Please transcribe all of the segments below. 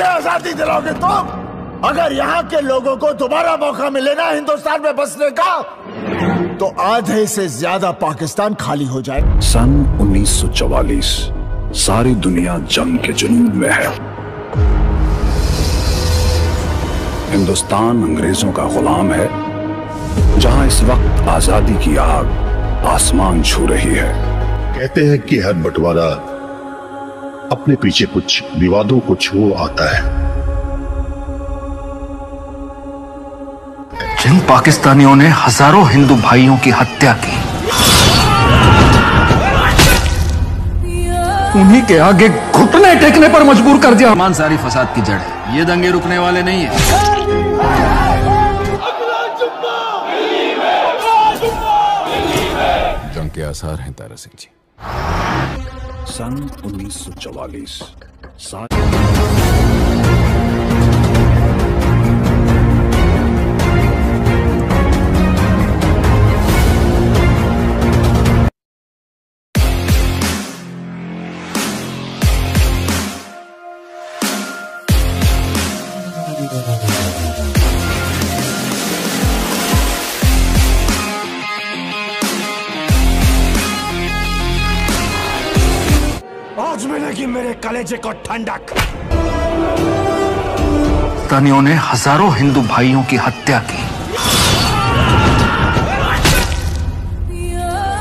से आजादी दिलाओगे तुम अगर यहाँ के लोगों को दोबारा मौका मिले ना हिंदुस्तान में बसने का तो आधे से ज्यादा पाकिस्तान खाली हो जाए सन 1944 सारी दुनिया जंग के जुनून में है हिंदुस्तान अंग्रेजों का गुलाम है जहां इस वक्त आजादी की आग आसमान छू रही है कहते हैं कि हर बंटवारा अपने पीछे कुछ विवादों को छोड़ आता है जिन पाकिस्तानियों ने हजारों हिंदू भाइयों की हत्या की उन्हीं के आगे घुटने टेकने पर मजबूर कर दिया मान सारी फसाद की जड़ है ये दंगे रुकने वाले नहीं है जंग के आसार हैं तारा सिंह जी सन उन्नीस सौ चवालीस सात कलेजे को ठंडक तनियों ने हजारों हिंदू भाइयों की हत्या की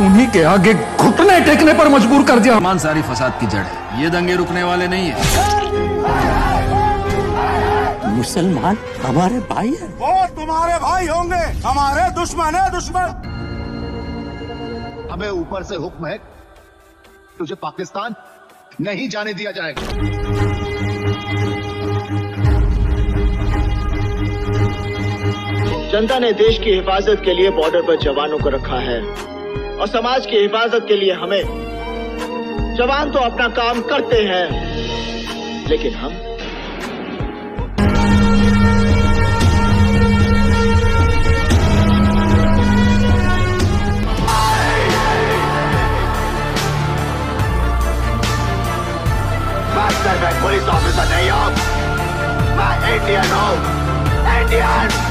उन्हीं के आगे घुटने टेकने पर मजबूर कर दिया मान सारी फसाद की जड़ है ये दंगे रुकने वाले नहीं है मुसलमान हमारे भाई है वो तुम्हारे भाई होंगे हमारे दुश्मन है दुश्मन हमें ऊपर से हुक्म है तुझे पाकिस्तान नहीं जाने दिया जाएगा जनता ने देश की हिफाजत के लिए बॉर्डर पर जवानों को रखा है और समाज की हिफाजत के लिए हमें जवान तो अपना काम करते हैं लेकिन हम आज तक मैं पुलिस ऑफिसर नहीं हूँ मैं इंडियन हूँ इंडियन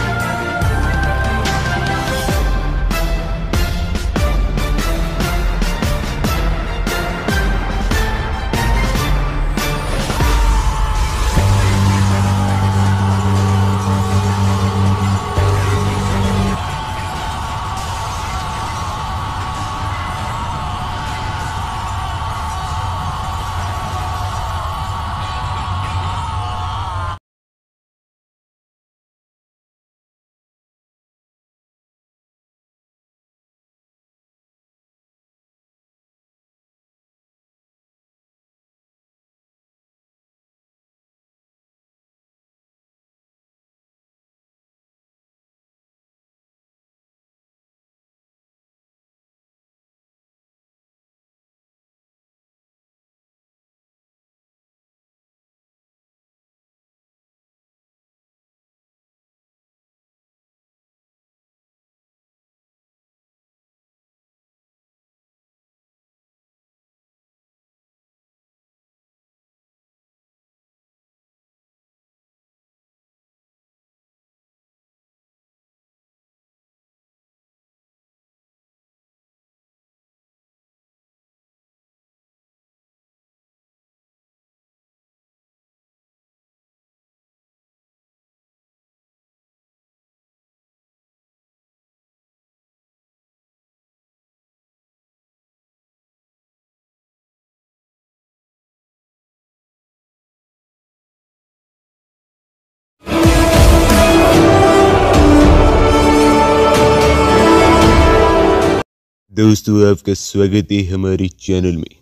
दोस्तों आपका स्वागत है हमारे चैनल में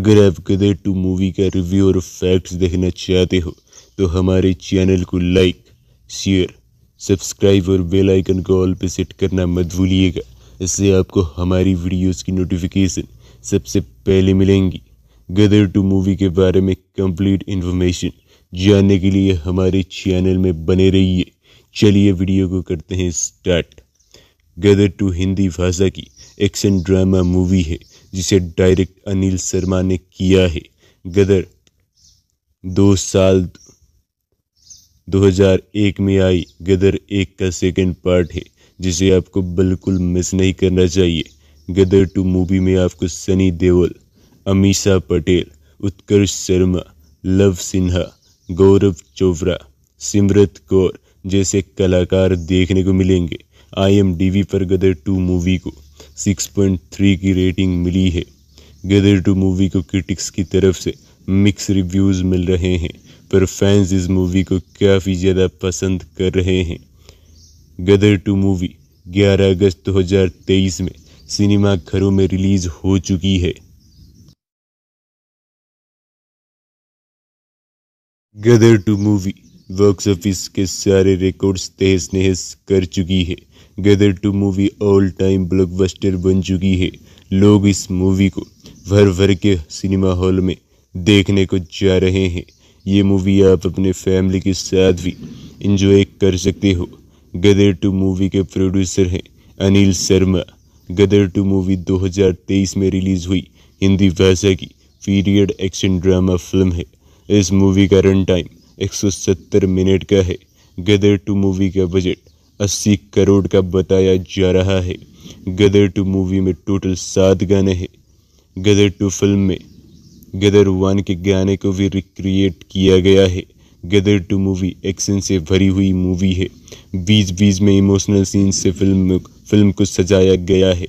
अगर आप गदर टू मूवी का रिव्यू और फैक्ट्स देखना चाहते हो तो हमारे चैनल को लाइक शेयर सब्सक्राइब और बेल आइकन को ऑल पे सेट करना मत भूलिएगा इससे आपको हमारी वीडियोस की नोटिफिकेशन सबसे पहले मिलेंगी गदर टू मूवी के बारे में कंप्लीट इन्फॉर्मेशन जानने के लिए हमारे चैनल में बने रहिए चलिए वीडियो को करते हैं स्टार्ट गदर टू हिंदी भाषा की एक्शन ड्रामा मूवी है जिसे डायरेक्ट अनिल शर्मा ने किया है गदर दो साल 2001 में आई गदर एक का सेकंड पार्ट है जिसे आपको बिल्कुल मिस नहीं करना चाहिए गदर टू मूवी में आपको सनी देओल अमीशा पटेल उत्कर्ष शर्मा लव सिन्हा गौरव चोपड़ा सिमरत कौर जैसे कलाकार देखने को मिलेंगे आई एम वी पर गदर टू मूवी को 6.3 की रेटिंग मिली है गदर टू मूवी को क्रिटिक्स की तरफ से मिक्स रिव्यूज़ मिल रहे हैं पर फैंस इस मूवी को काफ़ी ज़्यादा पसंद कर रहे हैं गदर टू मूवी 11 अगस्त 2023 में सिनेमा घरों में रिलीज़ हो चुकी है Gadar two movie box office के सारे रिकॉर्ड्स तहस नहस कर चुकी है Gadar two movie all time blockbuster बन चुकी है लोग इस मूवी को भर भर के सिनेमा हॉल में देखने को जा रहे हैं ये मूवी आप अपने फैमिली के साथ भी इंजॉय कर सकते हो गदर टू मूवी के प्रोड्यूसर हैं अनिल शर्मा गदर टू मूवी 2023 में रिलीज़ हुई हिंदी भाषा की पीरियड एक्शन ड्रामा फिल्म है इस मूवी का रन टाइम 170 मिनट का है गदर टू मूवी का बजट अस्सी करोड़ का बताया जा रहा है गदर टू मूवी में टोटल सात गाने हैं गदर टू फिल्म में गदर वन के गाने को भी रिक्रिएट किया गया है गदर टू मूवी एक्शन से भरी हुई मूवी है बीच बीच में इमोशनल सीन से फिल्म फिल्म को सजाया गया है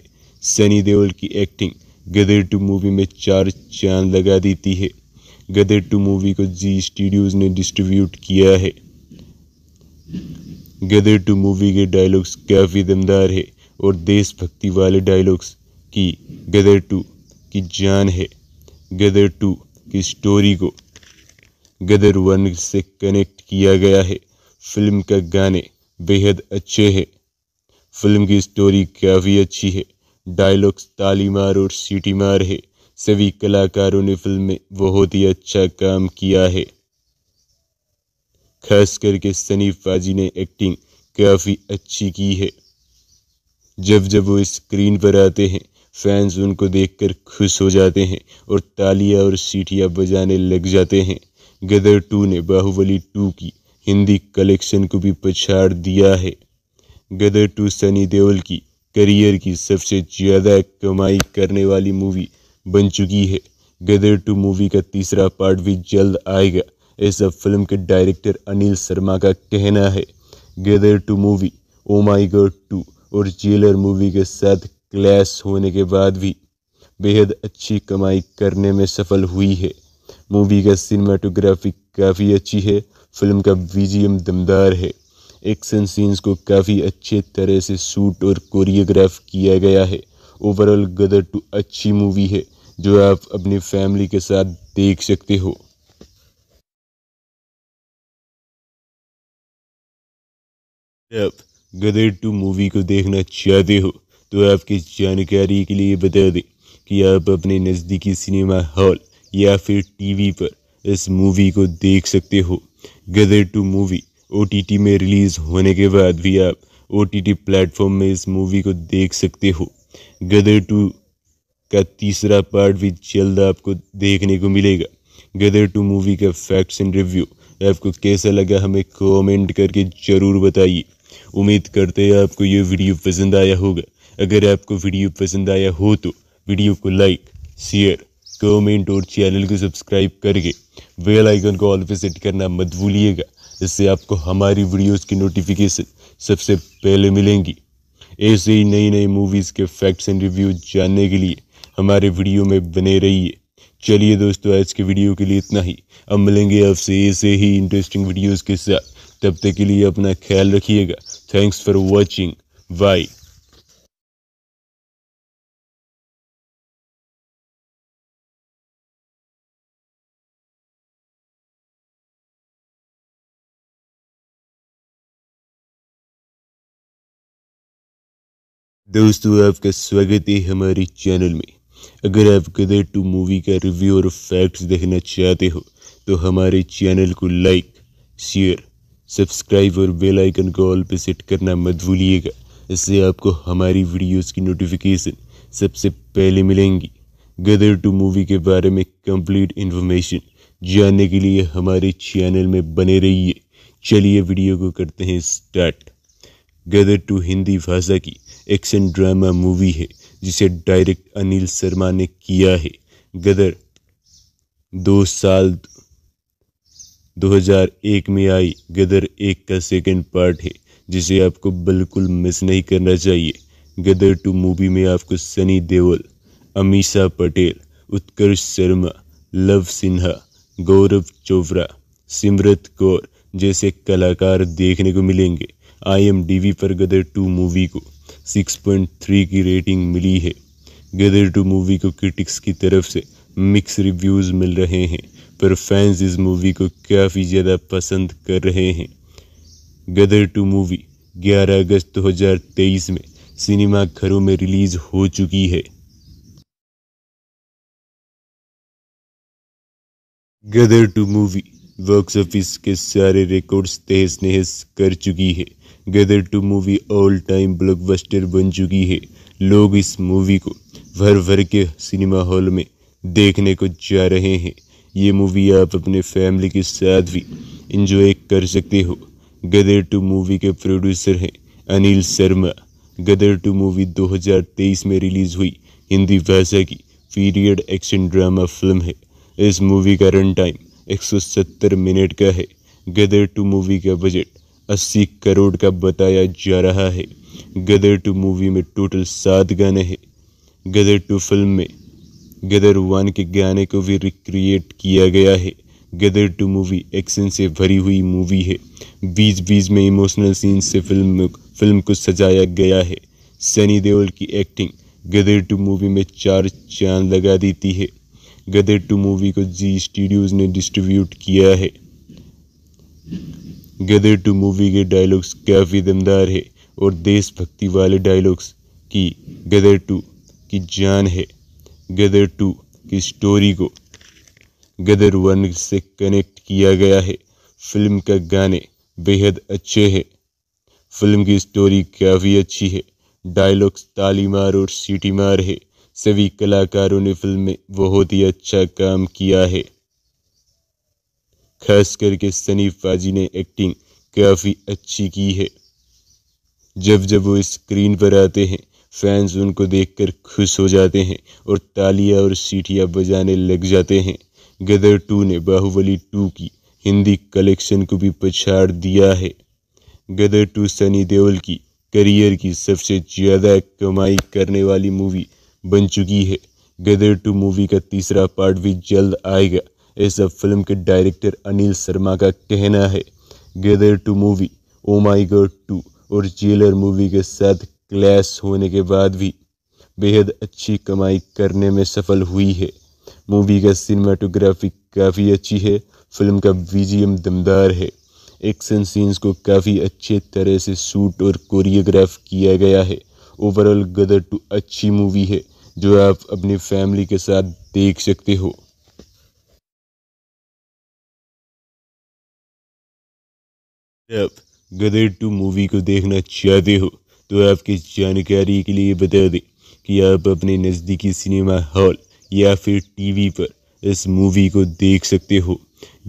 सनी देओल की एक्टिंग गदर टू मूवी में चार चांद लगा देती है गदर टू मूवी को जी स्टूडियोज़ ने डिस्ट्रीब्यूट किया है गदर टू मूवी के डायलॉग्स काफ़ी दमदार है और देशभक्ति वाले डायलॉग्स की गदर टू की जान है गदर टू की स्टोरी को गदर वन से कनेक्ट किया गया है फिल्म का गाने बेहद अच्छे हैं फिल्म की स्टोरी काफ़ी अच्छी है डायलॉग्स ताली मार और सीटी मार है सभी कलाकारों ने फिल्म में बहुत ही अच्छा काम किया है खास करके सनी फाजी ने एक्टिंग काफ़ी अच्छी की है जब जब वो स्क्रीन पर आते हैं फैंस उनको देखकर खुश हो जाते हैं और तालियां और सीटियां बजाने लग जाते हैं गदर टू ने बाहुबली टू की हिंदी कलेक्शन को भी पछाड़ दिया है गदर टू सनी देओल की करियर की सबसे ज़्यादा कमाई करने वाली मूवी बन चुकी है गदर टू मूवी का तीसरा पार्ट भी जल्द आएगा ऐसा फिल्म के डायरेक्टर अनिल शर्मा का कहना है गेदर टू मूवी ओ माई गॉड टू और जेलर मूवी के साथ क्लैश होने के बाद भी बेहद अच्छी कमाई करने में सफल हुई है मूवी का सिनेमाटोग्राफी काफ़ी अच्छी है फिल्म का विजियम दमदार है एक्शन सीन्स को काफ़ी अच्छे तरह से शूट और कोरियोग्राफ किया गया है ओवरऑल गदर टू अच्छी मूवी है जो आप अपनी फैमिली के साथ देख सकते हो आप गदर टू मूवी को देखना चाहते हो तो आपकी जानकारी के लिए बता दें कि आप अपने नज़दीकी सिनेमा हॉल या फिर टीवी पर इस मूवी को देख सकते हो गदर टू मूवी ओ में रिलीज़ होने के बाद भी आप टी प्लेटफॉर्म में इस मूवी को देख सकते हो गदर टू का तीसरा पार्ट भी जल्द आपको देखने को मिलेगा गदर टू मूवी का फैक्ट्स एंड रिव्यू आपको कैसा लगा हमें कमेंट करके ज़रूर बताइए उम्मीद करते हैं आपको ये वीडियो पसंद आया होगा अगर आपको वीडियो पसंद आया हो तो वीडियो को लाइक शेयर कमेंट और चैनल को सब्सक्राइब करके बेल आइकन को ऑल पे सेट करना मत भूलिएगा इससे आपको हमारी वीडियोस की नोटिफिकेशन सबसे पहले मिलेंगी ऐसे ही नई नई मूवीज़ के फैक्ट्स एंड रिव्यू जानने के लिए हमारे वीडियो में बने रहिए चलिए दोस्तों आज के वीडियो के लिए इतना ही अब मिलेंगे आपसे ऐसे ही इंटरेस्टिंग वीडियोज़ के साथ तब तक के लिए अपना ख्याल रखिएगा Thanks for watching. Bye. दोस्तों आपका स्वागत है हमारे चैनल में अगर आप गदर टू मूवी का रिव्यू और फैक्ट्स देखना चाहते हो तो हमारे चैनल को लाइक शेयर सब्सक्राइब और बेल आइकन को ऑल पे सेट करना मत भूलिएगा इससे आपको हमारी वीडियोस की नोटिफिकेशन सबसे पहले मिलेंगी गदर टू मूवी के बारे में कंप्लीट इन्फॉर्मेशन जानने के लिए हमारे चैनल में बने रहिए चलिए वीडियो को करते हैं स्टार्ट गदर टू हिंदी भाषा की एक्शन ड्रामा मूवी है जिसे डायरेक्ट अनिल शर्मा ने किया है गदर दो साल 2001 में आई गदर एक का सेकंड पार्ट है जिसे आपको बिल्कुल मिस नहीं करना चाहिए गदर टू मूवी में आपको सनी देओल अमीशा पटेल उत्कर्ष शर्मा लव सिन्हा गौरव चोपड़ा सिमरत कौर जैसे कलाकार देखने को मिलेंगे आईएमडीवी पर गदर टू मूवी को 6.3 की रेटिंग मिली है गदर टू मूवी को क्रिटिक्स की तरफ से मिक्स रिव्यूज़ मिल रहे हैं पर फैंस इस मूवी को काफ़ी ज़्यादा पसंद कर रहे हैं गदर टू मूवी 11 अगस्त 2023 में सिनेमा घरों में रिलीज़ हो चुकी है Gadar two movie box office के सारे रिकॉर्ड्स तहस नहस कर चुकी है Gadar two movie all time blockbuster बन चुकी है लोग इस मूवी को भर भर के सिनेमा हॉल में देखने को जा रहे हैं ये मूवी आप अपने फैमिली के साथ भी इंजॉय कर सकते हो गदर टू मूवी के प्रोड्यूसर हैं अनिल शर्मा गदर टू मूवी 2023 में रिलीज हुई हिंदी भाषा की पीरियड एक्शन ड्रामा फिल्म है इस मूवी का रन टाइम 170 मिनट का है गदर टू मूवी का बजट 80 करोड़ का बताया जा रहा है गदर टू मूवी में टोटल सात गाने हैं गदर टू फिल्म में गदर वन के गाने को भी रिक्रिएट किया गया है गदर टू मूवी एक्शन से भरी हुई मूवी है बीच बीच में इमोशनल सीन से फिल्म फिल्म को सजाया गया है सनी देओल की एक्टिंग गदर टू मूवी में चार चांद लगा देती है गदर टू मूवी को जी स्टूडियोज ने डिस्ट्रीब्यूट किया है गदर टू मूवी के डायलॉग्स काफ़ी दमदार है और देशभक्ति वाले डायलॉग्स की गदर टू की जान है गदर टू की स्टोरी को गदर वन से कनेक्ट किया गया है फिल्म का गाने बेहद अच्छे हैं फिल्म की स्टोरी काफ़ी अच्छी है डायलॉग्स तालीमार और सीटी मार है सभी कलाकारों ने फिल्म में बहुत ही अच्छा काम किया है खास करके सनी फाजी ने एक्टिंग काफ़ी अच्छी की है जब जब वो स्क्रीन पर आते हैं फैंस उनको देखकर खुश हो जाते हैं और तालियां और सीटियां बजाने लग जाते हैं गदर टू ने बाहुबली टू की हिंदी कलेक्शन को भी पछाड़ दिया है गदर टू सनी देओल की करियर की सबसे ज़्यादा कमाई करने वाली मूवी बन चुकी है गदर टू मूवी का तीसरा पार्ट भी जल्द आएगा ऐसा फिल्म के डायरेक्टर अनिल शर्मा का कहना है गदर टू मूवी ओ माई गॉड टू और जेलर मूवी के साथ क्लैश होने के बाद भी बेहद अच्छी कमाई करने में सफल हुई है मूवी का सिनेमाटोग्राफी काफ़ी अच्छी है फिल्म का विजियम दमदार है एक्शन सीन्स को काफ़ी अच्छे तरह से शूट और कोरियोग्राफ किया गया है ओवरऑल गदर टू अच्छी मूवी है जो आप अपनी फैमिली के साथ देख सकते हो आप गदर टू मूवी को देखना चाहते हो तो आपकी जानकारी के लिए बता दें कि आप अपने नज़दीकी सिनेमा हॉल या फिर टीवी पर इस मूवी को देख सकते हो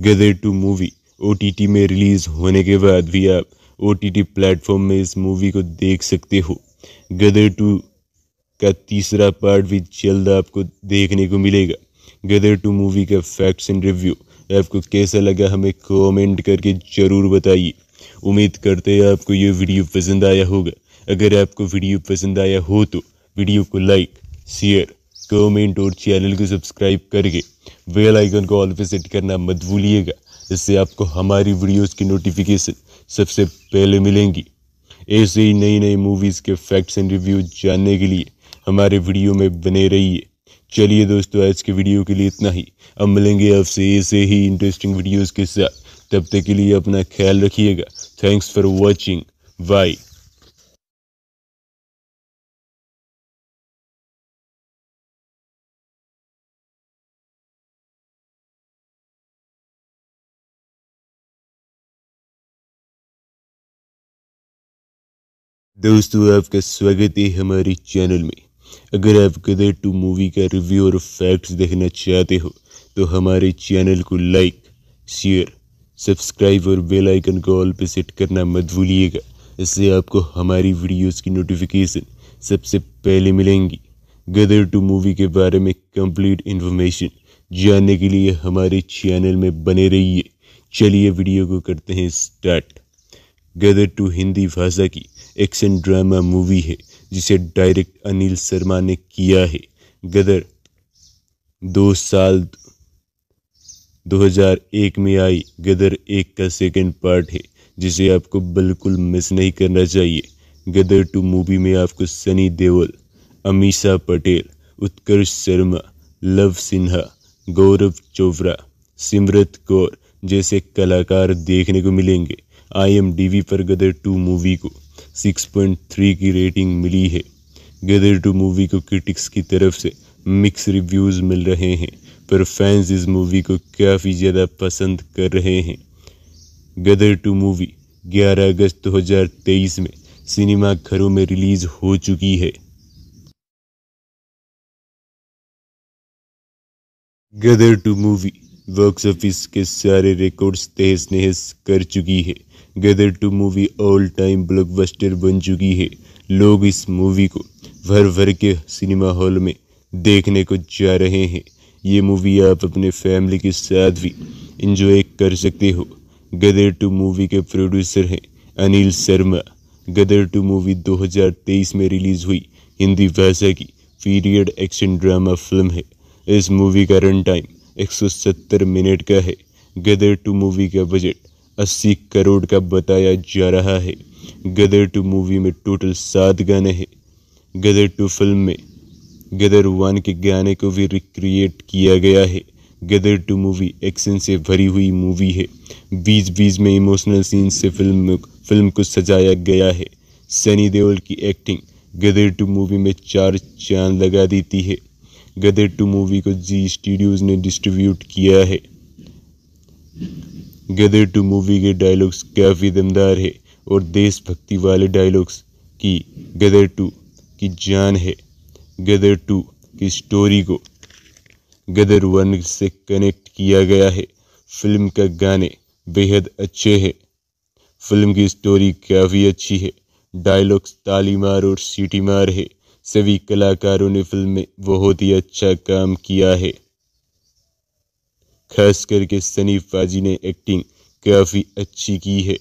गदर टू मूवी ओ में रिलीज़ होने के बाद भी आप ओ टी प्लेटफॉर्म में इस मूवी को देख सकते हो गदर टू का तीसरा पार्ट भी जल्द आपको देखने को मिलेगा गदर टू मूवी का फैक्ट्स एंड रिव्यू आपको कैसा लगा हमें कमेंट करके ज़रूर बताइए उम्मीद करते हैं आपको ये वीडियो पसंद आया होगा अगर आपको वीडियो पसंद आया हो तो वीडियो को लाइक शेयर कमेंट और चैनल को सब्सक्राइब करके बेल आइकन को ऑल पे सेट करना मत भूलिएगा इससे आपको हमारी वीडियोस की नोटिफिकेशन सबसे पहले मिलेंगी ऐसे ही नई नई मूवीज़ के फैक्ट्स एंड रिव्यू जानने के लिए हमारे वीडियो में बने रहिए चलिए दोस्तों आज के वीडियो के लिए इतना ही अब मिलेंगे आपसे ऐसे ही इंटरेस्टिंग वीडियोज़ के साथ तब तक के लिए अपना ख्याल रखिएगा थैंक्स फॉर वॉचिंग बाय दोस्तों आपका स्वागत है हमारे चैनल में अगर आप गदर टू मूवी का रिव्यू और फैक्ट्स देखना चाहते हो तो हमारे चैनल को लाइक शेयर सब्सक्राइब और बेल आइकन को ऑल पे सेट करना मत भूलिएगा इससे आपको हमारी वीडियोस की नोटिफिकेशन सबसे पहले मिलेंगी गदर टू मूवी के बारे में कंप्लीट इन्फॉर्मेशन जानने के लिए हमारे चैनल में बने रहिए चलिए वीडियो को करते हैं स्टार्ट गदर टू हिंदी भाषा की एक्शन ड्रामा मूवी है जिसे डायरेक्ट अनिल शर्मा ने किया है गदर दो साल 2001 में आई गदर एक का सेकंड पार्ट है जिसे आपको बिल्कुल मिस नहीं करना चाहिए गदर टू मूवी में आपको सनी देओल अमीशा पटेल उत्कर्ष शर्मा लव सिन्हा गौरव चोपड़ा सिमरत कौर जैसे कलाकार देखने को मिलेंगे आई एम पर गदर टू मूवी को 6.3 की रेटिंग मिली है गदर टू मूवी को क्रिटिक्स की तरफ से मिक्स रिव्यूज़ मिल रहे हैं पर फैंस इस मूवी को काफ़ी ज़्यादा पसंद कर रहे हैं गदर टू मूवी 11 अगस्त 2023 में सिनेमा घरों में रिलीज़ हो चुकी है Gadar two movie box office के सारे रिकॉर्ड्स तहस नहस कर चुकी है Gadar two movie all time blockbuster बन चुकी है लोग इस मूवी को भर भर के सिनेमा हॉल में देखने को जा रहे हैं ये मूवी आप अपने फैमिली के साथ भी इंजॉय कर सकते हो गदर टू मूवी के प्रोड्यूसर हैं अनिल शर्मा गदर टू मूवी 2023 में रिलीज़ हुई हिंदी भाषा की पीरियड एक्शन ड्रामा फिल्म है इस मूवी का रन टाइम 170 मिनट का है गदर टू मूवी का बजट अस्सी करोड़ का बताया जा रहा है गदर टू मूवी में टोटल सात गाने हैं गदर टू फिल्म में गदर वन के गाने को भी रिक्रिएट किया गया है गदर टू मूवी एक्शन से भरी हुई मूवी है बीच बीच में इमोशनल सीन से फिल्म फिल्म को सजाया गया है सनी देओल की एक्टिंग गदर टू मूवी में चार चांद लगा देती है गदर टू मूवी को जी स्टूडियोज़ ने डिस्ट्रीब्यूट किया है गदर टू मूवी के डायलॉग्स काफ़ी दमदार है और देशभक्ति वाले डायलॉग्स की गदर टू की जान है गदर टू की स्टोरी को गदर वन से कनेक्ट किया गया है फिल्म का गाने बेहद अच्छे हैं फिल्म की स्टोरी काफ़ी अच्छी है डायलॉग्स ताली मार और सीटी मार है सभी कलाकारों ने फिल्म में बहुत ही अच्छा काम किया है खास करके सनी फाजी ने एक्टिंग काफ़ी अच्छी की है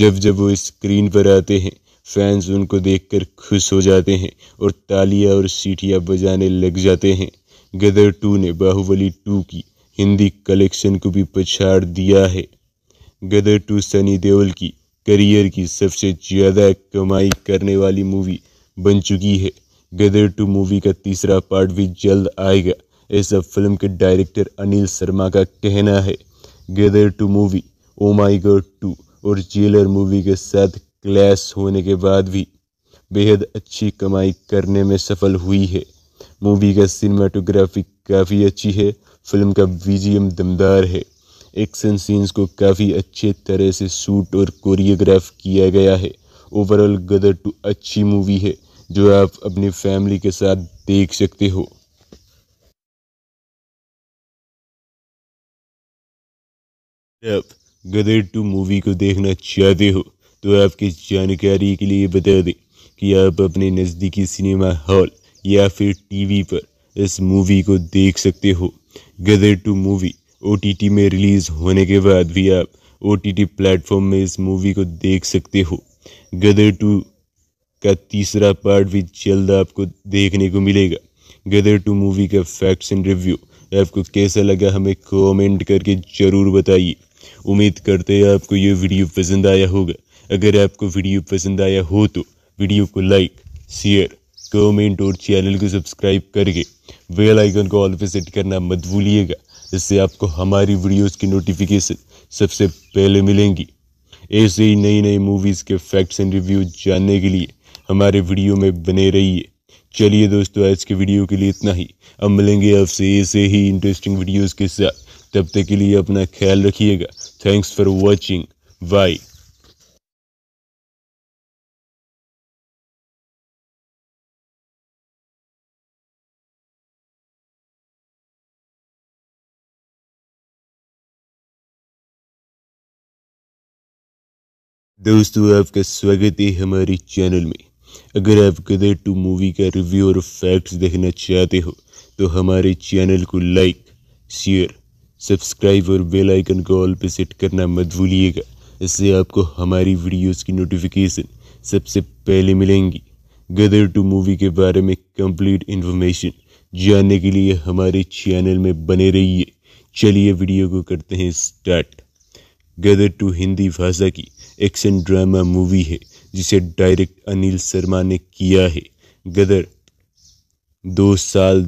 जब जब वो स्क्रीन पर आते हैं फैंस उनको देखकर खुश हो जाते हैं और तालियां और सीटियां बजाने लग जाते हैं गदर टू ने बाहुबली टू की हिंदी कलेक्शन को भी पछाड़ दिया है गदर टू सनी देओल की करियर की सबसे ज़्यादा कमाई करने वाली मूवी बन चुकी है गदर टू मूवी का तीसरा पार्ट भी जल्द आएगा ऐसा फिल्म के डायरेक्टर अनिल शर्मा का कहना है गेदर टू मूवी ओ माई गर टू और जेलर मूवी के साथ क्लैश होने के बाद भी बेहद अच्छी कमाई करने में सफल हुई है मूवी का सिनेमाटोग्राफी काफ़ी अच्छी है फिल्म का विजियम दमदार है एक्शन सीन्स को काफ़ी अच्छे तरह से शूट और कोरियोग्राफ किया गया है ओवरऑल गदर टू अच्छी मूवी है जो आप अपनी फैमिली के साथ देख सकते हो आप गदर टू मूवी को देखना चाहते हो तो आपकी जानकारी के लिए बता दें कि आप अपने नज़दीकी सिनेमा हॉल या फिर टीवी पर इस मूवी को देख सकते हो गदर टू मूवी ओ में रिलीज़ होने के बाद भी आप ओ टी प्लेटफॉर्म में इस मूवी को देख सकते हो गदर टू का तीसरा पार्ट भी जल्द आपको देखने को मिलेगा गदर टू मूवी का फैक्ट्स एंड रिव्यू आपको कैसा लगा हमें कमेंट करके ज़रूर बताइए उम्मीद करते हैं आपको ये वीडियो पसंद आया होगा अगर आपको वीडियो पसंद आया हो तो वीडियो को लाइक शेयर कमेंट और चैनल को सब्सक्राइब करके बेल आइकन को ऑल पे सेट करना मत भूलिएगा जिससे आपको हमारी वीडियोस की नोटिफिकेशन सबसे पहले मिलेंगी ऐसे ही नई नई मूवीज़ के फैक्ट्स एंड रिव्यू जानने के लिए हमारे वीडियो में बने रहिए चलिए दोस्तों आज के वीडियो के लिए इतना ही अब मिलेंगे आपसे ऐसे ही इंटरेस्टिंग वीडियोज़ के साथ तब तक के लिए अपना ख्याल रखिएगा थैंक्स फॉर वॉचिंग बाय दोस्तों आपका स्वागत है हमारे चैनल में अगर आप गदर टू मूवी का रिव्यू और फैक्ट्स देखना चाहते हो तो हमारे चैनल को लाइक शेयर सब्सक्राइब और बेल आइकन को ऑल पे सेट करना मत भूलिएगा इससे आपको हमारी वीडियोस की नोटिफिकेशन सबसे पहले मिलेंगी गदर टू मूवी के बारे में कंप्लीट इन्फॉर्मेशन जानने के लिए हमारे चैनल में बने रहिए चलिए वीडियो को करते हैं स्टार्ट गदर टू हिंदी भाषा की एक्शन ड्रामा मूवी है जिसे डायरेक्ट अनिल शर्मा ने किया है गदर दो साल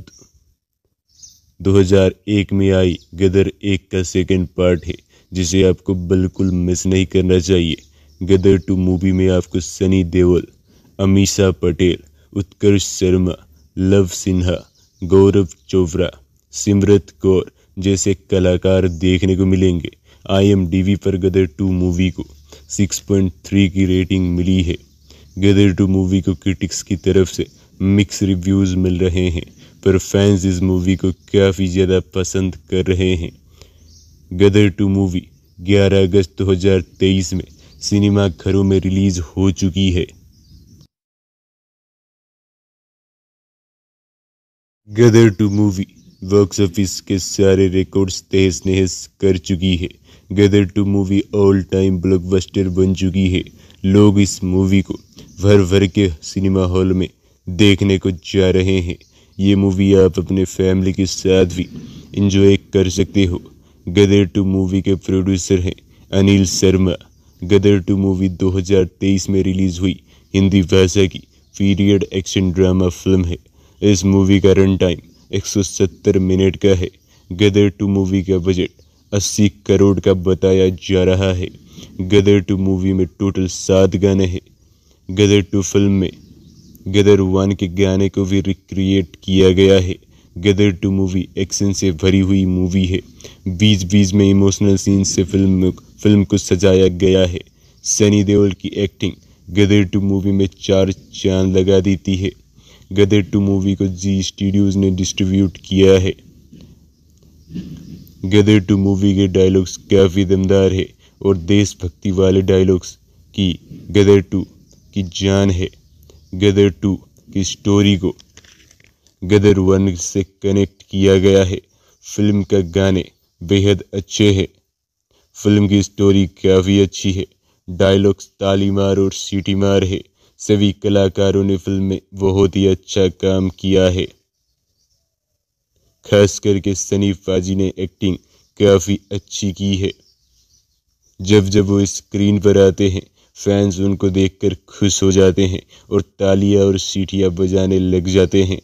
2001 में आई गदर एक का सेकंड पार्ट है जिसे आपको बिल्कुल मिस नहीं करना चाहिए गदर टू मूवी में आपको सनी देओल अमीशा पटेल उत्कर्ष शर्मा लव सिन्हा गौरव चोपड़ा सिमरत कौर जैसे कलाकार देखने को मिलेंगे आई पर गदर टू मूवी को 6.3 की रेटिंग मिली है गदर टू मूवी को क्रिटिक्स की तरफ से मिक्स रिव्यूज़ मिल रहे हैं पर फैंस इस मूवी को काफ़ी ज़्यादा पसंद कर रहे हैं गदर टू मूवी 11 अगस्त 2023 में सिनेमा घरों में रिलीज़ हो चुकी है Gadar two movie box office के सारे रिकॉर्ड्स तहस नहस कर चुकी है Gadar two movie all time blockbuster बन चुकी है लोग इस मूवी को भर भर के सिनेमा हॉल में देखने को जा रहे हैं ये मूवी आप अपने फैमिली के साथ भी इंजॉय कर सकते हो गदर टू मूवी के प्रोड्यूसर हैं अनिल शर्मा गदर टू मूवी 2023 में रिलीज़ हुई हिंदी भाषा की पीरियड एक्शन ड्रामा फिल्म है इस मूवी का रन टाइम 170 मिनट का है गदर टू मूवी का बजट 80 करोड़ का बताया जा रहा है गदर टू मूवी में टोटल सात गाने हैं गदर टू फिल्म में गदर वन के गाने को भी रिक्रिएट किया गया है गदर टू मूवी एक्शन से भरी हुई मूवी है बीच बीच में इमोशनल सीन से फिल्म फिल्म को सजाया गया है सनी देओल की एक्टिंग गदर टू मूवी में चार चांद लगा देती है गदर टू मूवी को जी स्टूडियोज ने डिस्ट्रीब्यूट किया है गदर टू मूवी के डायलॉग्स काफ़ी दमदार है और देशभक्ति वाले डायलॉग्स की गदर टू की जान है गदर टू की स्टोरी को गदर वन से कनेक्ट किया गया है फिल्म का गाने बेहद अच्छे हैं फिल्म की स्टोरी काफ़ी अच्छी है डायलॉग्स ताली मार और सीटी मार है सभी कलाकारों ने फिल्म में बहुत ही अच्छा काम किया है खास करके सनी फाजी ने एक्टिंग काफ़ी अच्छी की है जब जब वो स्क्रीन पर आते हैं फैंस उनको देखकर खुश हो जाते हैं और तालियां और सीटियां बजाने लग जाते हैं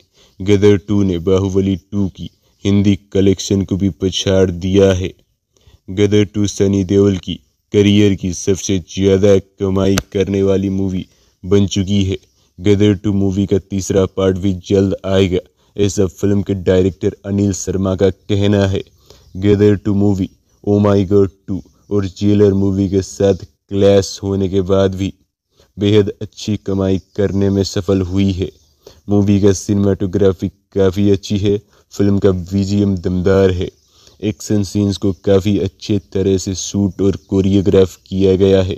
गदर टू ने बाहुबली टू की हिंदी कलेक्शन को भी पछाड़ दिया है गदर टू सनी देओल की करियर की सबसे ज़्यादा कमाई करने वाली मूवी बन चुकी है गदर टू मूवी का तीसरा पार्ट भी जल्द आएगा ऐसा फिल्म के डायरेक्टर अनिल शर्मा का कहना है गदर टू मूवी ओ माई गॉड टू और जेलर मूवी के साथ क्लैश होने के बाद भी बेहद अच्छी कमाई करने में सफल हुई है मूवी का सिनेमाटोग्राफी काफ़ी अच्छी है फिल्म का विजियम दमदार है एक्शन सीन्स को काफ़ी अच्छे तरह से शूट और कोरियोग्राफ किया गया है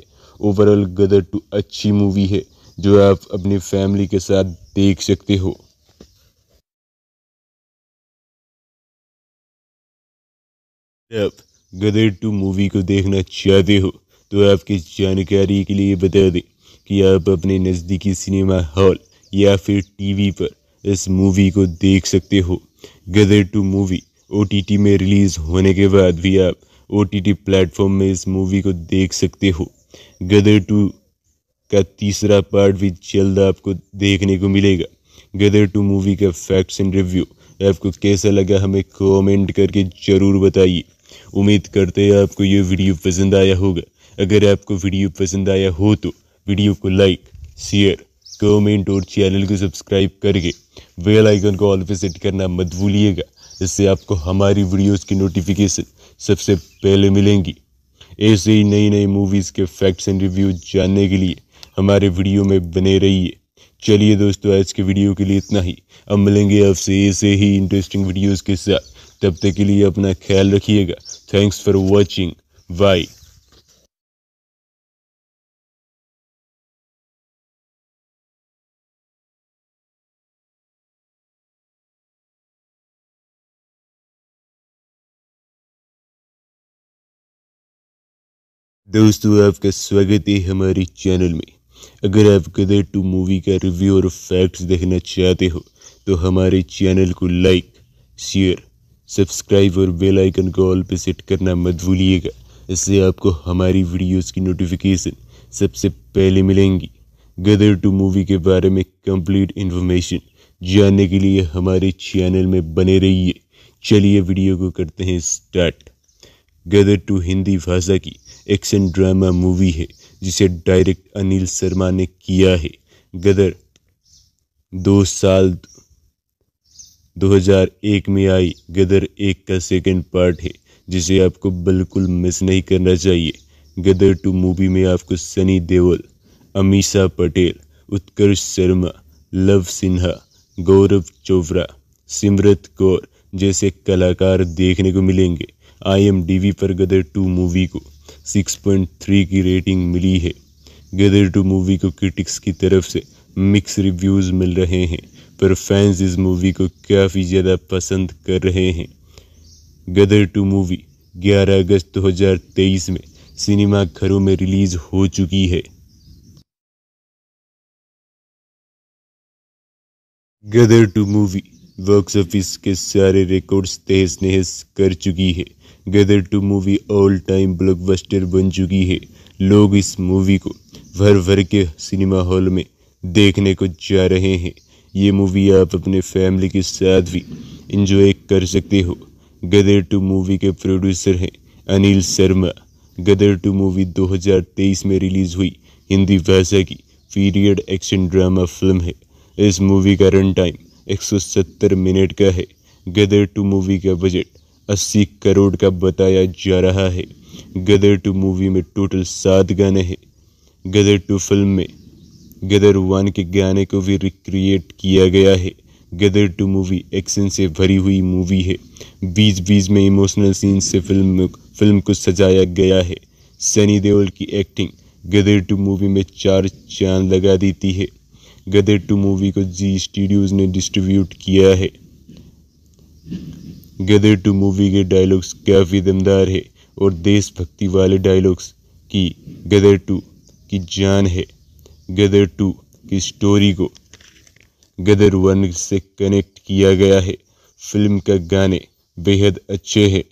ओवरऑल गदर टू अच्छी मूवी है जो आप अपनी फैमिली के साथ देख सकते हो आप गदर टू मूवी को देखना चाहते हो तो आपकी जानकारी के लिए बता दें कि आप अपने नज़दीकी सिनेमा हॉल या फिर टीवी पर इस मूवी को देख सकते हो गदर टू मूवी ओ में रिलीज़ होने के बाद भी आप ओ टी प्लेटफॉर्म में इस मूवी को देख सकते हो गदर टू का तीसरा पार्ट भी जल्द आपको देखने को मिलेगा गदर टू मूवी का फैक्ट्स एंड रिव्यू आपको कैसा लगा हमें कमेंट करके ज़रूर बताइए उम्मीद करते हैं आपको ये वीडियो पसंद आया होगा अगर आपको वीडियो पसंद आया हो तो वीडियो को लाइक शेयर कमेंट और चैनल को सब्सक्राइब करके बेल आइकन को ऑल पे सेट करना मत भूलिएगा इससे आपको हमारी वीडियोस की नोटिफिकेशन सबसे पहले मिलेंगी ऐसे ही नई नई मूवीज़ के फैक्ट्स एंड रिव्यू जानने के लिए हमारे वीडियो में बने रहिए चलिए दोस्तों आज के वीडियो के लिए इतना ही अब मिलेंगे आपसे ऐसे ही इंटरेस्टिंग वीडियोज़ के साथ तब तक के लिए अपना ख्याल रखिएगा थैंक्स फॉर वॉचिंग बाय दोस्तों आपका स्वागत है हमारे चैनल में अगर आप गदर टू मूवी का रिव्यू और फैक्ट्स देखना चाहते हो तो हमारे चैनल को लाइक शेयर सब्सक्राइब और बेल आइकन को ऑल पे सेट करना मत भूलिएगा इससे आपको हमारी वीडियोस की नोटिफिकेशन सबसे पहले मिलेंगी गदर टू मूवी के बारे में कंप्लीट इन्फॉर्मेशन जानने के लिए हमारे चैनल में बने रहिए चलिए वीडियो को करते हैं स्टार्ट गदर टू हिंदी भाषा की एक्शन ड्रामा मूवी है जिसे डायरेक्ट अनिल शर्मा ने किया है गदर दो साल 2001 में आई गदर एक का सेकंड पार्ट है जिसे आपको बिल्कुल मिस नहीं करना चाहिए गदर टू मूवी में आपको सनी देओल अमीशा पटेल उत्कर्ष शर्मा लव सिन्हा गौरव चोपड़ा सिमरत कौर जैसे कलाकार देखने को मिलेंगे आई एम पर गदर टू मूवी को 6.3 की रेटिंग मिली है गदर टू मूवी को क्रिटिक्स की तरफ से मिक्स रिव्यूज़ मिल रहे हैं पर फैंस इस मूवी को काफ़ी ज़्यादा पसंद कर रहे हैं गदर टू मूवी 11 अगस्त 2023 में सिनेमा घरों में रिलीज़ हो चुकी है Gadar two movie box office के सारे रिकॉर्ड्स तहस नहस कर चुकी है Gadar two movie all time blockbuster बन चुकी है लोग इस मूवी को भर भर के सिनेमा हॉल में देखने को जा रहे हैं ये मूवी आप अपने फैमिली के साथ भी इंजॉय कर सकते हो गदर टू मूवी के प्रोड्यूसर हैं अनिल शर्मा गदर टू मूवी 2023 में रिलीज़ हुई हिंदी भाषा की पीरियड एक्शन ड्रामा फिल्म है इस मूवी का रन टाइम 170 मिनट का है गदर टू मूवी का बजट अस्सी करोड़ का बताया जा रहा है गदर टू मूवी में टोटल सात गाने हैं गदर टू फिल्म में गदर वन के गाने को भी रिक्रिएट किया गया है गदर टू मूवी एक्शन से भरी हुई मूवी है बीच बीच में इमोशनल सीन से फिल्म फिल्म को सजाया गया है सनी देओल की एक्टिंग गदर टू मूवी में चार चांद लगा देती है गदर टू मूवी को जी स्टूडियोज़ ने डिस्ट्रीब्यूट किया है गदर टू मूवी के डायलॉग्स काफ़ी दमदार है और देशभक्ति वाले डायलॉग्स की गदर टू की जान है गदर टू की स्टोरी को गदर वन से कनेक्ट किया गया है फिल्म का गाने बेहद अच्छे हैं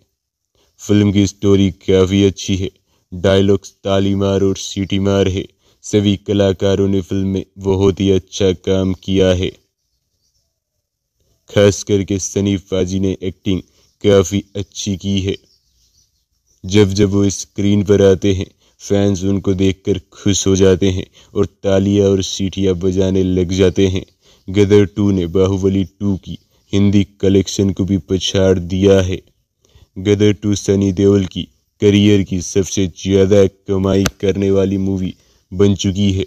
फिल्म की स्टोरी काफ़ी अच्छी है डायलॉग्स ताली मार और सीटी मार है सभी कलाकारों ने फिल्म में बहुत ही अच्छा काम किया है खास करके सनी फाजी ने एक्टिंग काफ़ी अच्छी की है जब जब वो स्क्रीन पर आते हैं फैंस उनको देखकर खुश हो जाते हैं और तालियां और सीटियां बजाने लग जाते हैं गदर टू ने बाहुबली टू की हिंदी कलेक्शन को भी पछाड़ दिया है गदर टू सनी देओल की करियर की सबसे ज़्यादा कमाई करने वाली मूवी बन चुकी है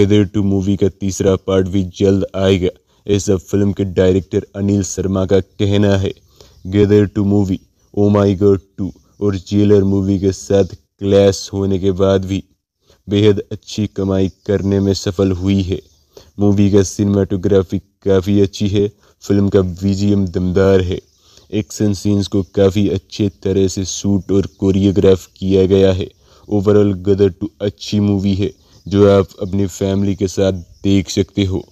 गदर टू मूवी का तीसरा पार्ट भी जल्द आएगा ऐसा फिल्म के डायरेक्टर अनिल शर्मा का कहना है गेदर टू मूवी ओ माई गर टू और जेलर मूवी के साथ क्लैश होने के बाद भी बेहद अच्छी कमाई करने में सफल हुई है मूवी का सिनेमाटोग्राफी काफ़ी अच्छी है फिल्म का विजियम दमदार है एक्शन सीन्स को काफ़ी अच्छे तरह से शूट और कोरियोग्राफ किया गया है ओवरऑल गदर टू अच्छी मूवी है जो आप अपनी फैमिली के साथ देख सकते हो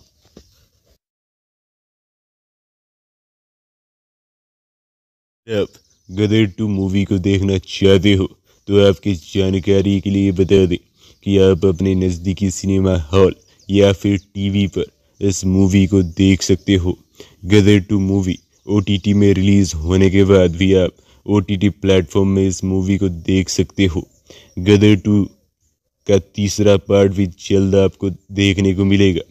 आप गदर टू मूवी को देखना चाहते हो तो आपकी जानकारी के लिए बता दें कि आप अपने नज़दीकी सिनेमा हॉल या फिर टीवी पर इस मूवी को देख सकते हो गदर टू मूवी ओ में रिलीज़ होने के बाद भी आप टी प्लेटफॉर्म में इस मूवी को देख सकते हो गदर टू का तीसरा पार्ट भी जल्द आपको देखने को मिलेगा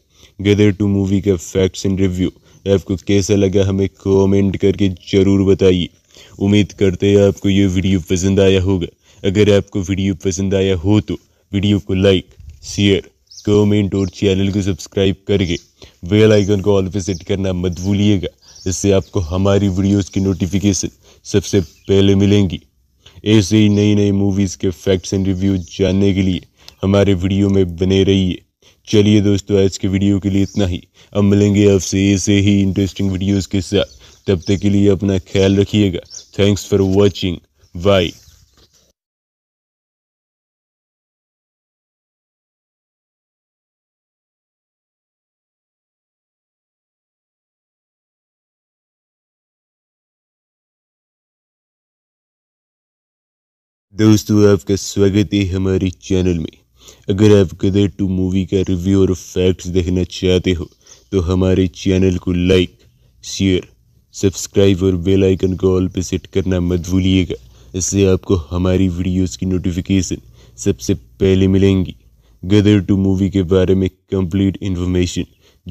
गदर टू मूवी का फैक्ट्स एंड रिव्यू आपको कैसा लगा हमें कमेंट करके ज़रूर बताइए उम्मीद करते हैं आपको ये वीडियो पसंद आया होगा अगर आपको वीडियो पसंद आया हो तो वीडियो को लाइक शेयर कमेंट और चैनल को सब्सक्राइब करके बेल आइकन को ऑल पे सेट करना मत भूलिएगा इससे आपको हमारी वीडियोस की नोटिफिकेशन सबसे पहले मिलेंगी ऐसे ही नई नई मूवीज़ के फैक्ट्स एंड रिव्यू जानने के लिए हमारे वीडियो में बने रहिए चलिए दोस्तों आज के वीडियो के लिए इतना ही अब मिलेंगे आपसे ऐसे ही इंटरेस्टिंग वीडियोज़ के साथ तब तक के लिए अपना ख्याल रखिएगा थैंक्स फॉर वॉचिंग बाय दोस्तों आपका स्वागत है हमारे चैनल में अगर आप गदर टू मूवी का रिव्यू और फैक्ट्स देखना चाहते हो तो हमारे चैनल को लाइक शेयर सब्सक्राइब और बेल आइकन को ऑल पे सेट करना मत भूलिएगा इससे आपको हमारी वीडियोस की नोटिफिकेशन सबसे पहले मिलेंगी गदर टू मूवी के बारे में कंप्लीट इन्फॉर्मेशन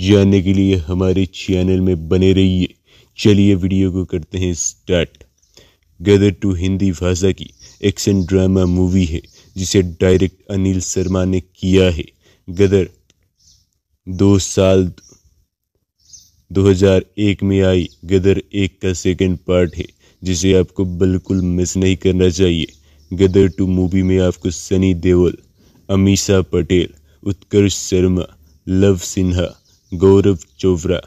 जानने के लिए हमारे चैनल में बने रहिए चलिए वीडियो को करते हैं स्टार्ट गदर टू हिंदी भाषा की एक्शन ड्रामा मूवी है जिसे डायरेक्ट अनिल शर्मा ने किया है गदर दो साल 2001 में आई गदर एक का सेकंड पार्ट है जिसे आपको बिल्कुल मिस नहीं करना चाहिए गदर टू मूवी में आपको सनी देओल अमीशा पटेल उत्कर्ष शर्मा लव सिन्हा गौरव चोपड़ा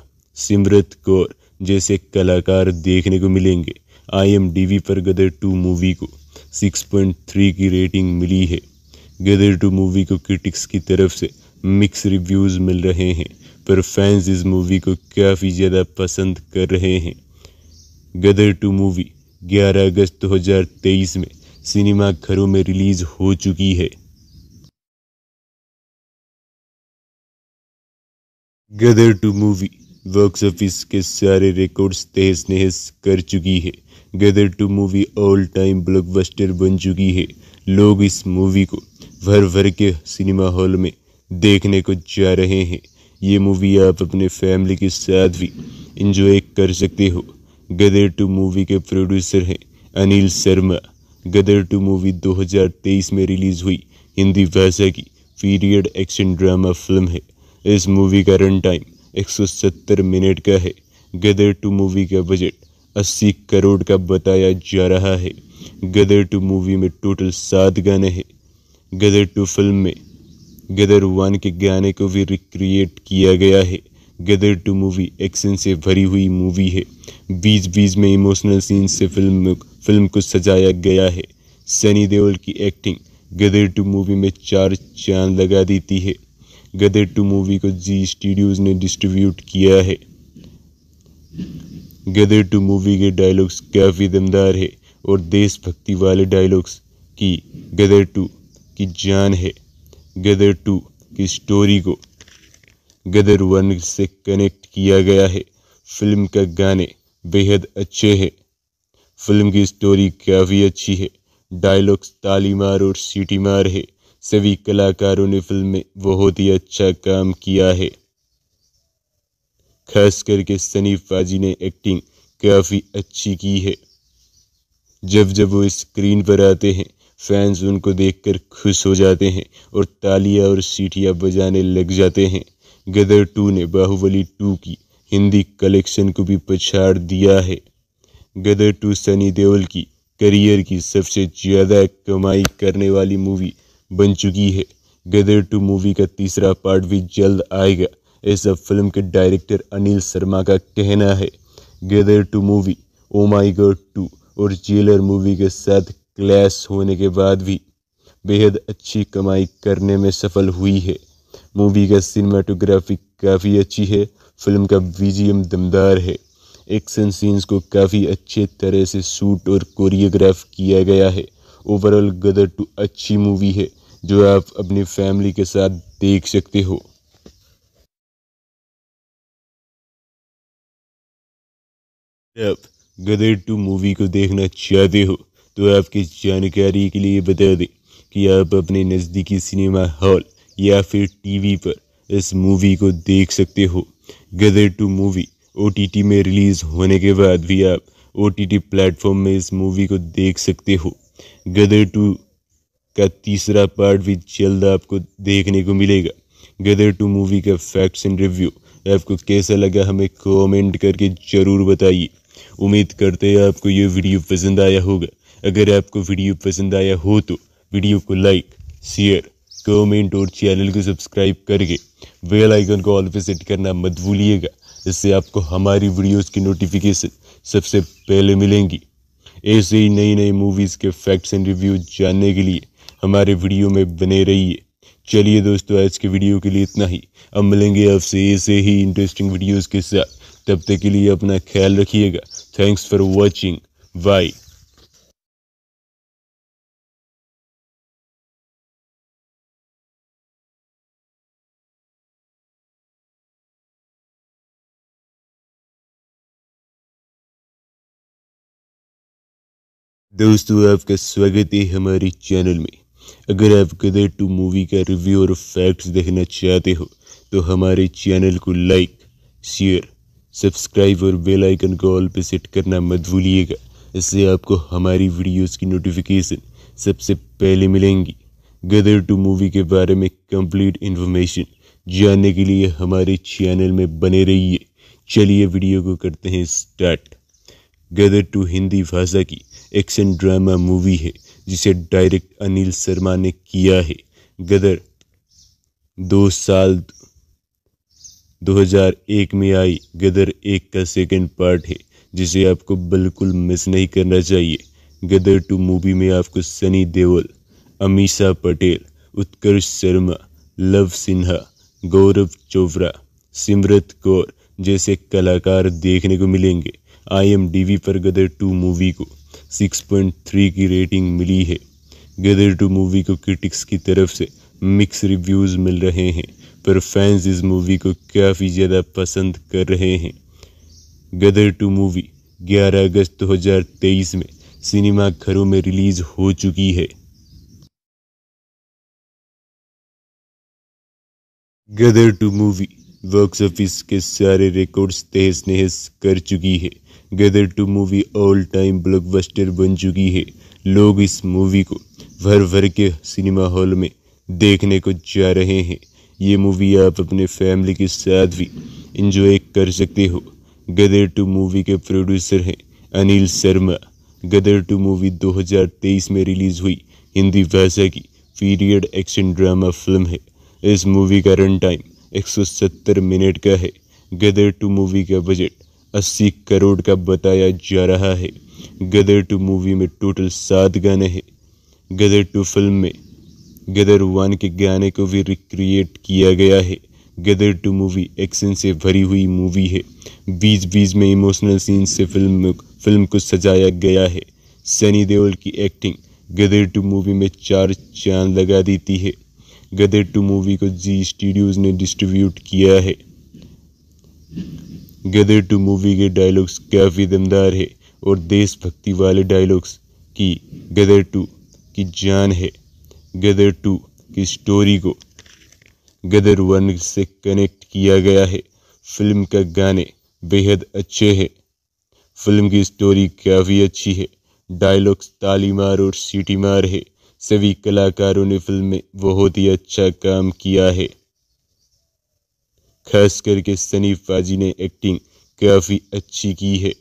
सिमरत कौर जैसे कलाकार देखने को मिलेंगे आईएमडीबी पर गदर टू मूवी को 6.3 की रेटिंग मिली है गदर टू मूवी को क्रिटिक्स की तरफ से मिक्स रिव्यूज़ मिल रहे हैं पर फैंस इस मूवी को काफ़ी ज़्यादा पसंद कर रहे हैं गदर टू मूवी 11 अगस्त 2023 में सिनेमा घरों में रिलीज़ हो चुकी है Gadar two movie box office के सारे रिकॉर्ड्स तहस नहस कर चुकी है Gadar two movie all time blockbuster बन चुकी है लोग इस मूवी को भर भर के सिनेमा हॉल में देखने को जा रहे हैं ये मूवी आप अपने फैमिली के साथ भी इंजॉय कर सकते हो गदर टू मूवी के प्रोड्यूसर हैं अनिल शर्मा गदर टू मूवी 2023 में रिलीज़ हुई हिंदी भाषा की पीरियड एक्शन ड्रामा फिल्म है इस मूवी का रन टाइम 170 मिनट का है गदर टू मूवी का बजट 80 करोड़ का बताया जा रहा है गदर टू मूवी में टोटल सात गाने हैं गदर टू फिल्म में गदर वन के गाने को भी रिक्रिएट किया गया है गदर टू मूवी एक्शन से भरी हुई मूवी है बीच बीच में इमोशनल सीन से फिल्म फिल्म को सजाया गया है सनी देओल की एक्टिंग गदर टू मूवी में चार चांद लगा देती है गदर टू मूवी को जी स्टूडियोज ने डिस्ट्रीब्यूट किया है गदर टू मूवी के डायलॉग्स काफ़ी दमदार है और देशभक्ति वाले डायलॉग्स की गदर टू की जान है गदर टू की स्टोरी को गदर वन से कनेक्ट किया गया है फिल्म का गाने बेहद अच्छे हैं फिल्म की स्टोरी काफ़ी अच्छी है डायलॉग्स तालीमार और सीटी मार है सभी कलाकारों ने फिल्म में बहुत ही अच्छा काम किया है खास करके सनी फाजी ने एक्टिंग काफ़ी अच्छी की है जब जब वो स्क्रीन पर आते हैं फैंस उनको देखकर खुश हो जाते हैं और तालियां और सीटियां बजाने लग जाते हैं गदर टू ने बाहुबली टू की हिंदी कलेक्शन को भी पछाड़ दिया है गदर टू सनी देओल की करियर की सबसे ज़्यादा कमाई करने वाली मूवी बन चुकी है गदर टू मूवी का तीसरा पार्ट भी जल्द आएगा ऐसा फिल्म के डायरेक्टर अनिल शर्मा का कहना है गदर टू मूवी ओ माई गॉड टू और जेलर मूवी के साथ क्लैस होने के बाद भी बेहद अच्छी कमाई करने में सफल हुई है मूवी का सिनेमाटोग्राफी काफ़ी अच्छी है फिल्म का विजियम दमदार है एक्शन सीन्स को काफ़ी अच्छे तरह से शूट और कोरियोग्राफ किया गया है ओवरऑल गदर टू अच्छी मूवी है जो आप अपनी फैमिली के साथ देख सकते हो आप गदर टू मूवी को देखना चाहते हो तो आपकी जानकारी के लिए बता दें कि आप अपने नज़दीकी सिनेमा हॉल या फिर टीवी पर इस मूवी को देख सकते हो गदर टू मूवी ओ में रिलीज़ होने के बाद भी आप ओ टी प्लेटफॉर्म में इस मूवी को देख सकते हो गदर टू का तीसरा पार्ट भी जल्द आपको देखने को मिलेगा गदर टू मूवी का फैक्ट्स एंड रिव्यू आपको कैसा लगा हमें कमेंट करके ज़रूर बताइए उम्मीद करते हैं आपको ये वीडियो पसंद आया होगा अगर आपको वीडियो पसंद आया हो तो वीडियो को लाइक शेयर कमेंट और चैनल को सब्सक्राइब करके बेल आइकन को ऑल पे सेट करना मत भूलिएगा इससे आपको हमारी वीडियोस की नोटिफिकेशन सबसे पहले मिलेंगी ऐसे ही नई नई मूवीज़ के फैक्ट्स एंड रिव्यू जानने के लिए हमारे वीडियो में बने रहिए चलिए दोस्तों आज के वीडियो के लिए इतना ही अब मिलेंगे आपसे ऐसे ही इंटरेस्टिंग वीडियोज़ के साथ तब तक के लिए अपना ख्याल रखिएगा थैंक्स फॉर वॉचिंग बाय दोस्तों आपका स्वागत है हमारे चैनल में अगर आप गदर टू मूवी का रिव्यू और फैक्ट्स देखना चाहते हो तो हमारे चैनल को लाइक शेयर सब्सक्राइब और बेल आइकन को ऑल पे सेट करना मत भूलिएगा इससे आपको हमारी वीडियोस की नोटिफिकेशन सबसे पहले मिलेंगी गदर टू मूवी के बारे में कंप्लीट इन्फॉर्मेशन जानने के लिए हमारे चैनल में बने रहिए चलिए वीडियो को करते हैं स्टार्ट गदर टू हिंदी भाषा की एक्शन ड्रामा मूवी है जिसे डायरेक्ट अनिल शर्मा ने किया है गदर दो साल 2001 में आई गदर एक का सेकंड पार्ट है जिसे आपको बिल्कुल मिस नहीं करना चाहिए गदर टू मूवी में आपको सनी देओल अमीशा पटेल उत्कर्ष शर्मा लव सिन्हा गौरव चोपड़ा सिमरत कौर जैसे कलाकार देखने को मिलेंगे आई एम वी पर गदर टू मूवी को 6.3 की रेटिंग मिली है गदर टू मूवी को क्रिटिक्स की तरफ से मिक्स रिव्यूज़ मिल रहे हैं पर फैंस इस मूवी को काफ़ी ज़्यादा पसंद कर रहे हैं गदर टू मूवी 11 अगस्त 2023 में सिनेमा घरों में रिलीज़ हो चुकी है Gadar two movie box office के सारे रिकॉर्ड्स तहस नहस कर चुकी है Gadar two movie all time blockbuster बन चुकी है लोग इस मूवी को भर भर के सिनेमा हॉल में देखने को जा रहे हैं ये मूवी आप अपने फैमिली के साथ भी इंजॉय कर सकते हो गदर टू मूवी के प्रोड्यूसर हैं अनिल शर्मा गदर टू मूवी 2023 में रिलीज़ हुई हिंदी भाषा की पीरियड एक्शन ड्रामा फिल्म है इस मूवी का रन टाइम 170 मिनट का है गदर टू मूवी का बजट अस्सी करोड़ का बताया जा रहा है गदर टू मूवी में टोटल सात गाने हैं गदर टू फिल्म में गदर वन के गाने को भी रिक्रिएट किया गया है गदर टू मूवी एक्शन से भरी हुई मूवी है बीच बीच में इमोशनल सीन से फिल्म फिल्म को सजाया गया है सनी देओल की एक्टिंग गदर टू मूवी में चार चांद लगा देती है गदर टू मूवी को जी स्टूडियोज़ ने डिस्ट्रीब्यूट किया है गदर टू मूवी के डायलॉग्स काफ़ी दमदार है और देशभक्ति वाले डायलॉग्स की गदर टू की जान है गदर टू की स्टोरी को गदर वन से कनेक्ट किया गया है फिल्म का गाने बेहद अच्छे हैं फिल्म की स्टोरी काफ़ी अच्छी है डायलॉग्स तालीमार और सीटीमार है सभी कलाकारों ने फिल्म में बहुत ही अच्छा काम किया है खास करके सनी फाजी ने एक्टिंग काफ़ी अच्छी की है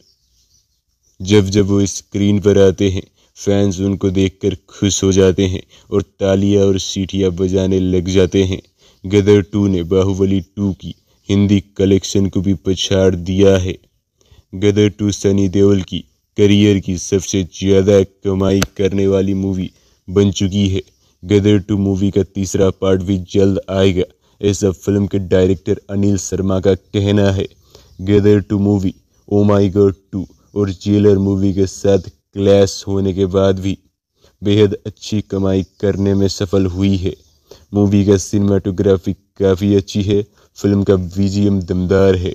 जब जब वो स्क्रीन पर आते हैं फैंस उनको देखकर खुश हो जाते हैं और तालियां और सीटियां बजाने लग जाते हैं गदर टू ने बाहुबली टू की हिंदी कलेक्शन को भी पछाड़ दिया है गदर टू सनी देओल की करियर की सबसे ज़्यादा कमाई करने वाली मूवी बन चुकी है गदर टू मूवी का तीसरा पार्ट भी जल्द आएगा ऐसा फिल्म के डायरेक्टर अनिल शर्मा का कहना है गदर टू मूवी ओ माई गॉड टू और जेलर मूवी के साथ क्लैश होने के बाद भी बेहद अच्छी कमाई करने में सफल हुई है मूवी का सिनेमाटोग्राफी काफ़ी अच्छी है फिल्म का विजियम दमदार है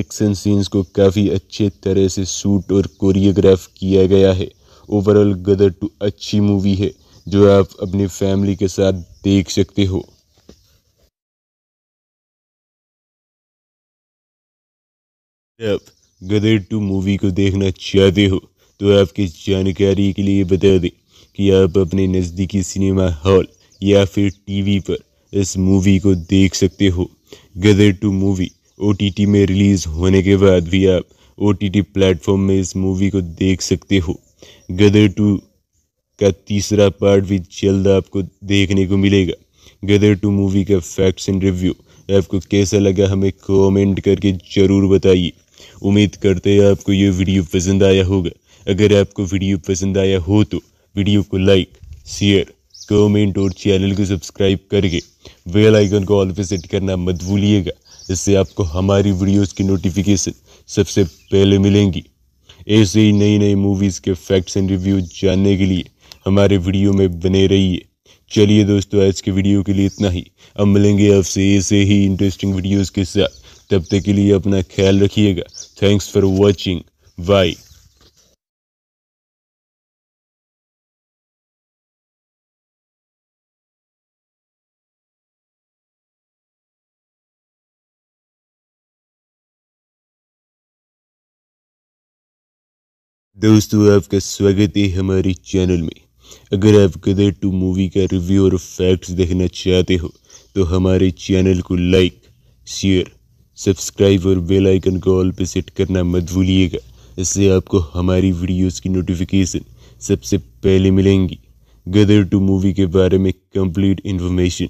एक्शन सीन्स को काफ़ी अच्छे तरह से शूट और कोरियोग्राफ किया गया है ओवरऑल गदर टू अच्छी मूवी है जो आप अपनी फैमिली के साथ देख सकते हो आप गदर टू मूवी को देखना चाहते हो तो आपकी जानकारी के लिए बता दें कि आप अपने नज़दीकी सिनेमा हॉल या फिर टीवी पर इस मूवी को देख सकते हो गदर टू मूवी ओ में रिलीज़ होने के बाद भी आप ओ टी प्लेटफॉर्म में इस मूवी को देख सकते हो गदर टू का तीसरा पार्ट भी जल्द आपको देखने को मिलेगा गदर टू मूवी का फैक्ट्स एंड रिव्यू आपको कैसा लगा हमें कमेंट करके ज़रूर बताइए उम्मीद करते हैं आपको ये वीडियो पसंद आया होगा अगर आपको वीडियो पसंद आया हो तो वीडियो को लाइक शेयर कमेंट और चैनल को सब्सक्राइब करके बेल आइकन को ऑल पे सेट करना मत भूलिएगा इससे आपको हमारी वीडियोस की नोटिफिकेशन सबसे पहले मिलेंगी ऐसे ही नई नई मूवीज़ के फैक्ट्स एंड रिव्यू जानने के लिए हमारे वीडियो में बने रहिए चलिए दोस्तों आज के वीडियो के लिए इतना ही अब मिलेंगे आपसे ऐसे ही इंटरेस्टिंग वीडियोज़ के साथ तब तक के लिए अपना ख्याल रखिएगा Thanks for watching. Bye. दोस्तों आपका स्वागत है हमारे चैनल में अगर आप गदर टू मूवी का रिव्यू और फैक्ट्स देखना चाहते हो तो हमारे चैनल को लाइक शेयर सब्सक्राइब और बेल आइकन को ऑल पे सेट करना मत भूलिएगा इससे आपको हमारी वीडियोस की नोटिफिकेशन सबसे पहले मिलेंगी गदर टू मूवी के बारे में कंप्लीट इन्फॉर्मेशन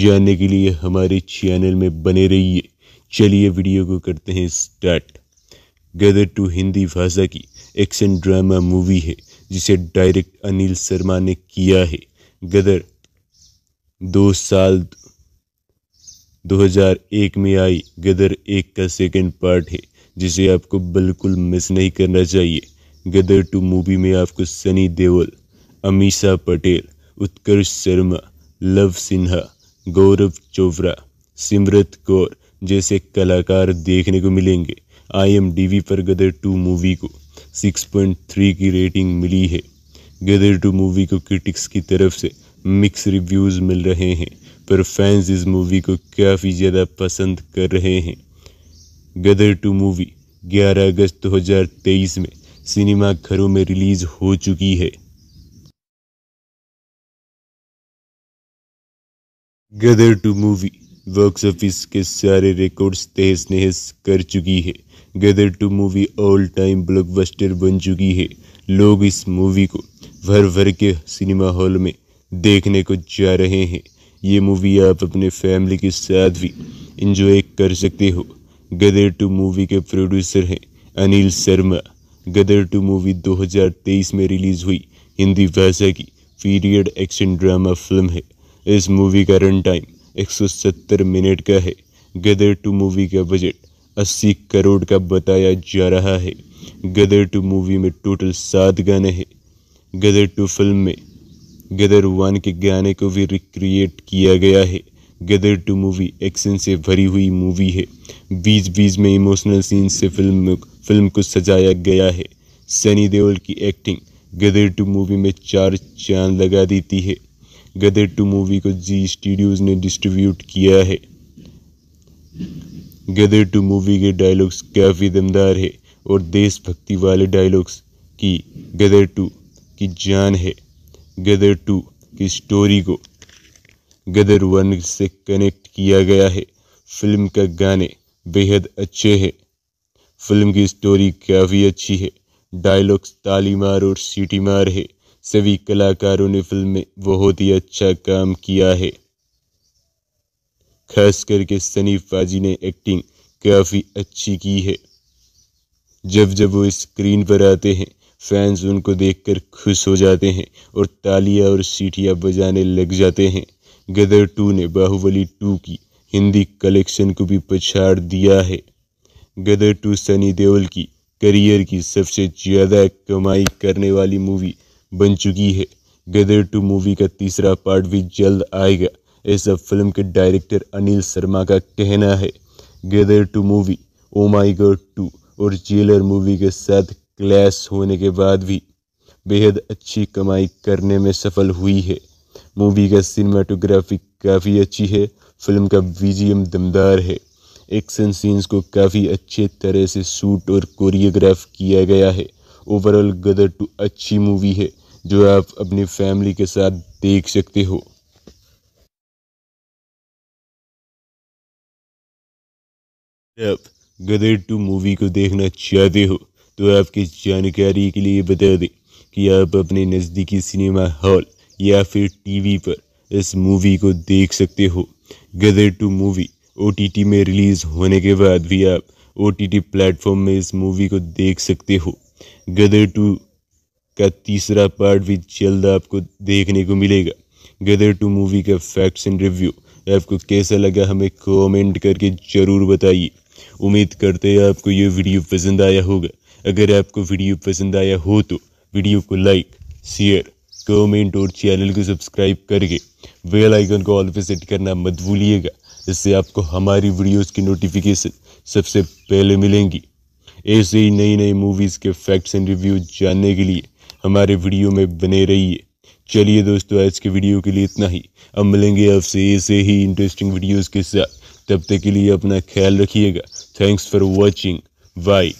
जानने के लिए हमारे चैनल में बने रहिए चलिए वीडियो को करते हैं स्टार्ट गदर टू हिंदी भाषा की एक्शन ड्रामा मूवी है जिसे डायरेक्ट अनिल शर्मा ने किया है गदर दो साल 2001 में आई गदर एक का सेकंड पार्ट है जिसे आपको बिल्कुल मिस नहीं करना चाहिए गदर टू मूवी में आपको सनी देओल अमीशा पटेल उत्कर्ष शर्मा लव सिन्हा गौरव चोपड़ा सिमरत कौर जैसे कलाकार देखने को मिलेंगे आईएमडीबी पर गदर टू मूवी को 6.3 की रेटिंग मिली है गदर टू मूवी को क्रिटिक्स की तरफ से मिक्स रिव्यूज़ मिल रहे हैं पर फैंस इस मूवी को काफ़ी ज़्यादा पसंद कर रहे हैं गदर टू मूवी 11 अगस्त 2023 में सिनेमा घरों में रिलीज़ हो चुकी है Gadar two movie box office के सारे रिकॉर्ड्स तहस नहस कर चुकी है Gadar two movie all time blockbuster बन चुकी है लोग इस मूवी को भर भर के सिनेमा हॉल में देखने को जा रहे हैं ये मूवी आप अपने फैमिली के साथ भी इंजॉय कर सकते हो गदर टू मूवी के प्रोड्यूसर हैं अनिल शर्मा गदर टू मूवी 2023 में रिलीज हुई हिंदी भाषा की पीरियड एक्शन ड्रामा फिल्म है इस मूवी का रन टाइम 170 मिनट का है गदर टू मूवी का बजट 80 करोड़ का बताया जा रहा है गदर टू मूवी में टोटल सात गाने हैं गदर टू फिल्म में गदर वन के गाने को भी रिक्रिएट किया गया है गदर टू मूवी एक्शन से भरी हुई मूवी है बीच बीच में इमोशनल सीन से फिल्म फिल्म को सजाया गया है सनी देओल की एक्टिंग गदर टू मूवी में चार चांद लगा देती है गदर टू मूवी को जी स्टूडियोज ने डिस्ट्रीब्यूट किया है गदर टू मूवी के डायलॉग्स काफ़ी दमदार है और देशभक्ति वाले डायलॉग्स की गदर टू की जान है गदर टू की स्टोरी को गदर वन से कनेक्ट किया गया है फिल्म का गाने बेहद अच्छे हैं फिल्म की स्टोरी काफ़ी अच्छी है डायलॉग्स ताली मार और सीटी मार है सभी कलाकारों ने फिल्म में बहुत ही अच्छा काम किया है खास करके सनी फाजी ने एक्टिंग काफ़ी अच्छी की है जब जब वो स्क्रीन पर आते हैं फैंस उनको देखकर खुश हो जाते हैं और तालियां और सीटियां बजाने लग जाते हैं गदर टू ने बाहुबली टू की हिंदी कलेक्शन को भी पछाड़ दिया है गदर टू सनी देओल की करियर की सबसे ज़्यादा कमाई करने वाली मूवी बन चुकी है गदर टू मूवी का तीसरा पार्ट भी जल्द आएगा ऐसा फिल्म के डायरेक्टर अनिल शर्मा का कहना है गदर टू मूवी ओ माई गॉड टू और जेलर मूवी के साथ क्लैश होने के बाद भी बेहद अच्छी कमाई करने में सफल हुई है मूवी का सिनेमाटोग्राफी काफ़ी अच्छी है फिल्म का बीजीएम दमदार है एक्शन सीन्स को काफ़ी अच्छे तरह से शूट और कोरियोग्राफ किया गया है ओवरऑल गदर टू अच्छी मूवी है जो आप अपनी फैमिली के साथ देख सकते हो आप गदर टू मूवी को देखना चाहते हो तो आपकी जानकारी के लिए बता दें कि आप अपने नज़दीकी सिनेमा हॉल या फिर टीवी पर इस मूवी को देख सकते हो गदर टू मूवी ओ में रिलीज़ होने के बाद भी आप ओ टी प्लेटफॉर्म में इस मूवी को देख सकते हो गदर टू का तीसरा पार्ट भी जल्द आपको देखने को मिलेगा गदर टू मूवी का फैक्ट्स एंड रिव्यू आपको कैसा लगा हमें कमेंट करके ज़रूर बताइए उम्मीद करते हैं आपको ये वीडियो पसंद आया होगा अगर आपको वीडियो पसंद आया हो तो वीडियो को लाइक शेयर कमेंट और चैनल को सब्सक्राइब करके बेल आइकन को ऑल पे सेट करना मत भूलिएगा इससे आपको हमारी वीडियोस की नोटिफिकेशन सबसे पहले मिलेंगी ऐसे ही नई नई मूवीज़ के फैक्ट्स एंड रिव्यू जानने के लिए हमारे वीडियो में बने रहिए चलिए दोस्तों आज के वीडियो के लिए इतना ही अब मिलेंगे आपसे ऐसे ही इंटरेस्टिंग वीडियोज़ के साथ तब तक के लिए अपना ख्याल रखिएगा थैंक्स फॉर वॉचिंग बाय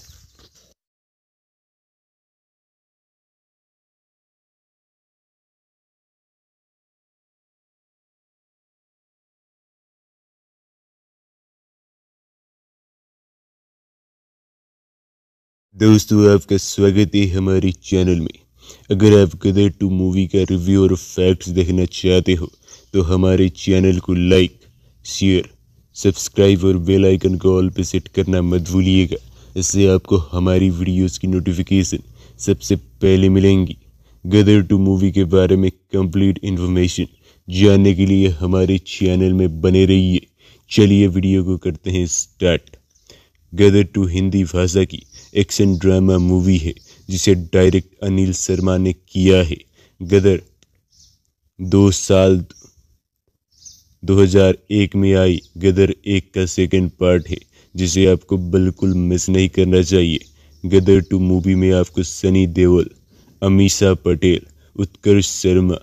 दोस्तों आपका स्वागत है हमारे चैनल में अगर आप गदर टू मूवी का रिव्यू और फैक्ट्स देखना चाहते हो तो हमारे चैनल को लाइक शेयर सब्सक्राइब और बेल आइकन को ऑल पे सेट करना मत भूलिएगा इससे आपको हमारी वीडियोस की नोटिफिकेशन सबसे पहले मिलेंगी गदर टू मूवी के बारे में कंप्लीट इन्फॉर्मेशन जानने के लिए हमारे चैनल में बने रहिए चलिए वीडियो को करते हैं स्टार्ट गदर टू हिंदी भाषा की एक्शन ड्रामा मूवी है जिसे डायरेक्ट अनिल शर्मा ने किया है गदर दो साल 2001 में आई गदर एक का सेकंड पार्ट है जिसे आपको बिल्कुल मिस नहीं करना चाहिए गदर टू मूवी में आपको सनी देओल अमीशा पटेल उत्कर्ष शर्मा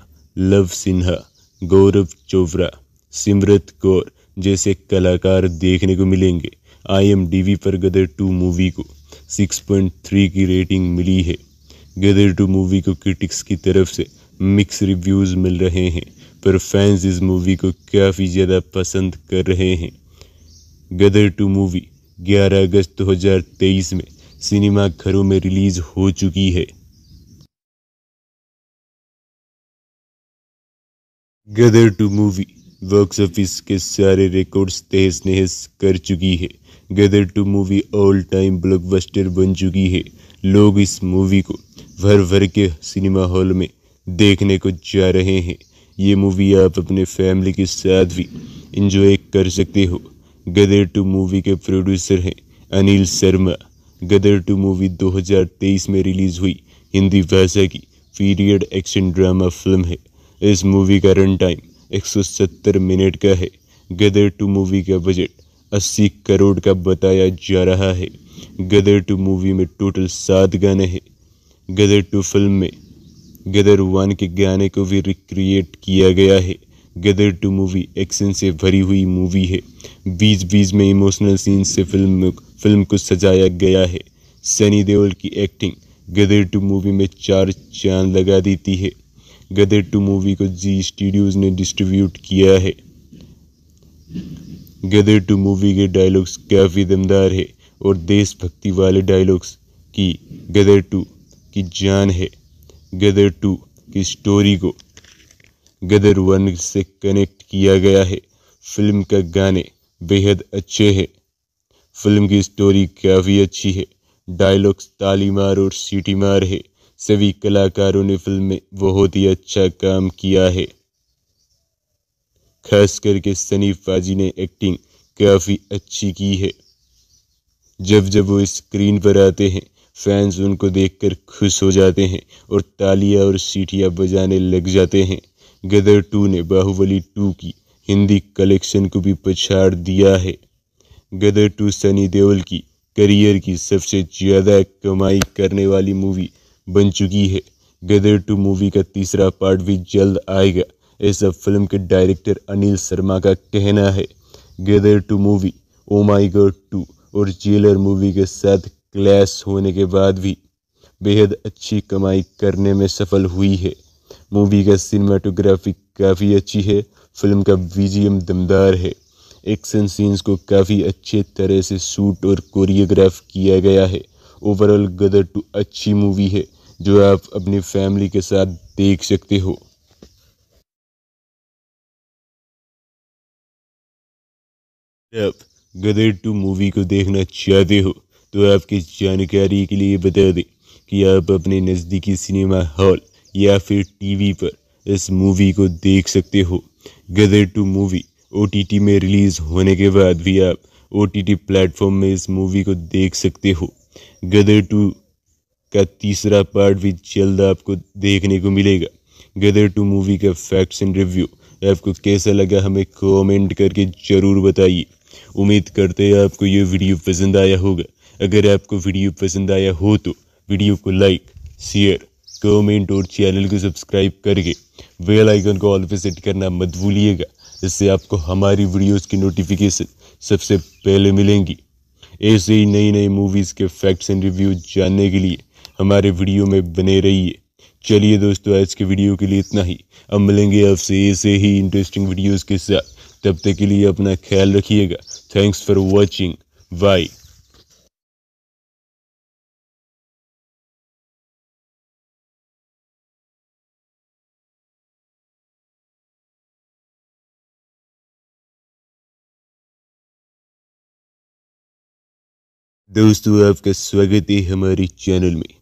लव सिन्हा गौरव चोपड़ा सिमरत कौर जैसे कलाकार देखने को मिलेंगे आई एम पर गदर टू मूवी को 6.3 की रेटिंग मिली है गदर टू मूवी को क्रिटिक्स की तरफ से मिक्स रिव्यूज़ मिल रहे हैं पर फैंस इस मूवी को काफ़ी ज़्यादा पसंद कर रहे हैं गदर टू मूवी 11 अगस्त 2023 में सिनेमा घरों में रिलीज़ हो चुकी है Gadar two movie box office के सारे रिकॉर्ड्स तहस नहस कर चुकी है Gadar two movie all time blockbuster बन चुकी है लोग इस मूवी को भर भर के सिनेमा हॉल में देखने को जा रहे हैं ये मूवी आप अपने फैमिली के साथ भी इंजॉय कर सकते हो गदर टू मूवी के प्रोड्यूसर हैं अनिल शर्मा गदर टू मूवी 2023 में रिलीज़ हुई हिंदी भाषा की पीरियड एक्शन ड्रामा फिल्म है इस मूवी का रन टाइम 170 मिनट का है गदर टू मूवी का बजट अस्सी करोड़ का बताया जा रहा है गदर टू मूवी में टोटल सात गाने हैं गदर टू फिल्म में गदर वन के गाने को भी रिक्रिएट किया गया है गदर टू मूवी एक्शन से भरी हुई मूवी है बीच बीच में इमोशनल सीन से फिल्म फिल्म को सजाया गया है सनी देओल की एक्टिंग गदर टू मूवी में चार चांद लगा देती है गदर टू मूवी को जी स्टूडियोज़ ने डिस्ट्रीब्यूट किया है गदर टू मूवी के डायलॉग्स काफ़ी दमदार है और देशभक्ति वाले डायलॉग्स की गदर टू की जान है गदर टू की स्टोरी को गदर वन से कनेक्ट किया गया है फिल्म का गाने बेहद अच्छे हैं फिल्म की स्टोरी काफ़ी अच्छी है डायलॉग्स तालीमार और सीटी मार है सभी कलाकारों ने फिल्म में बहुत ही अच्छा काम किया है खास करके सनी फाजी ने एक्टिंग काफ़ी अच्छी की है जब जब वो स्क्रीन पर आते हैं फैंस उनको देखकर खुश हो जाते हैं और तालियां और सीटियां बजाने लग जाते हैं गदर टू ने बाहुबली टू की हिंदी कलेक्शन को भी पछाड़ दिया है गदर टू सनी देओल की करियर की सबसे ज़्यादा कमाई करने वाली मूवी बन चुकी है गदर टू मूवी का तीसरा पार्ट भी जल्द आएगा ऐसा फिल्म के डायरेक्टर अनिल शर्मा का कहना है गेदर टू मूवी ओ माई गर टू और जेलर मूवी के साथ क्लैश होने के बाद भी बेहद अच्छी कमाई करने में सफल हुई है मूवी का सिनेमाटोग्राफी काफ़ी अच्छी है फिल्म का विजियम दमदार है एक्शन सीन्स को काफ़ी अच्छे तरह से शूट और कोरियोग्राफ किया गया है ओवरऑल गदर टू अच्छी मूवी है जो आप अपनी फैमिली के साथ देख सकते हो आप गदर टू मूवी को देखना चाहते हो तो आपकी जानकारी के लिए बता दें कि आप अपने नज़दीकी सिनेमा हॉल या फिर टीवी पर इस मूवी को देख सकते हो गदर टू मूवी ओ में रिलीज़ होने के बाद भी आप ओ टी प्लेटफॉर्म में इस मूवी को देख सकते हो गदर टू का तीसरा पार्ट भी जल्द आपको देखने को मिलेगा गदर टू मूवी का फैक्ट्स एंड रिव्यू आपको कैसा लगा हमें कमेंट करके ज़रूर बताइए उम्मीद करते हैं आपको ये वीडियो पसंद आया होगा अगर आपको वीडियो पसंद आया हो तो वीडियो को लाइक शेयर कमेंट और चैनल को सब्सक्राइब करके बेल आइकन को ऑल पे सेट करना मत भूलिएगा जिससे आपको हमारी वीडियोस की नोटिफिकेशन सबसे पहले मिलेंगी ऐसे ही नई नई मूवीज़ के फैक्ट्स एंड रिव्यू जानने के लिए हमारे वीडियो में बने रहिए चलिए दोस्तों आज के वीडियो के लिए इतना ही अब मिलेंगे आपसे ऐसे ही इंटरेस्टिंग वीडियोज़ के साथ तब तक के लिए अपना ख्याल रखिएगा थैंक्स फॉर वॉचिंग बाय दोस्तों आपका स्वागत है हमारे चैनल में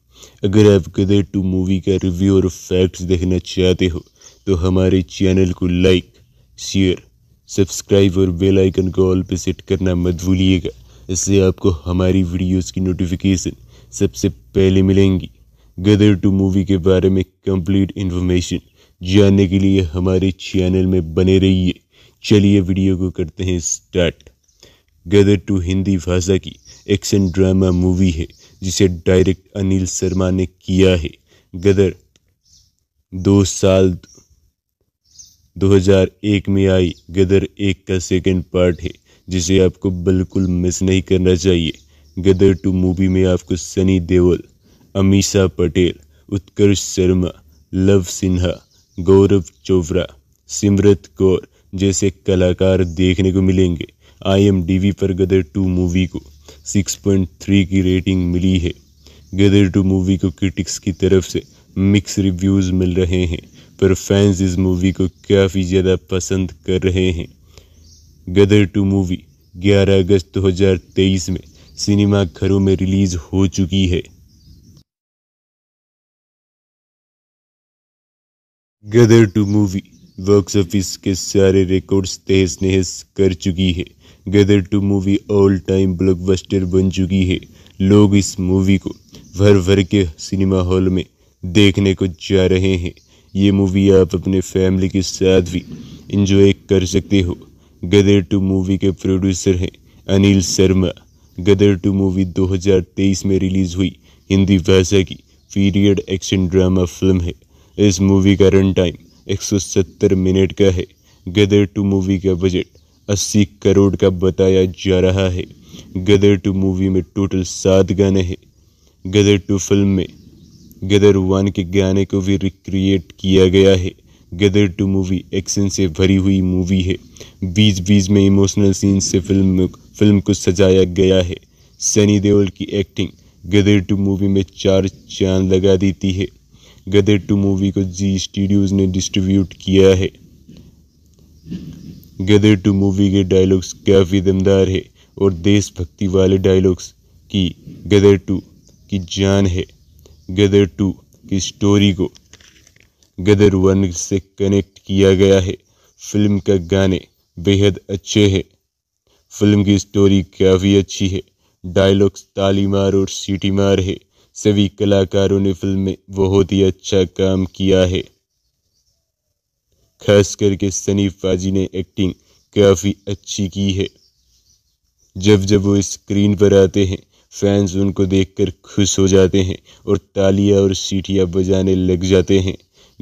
अगर आप गदर टू मूवी का रिव्यू और फैक्ट्स देखना चाहते हो तो हमारे चैनल को लाइक शेयर सब्सक्राइब और बेल आइकन को ऑल पे सेट करना मत भूलिएगा इससे आपको हमारी वीडियोस की नोटिफिकेशन सबसे पहले मिलेंगी गदर टू मूवी के बारे में कंप्लीट इन्फॉर्मेशन जानने के लिए हमारे चैनल में बने रहिए चलिए वीडियो को करते हैं स्टार्ट गदर टू हिंदी भाषा की एक्शन ड्रामा मूवी है जिसे डायरेक्ट अनिल शर्मा ने किया है गदर दो साल 2001 में आई गदर एक का सेकंड पार्ट है जिसे आपको बिल्कुल मिस नहीं करना चाहिए गदर टू मूवी में आपको सनी देओल अमीशा पटेल उत्कर्ष शर्मा लव सिन्हा गौरव चोपड़ा सिमरत कौर जैसे कलाकार देखने को मिलेंगे आई पर गदर टू मूवी को 6.3 की रेटिंग मिली है गदर टू मूवी को क्रिटिक्स की तरफ से मिक्स रिव्यूज़ मिल रहे हैं पर फैंस इस मूवी को काफ़ी ज़्यादा पसंद कर रहे हैं गदर टू मूवी 11 अगस्त 2023 में सिनेमा घरों में रिलीज़ हो चुकी है Gadar two movie box office के सारे रिकॉर्ड्स तहस नहस कर चुकी है Gadar two movie all time blockbuster बन चुकी है लोग इस मूवी को भर भर के सिनेमा हॉल में देखने को जा रहे हैं ये मूवी आप अपने फैमिली के साथ भी इंजॉय कर सकते हो गदर टू मूवी के प्रोड्यूसर हैं अनिल शर्मा गदर टू मूवी 2023 में रिलीज़ हुई हिंदी भाषा की पीरियड एक्शन ड्रामा फिल्म है इस मूवी का रन टाइम 170 मिनट का है गदर टू मूवी का बजट 80 करोड़ का बताया जा रहा है गदर टू मूवी में टोटल सात गाने हैं गदर टू फिल्म में गदर वन के गाने को भी रिक्रिएट किया गया है गदर टू मूवी एक्शन से भरी हुई मूवी है बीच बीच में इमोशनल सीन से फिल्म फिल्म को सजाया गया है सनी देओल की एक्टिंग गदर टू मूवी में चार चांद लगा देती है गदर टू मूवी को जी स्टूडियोज ने डिस्ट्रीब्यूट किया है गदर टू मूवी के डायलॉग्स काफ़ी दमदार है और देशभक्ति वाले डायलॉग्स की गदर टू की जान है गदर टू की स्टोरी को गदर वन से कनेक्ट किया गया है फिल्म का गाने बेहद अच्छे हैं फिल्म की स्टोरी काफ़ी अच्छी है डायलॉग्स ताली मार और सीटी मार है सभी कलाकारों ने फिल्म में बहुत ही अच्छा काम किया है खास करके सनी फाजी ने एक्टिंग काफ़ी अच्छी की है जब जब वो स्क्रीन पर आते हैं फैंस उनको देखकर खुश हो जाते हैं और तालियां और सीटियां बजाने लग जाते हैं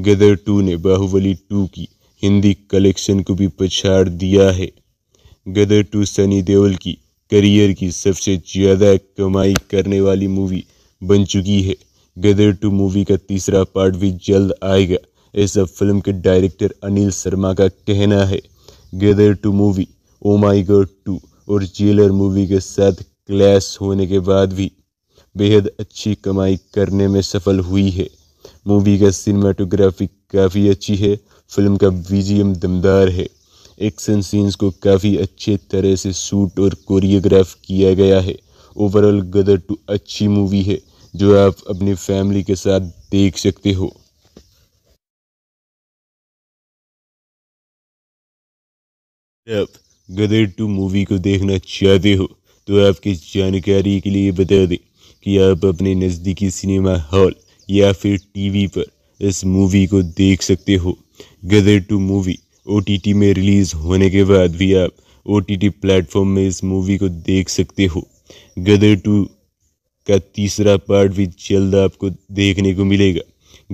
गदर टू ने बाहुबली टू की हिंदी कलेक्शन को भी पछाड़ दिया है गदर टू सनी देओल की करियर की सबसे ज़्यादा कमाई करने वाली मूवी बन चुकी है गदर टू मूवी का तीसरा पार्ट भी जल्द आएगा ऐसा फिल्म के डायरेक्टर अनिल शर्मा का कहना है गदर टू मूवी ओ माई गॉड टू और जेलर मूवी के साथ क्लैश होने के बाद भी बेहद अच्छी कमाई करने में सफल हुई है मूवी का सिनेमाटोग्राफी काफ़ी अच्छी है फिल्म का विजियम दमदार है एक्शन सीन्स को काफ़ी अच्छे तरह से शूट और कोरियोग्राफ किया गया है ओवरऑल गदर टू अच्छी मूवी है जो आप अपनी फैमिली के साथ देख सकते हो आप गदर टू मूवी को देखना चाहते हो तो आपकी जानकारी के लिए बता दें कि आप अपने नज़दीकी सिनेमा हॉल या फिर टीवी पर इस मूवी को देख सकते हो गदर टू मूवी ओ में रिलीज़ होने के बाद भी आप ओ टी प्लेटफॉर्म में इस मूवी को देख सकते हो गदर टू का तीसरा पार्ट भी जल्द आपको देखने को मिलेगा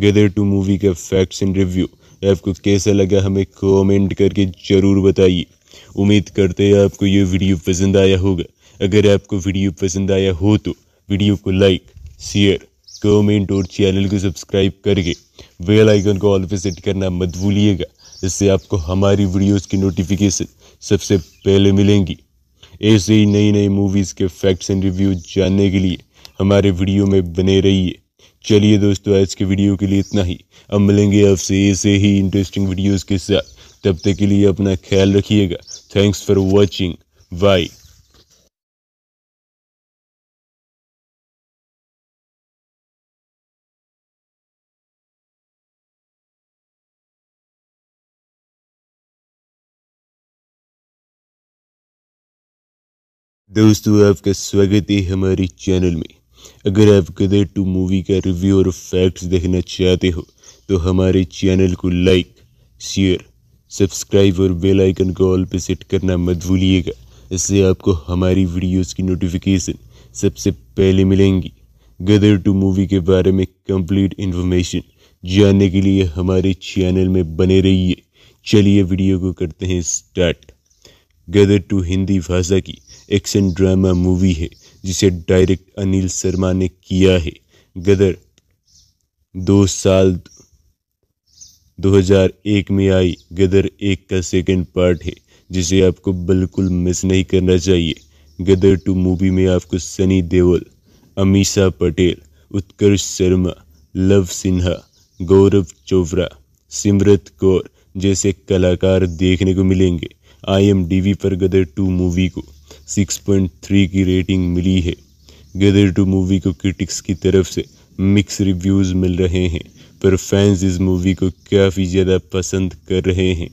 गदर टू मूवी का फैक्ट्स एंड रिव्यू आपको कैसा लगा हमें कमेंट करके ज़रूर बताइए उम्मीद करते हैं आपको ये वीडियो पसंद आया होगा अगर आपको वीडियो पसंद आया हो तो वीडियो को लाइक शेयर कमेंट और चैनल को सब्सक्राइब करके बेल आइकन को ऑल पे सेट करना मत भूलिएगा इससे आपको हमारी वीडियोस की नोटिफिकेशन सबसे पहले मिलेंगी ऐसे ही नई नई मूवीज़ के फैक्ट्स एंड रिव्यू जानने के लिए हमारे वीडियो में बने रहिए चलिए दोस्तों आज के वीडियो के लिए इतना ही अब मिलेंगे आपसे ऐसे ही इंटरेस्टिंग वीडियोस के साथ तब तक के लिए अपना ख्याल रखिएगा थैंक्स फॉर वॉचिंग बाय दोस्तों आपका स्वागत है हमारे चैनल में अगर आप गदर टू मूवी का रिव्यू और फैक्ट्स देखना चाहते हो तो हमारे चैनल को लाइक शेयर सब्सक्राइब और बेल आइकन को ऑल पे सेट करना मत भूलिएगा इससे आपको हमारी वीडियोस की नोटिफिकेशन सबसे पहले मिलेंगी गदर टू मूवी के बारे में कंप्लीट इन्फॉर्मेशन जानने के लिए हमारे चैनल में बने रहिए चलिए वीडियो को करते हैं स्टार्ट गदर टू हिंदी भाषा की एक्शन ड्रामा मूवी है जिसे डायरेक्ट अनिल शर्मा ने किया है गदर दो साल 2001 में आई गदर एक का सेकंड पार्ट है जिसे आपको बिल्कुल मिस नहीं करना चाहिए गदर टू मूवी में आपको सनी देओल अमीशा पटेल उत्कर्ष शर्मा लव सिन्हा गौरव चोपड़ा सिमरत कौर जैसे कलाकार देखने को मिलेंगे आई एम डी वी पर गदर टू मूवी को 6.3 की रेटिंग मिली है गदर टू मूवी को क्रिटिक्स की तरफ से मिक्स रिव्यूज़ मिल रहे हैं पर फैंस इस मूवी को काफ़ी ज़्यादा पसंद कर रहे हैं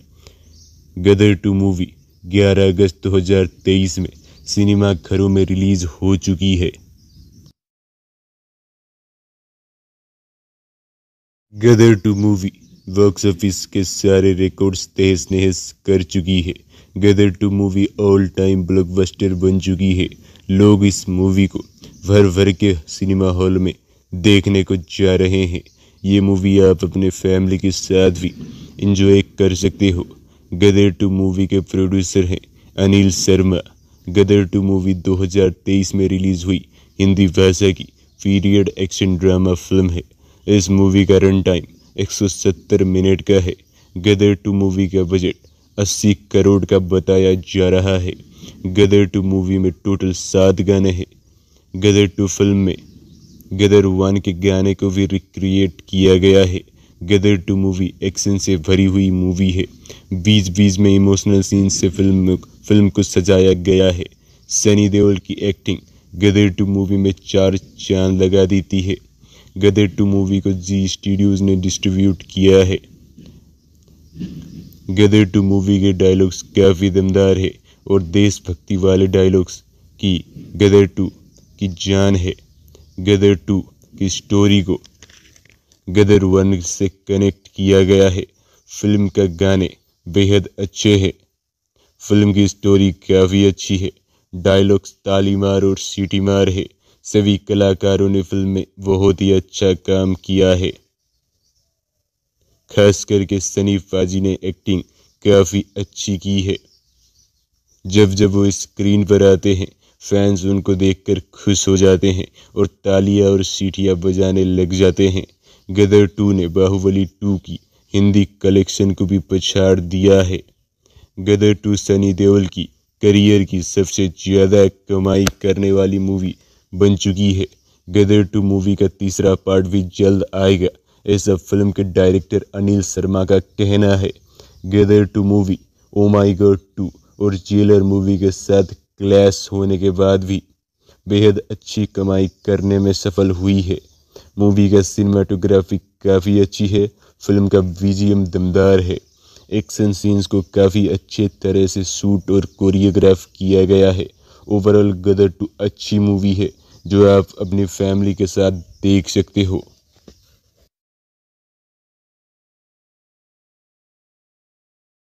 गदर टू मूवी 11 अगस्त 2023 में सिनेमा घरों में रिलीज़ हो चुकी है Gadar two movie box office के सारे रिकॉर्ड्स तहस नहस कर चुकी है Gadar two movie all time blockbuster बन चुकी है लोग इस मूवी को भर भर के सिनेमा हॉल में देखने को जा रहे हैं ये मूवी आप अपने फैमिली के साथ भी इंजॉय कर सकते हो गदर टू मूवी के प्रोड्यूसर हैं अनिल शर्मा गदर टू मूवी 2023 में रिलीज़ हुई हिंदी भाषा की पीरियड एक्शन ड्रामा फिल्म है इस मूवी का रन टाइम 170 मिनट का है गदर टू मूवी का बजट अस्सी करोड़ का बताया जा रहा है गदर टू मूवी में टोटल सात गाने हैं गदर टू फिल्म में गदर वन के गाने को भी रिक्रिएट किया गया है गदर टू मूवी एक्शन से भरी हुई मूवी है बीच बीच में इमोशनल सीन से फिल्म फिल्म को सजाया गया है सनी देओल की एक्टिंग गदर टू मूवी में चार चांद लगा देती है गदर टू मूवी को जी स्टूडियोज़ ने डिस्ट्रीब्यूट किया है गदर टू मूवी के डायलॉग्स काफ़ी दमदार है और देशभक्ति वाले डायलॉग्स की गदर टू की जान है गदर टू की स्टोरी को गदर वन से कनेक्ट किया गया है फिल्म का गाने बेहद अच्छे हैं फिल्म की स्टोरी काफ़ी अच्छी है डायलॉग्स तालीमार और सीटीमार है सभी कलाकारों ने फिल्म में बहुत ही अच्छा काम किया है खास करके सनी फाजी ने एक्टिंग काफ़ी अच्छी की है जब जब वो स्क्रीन पर आते हैं फैंस उनको देखकर खुश हो जाते हैं और तालियां और सीटियां बजाने लग जाते हैं गदर टू ने बाहुबली टू की हिंदी कलेक्शन को भी पछाड़ दिया है गदर टू सनी देओल की करियर की सबसे ज़्यादा कमाई करने वाली मूवी बन चुकी है गदर टू मूवी का तीसरा पार्ट भी जल्द आएगा ऐसा फिल्म के डायरेक्टर अनिल शर्मा का कहना है गेदर टू मूवी ओ माई गॉड टू और जेलर मूवी के साथ क्लैश होने के बाद भी बेहद अच्छी कमाई करने में सफल हुई है मूवी का सिनेमाटोग्राफी काफ़ी अच्छी है फिल्म का विजियम दमदार है एक्शन सीन्स को काफ़ी अच्छे तरह से शूट और कोरियोग्राफ किया गया है ओवरऑल गदर टू अच्छी मूवी है जो आप अपनी फैमिली के साथ देख सकते हो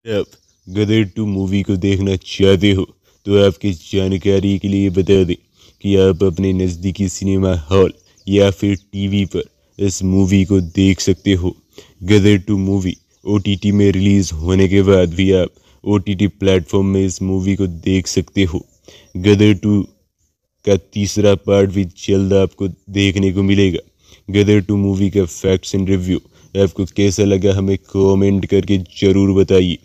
आप गदर टू मूवी को देखना चाहते हो तो आपकी जानकारी के लिए बता दें कि आप अपने नज़दीकी सिनेमा हॉल या फिर टीवी पर इस मूवी को देख सकते हो गदर टू मूवी ओ में रिलीज़ होने के बाद भी आप टी प्लेटफॉर्म में इस मूवी को देख सकते हो गदर टू का तीसरा पार्ट भी जल्द आपको देखने को मिलेगा गदर टू मूवी का फैक्ट्स एंड रिव्यू आपको कैसा लगा हमें कमेंट करके ज़रूर बताइए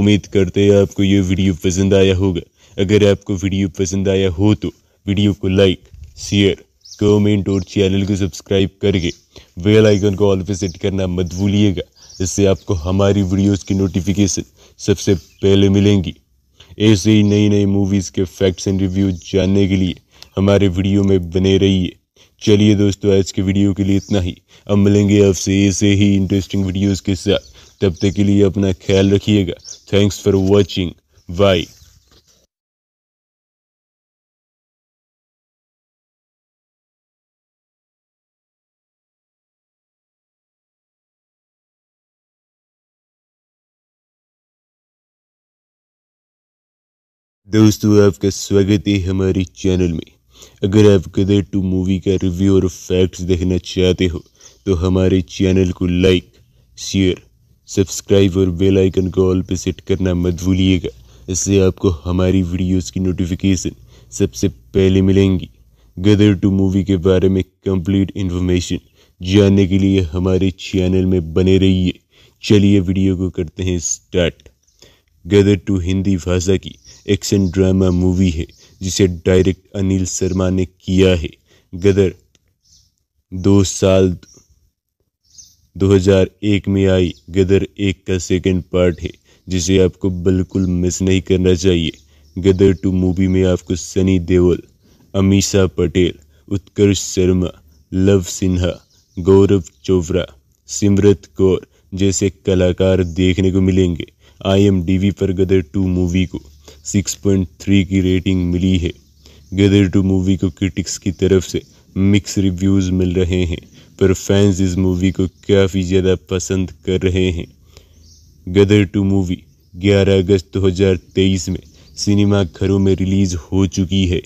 उम्मीद करते हैं आपको ये वीडियो पसंद आया होगा अगर आपको वीडियो पसंद आया हो तो वीडियो को लाइक शेयर कमेंट और चैनल को सब्सक्राइब करके बेल आइकन को ऑल पे सेट करना मत भूलिएगा इससे आपको हमारी वीडियोस की नोटिफिकेशन सबसे पहले मिलेंगी ऐसे ही नई नई मूवीज़ के फैक्ट्स एंड रिव्यू जानने के लिए हमारे वीडियो में बने रहिए चलिए दोस्तों आज के वीडियो के लिए इतना ही अब मिलेंगे आपसे ऐसे ही इंटरेस्टिंग वीडियोज़ के साथ तब तक के लिए अपना ख्याल रखिएगा थैंक्स फॉर वॉचिंग बाय दोस्तों आपका स्वागत है हमारे चैनल में अगर आप गदर टू मूवी का रिव्यू और फैक्ट्स देखना चाहते हो तो हमारे चैनल को लाइक शेयर सब्सक्राइब और बेल आइकन को ऑल पे सेट करना मत भूलिएगा इससे आपको हमारी वीडियोस की नोटिफिकेशन सबसे पहले मिलेंगी गदर टू मूवी के बारे में कंप्लीट इन्फॉर्मेशन जानने के लिए हमारे चैनल में बने रहिए चलिए वीडियो को करते हैं स्टार्ट गदर टू हिंदी भाषा की एक्शन ड्रामा मूवी है जिसे डायरेक्ट अनिल शर्मा ने किया है गदर दो साल 2001 में आई गदर एक का सेकंड पार्ट है जिसे आपको बिल्कुल मिस नहीं करना चाहिए गदर टू मूवी में आपको सनी देओल अमीशा पटेल उत्कर्ष शर्मा लव सिन्हा गौरव चोपड़ा सिमरत कौर जैसे कलाकार देखने को मिलेंगे आई पर गदर टू मूवी को 6.3 की रेटिंग मिली है गदर टू मूवी को क्रिटिक्स की तरफ से मिक्स रिव्यूज़ मिल रहे हैं पर फैंस इस मूवी को काफ़ी ज़्यादा पसंद कर रहे हैं गदर टू मूवी 11 अगस्त 2023 में सिनेमा घरों में रिलीज़ हो चुकी है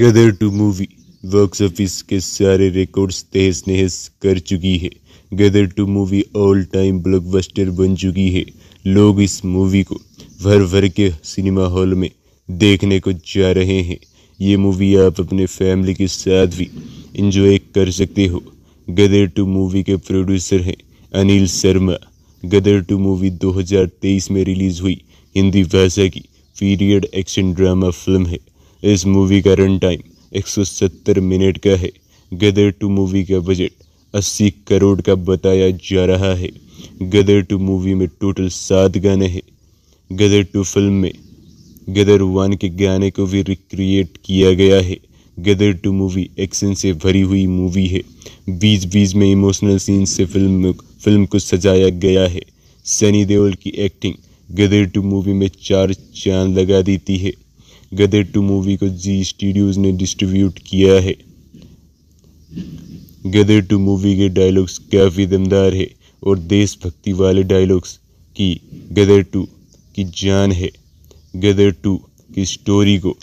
Gadar two movie box office के सारे रिकॉर्ड्स तहस नहस कर चुकी है Gadar two movie all time blockbuster बन चुकी है लोग इस मूवी को भर भर के सिनेमा हॉल में देखने को जा रहे हैं ये मूवी आप अपने फैमिली के साथ भी इंजॉय कर सकते हो गदर टू मूवी के प्रोड्यूसर हैं अनिल शर्मा गदर टू मूवी 2023 में रिलीज़ हुई हिंदी भाषा की पीरियड एक्शन ड्रामा फिल्म है इस मूवी का रन टाइम 170 मिनट का है गदर टू मूवी का बजट 80 करोड़ का बताया जा रहा है गदर टू मूवी में टोटल सात गाने हैं गदर टू फिल्म में गदर वन के गाने को भी रिक्रिएट किया गया है गदर टू मूवी एक्शन से भरी हुई मूवी है बीच बीच में इमोशनल सीन से फिल्म फिल्म को सजाया गया है सनी देओल की एक्टिंग गदर टू मूवी में चार चांद लगा देती है गदर टू मूवी को जी स्टूडियोज ने डिस्ट्रीब्यूट किया है गदर टू मूवी के डायलॉग्स काफ़ी दमदार है और देशभक्ति वाले डायलॉग्स की गदर टू की जान है गदर टू की स्टोरी को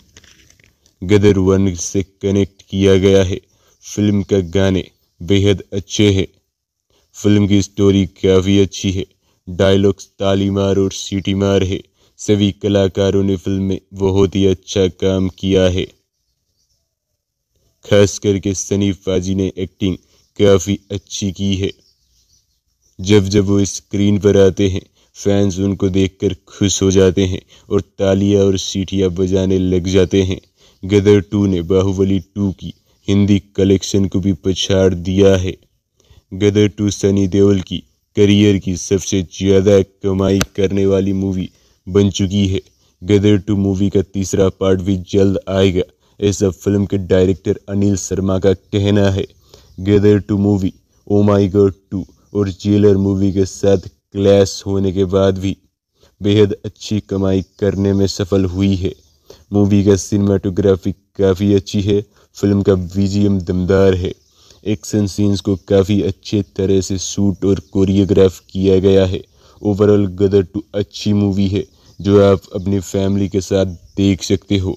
गदर वन से कनेक्ट किया गया है फिल्म का गाने बेहद अच्छे हैं फिल्म की स्टोरी काफ़ी अच्छी है डायलॉग्स तालीमार और सीटी मार है सभी कलाकारों ने फिल्म में बहुत ही अच्छा काम किया है खास करके सनी फाजी ने एक्टिंग काफ़ी अच्छी की है जब जब वो स्क्रीन पर आते हैं फैंस उनको देखकर खुश हो जाते हैं और तालियां और सीटियां बजाने लग जाते हैं गदर टू ने बाहुबली टू की हिंदी कलेक्शन को भी पछाड़ दिया है गदर टू सनी देओल की करियर की सबसे ज़्यादा कमाई करने वाली मूवी बन चुकी है गदर टू मूवी का तीसरा पार्ट भी जल्द आएगा ऐसा फिल्म के डायरेक्टर अनिल शर्मा का कहना है गदर टू मूवी ओ माई गॉड टू और जेलर मूवी के साथ क्लैश होने के बाद भी बेहद अच्छी कमाई करने में सफल हुई है मूवी का सिनेमाटोग्राफी काफ़ी अच्छी है फिल्म का विजियम दमदार है एक्शन सीन्स को काफ़ी अच्छे तरह से शूट और कोरियोग्राफ किया गया है ओवरऑल गदर टू अच्छी मूवी है जो आप अपनी फैमिली के साथ देख सकते हो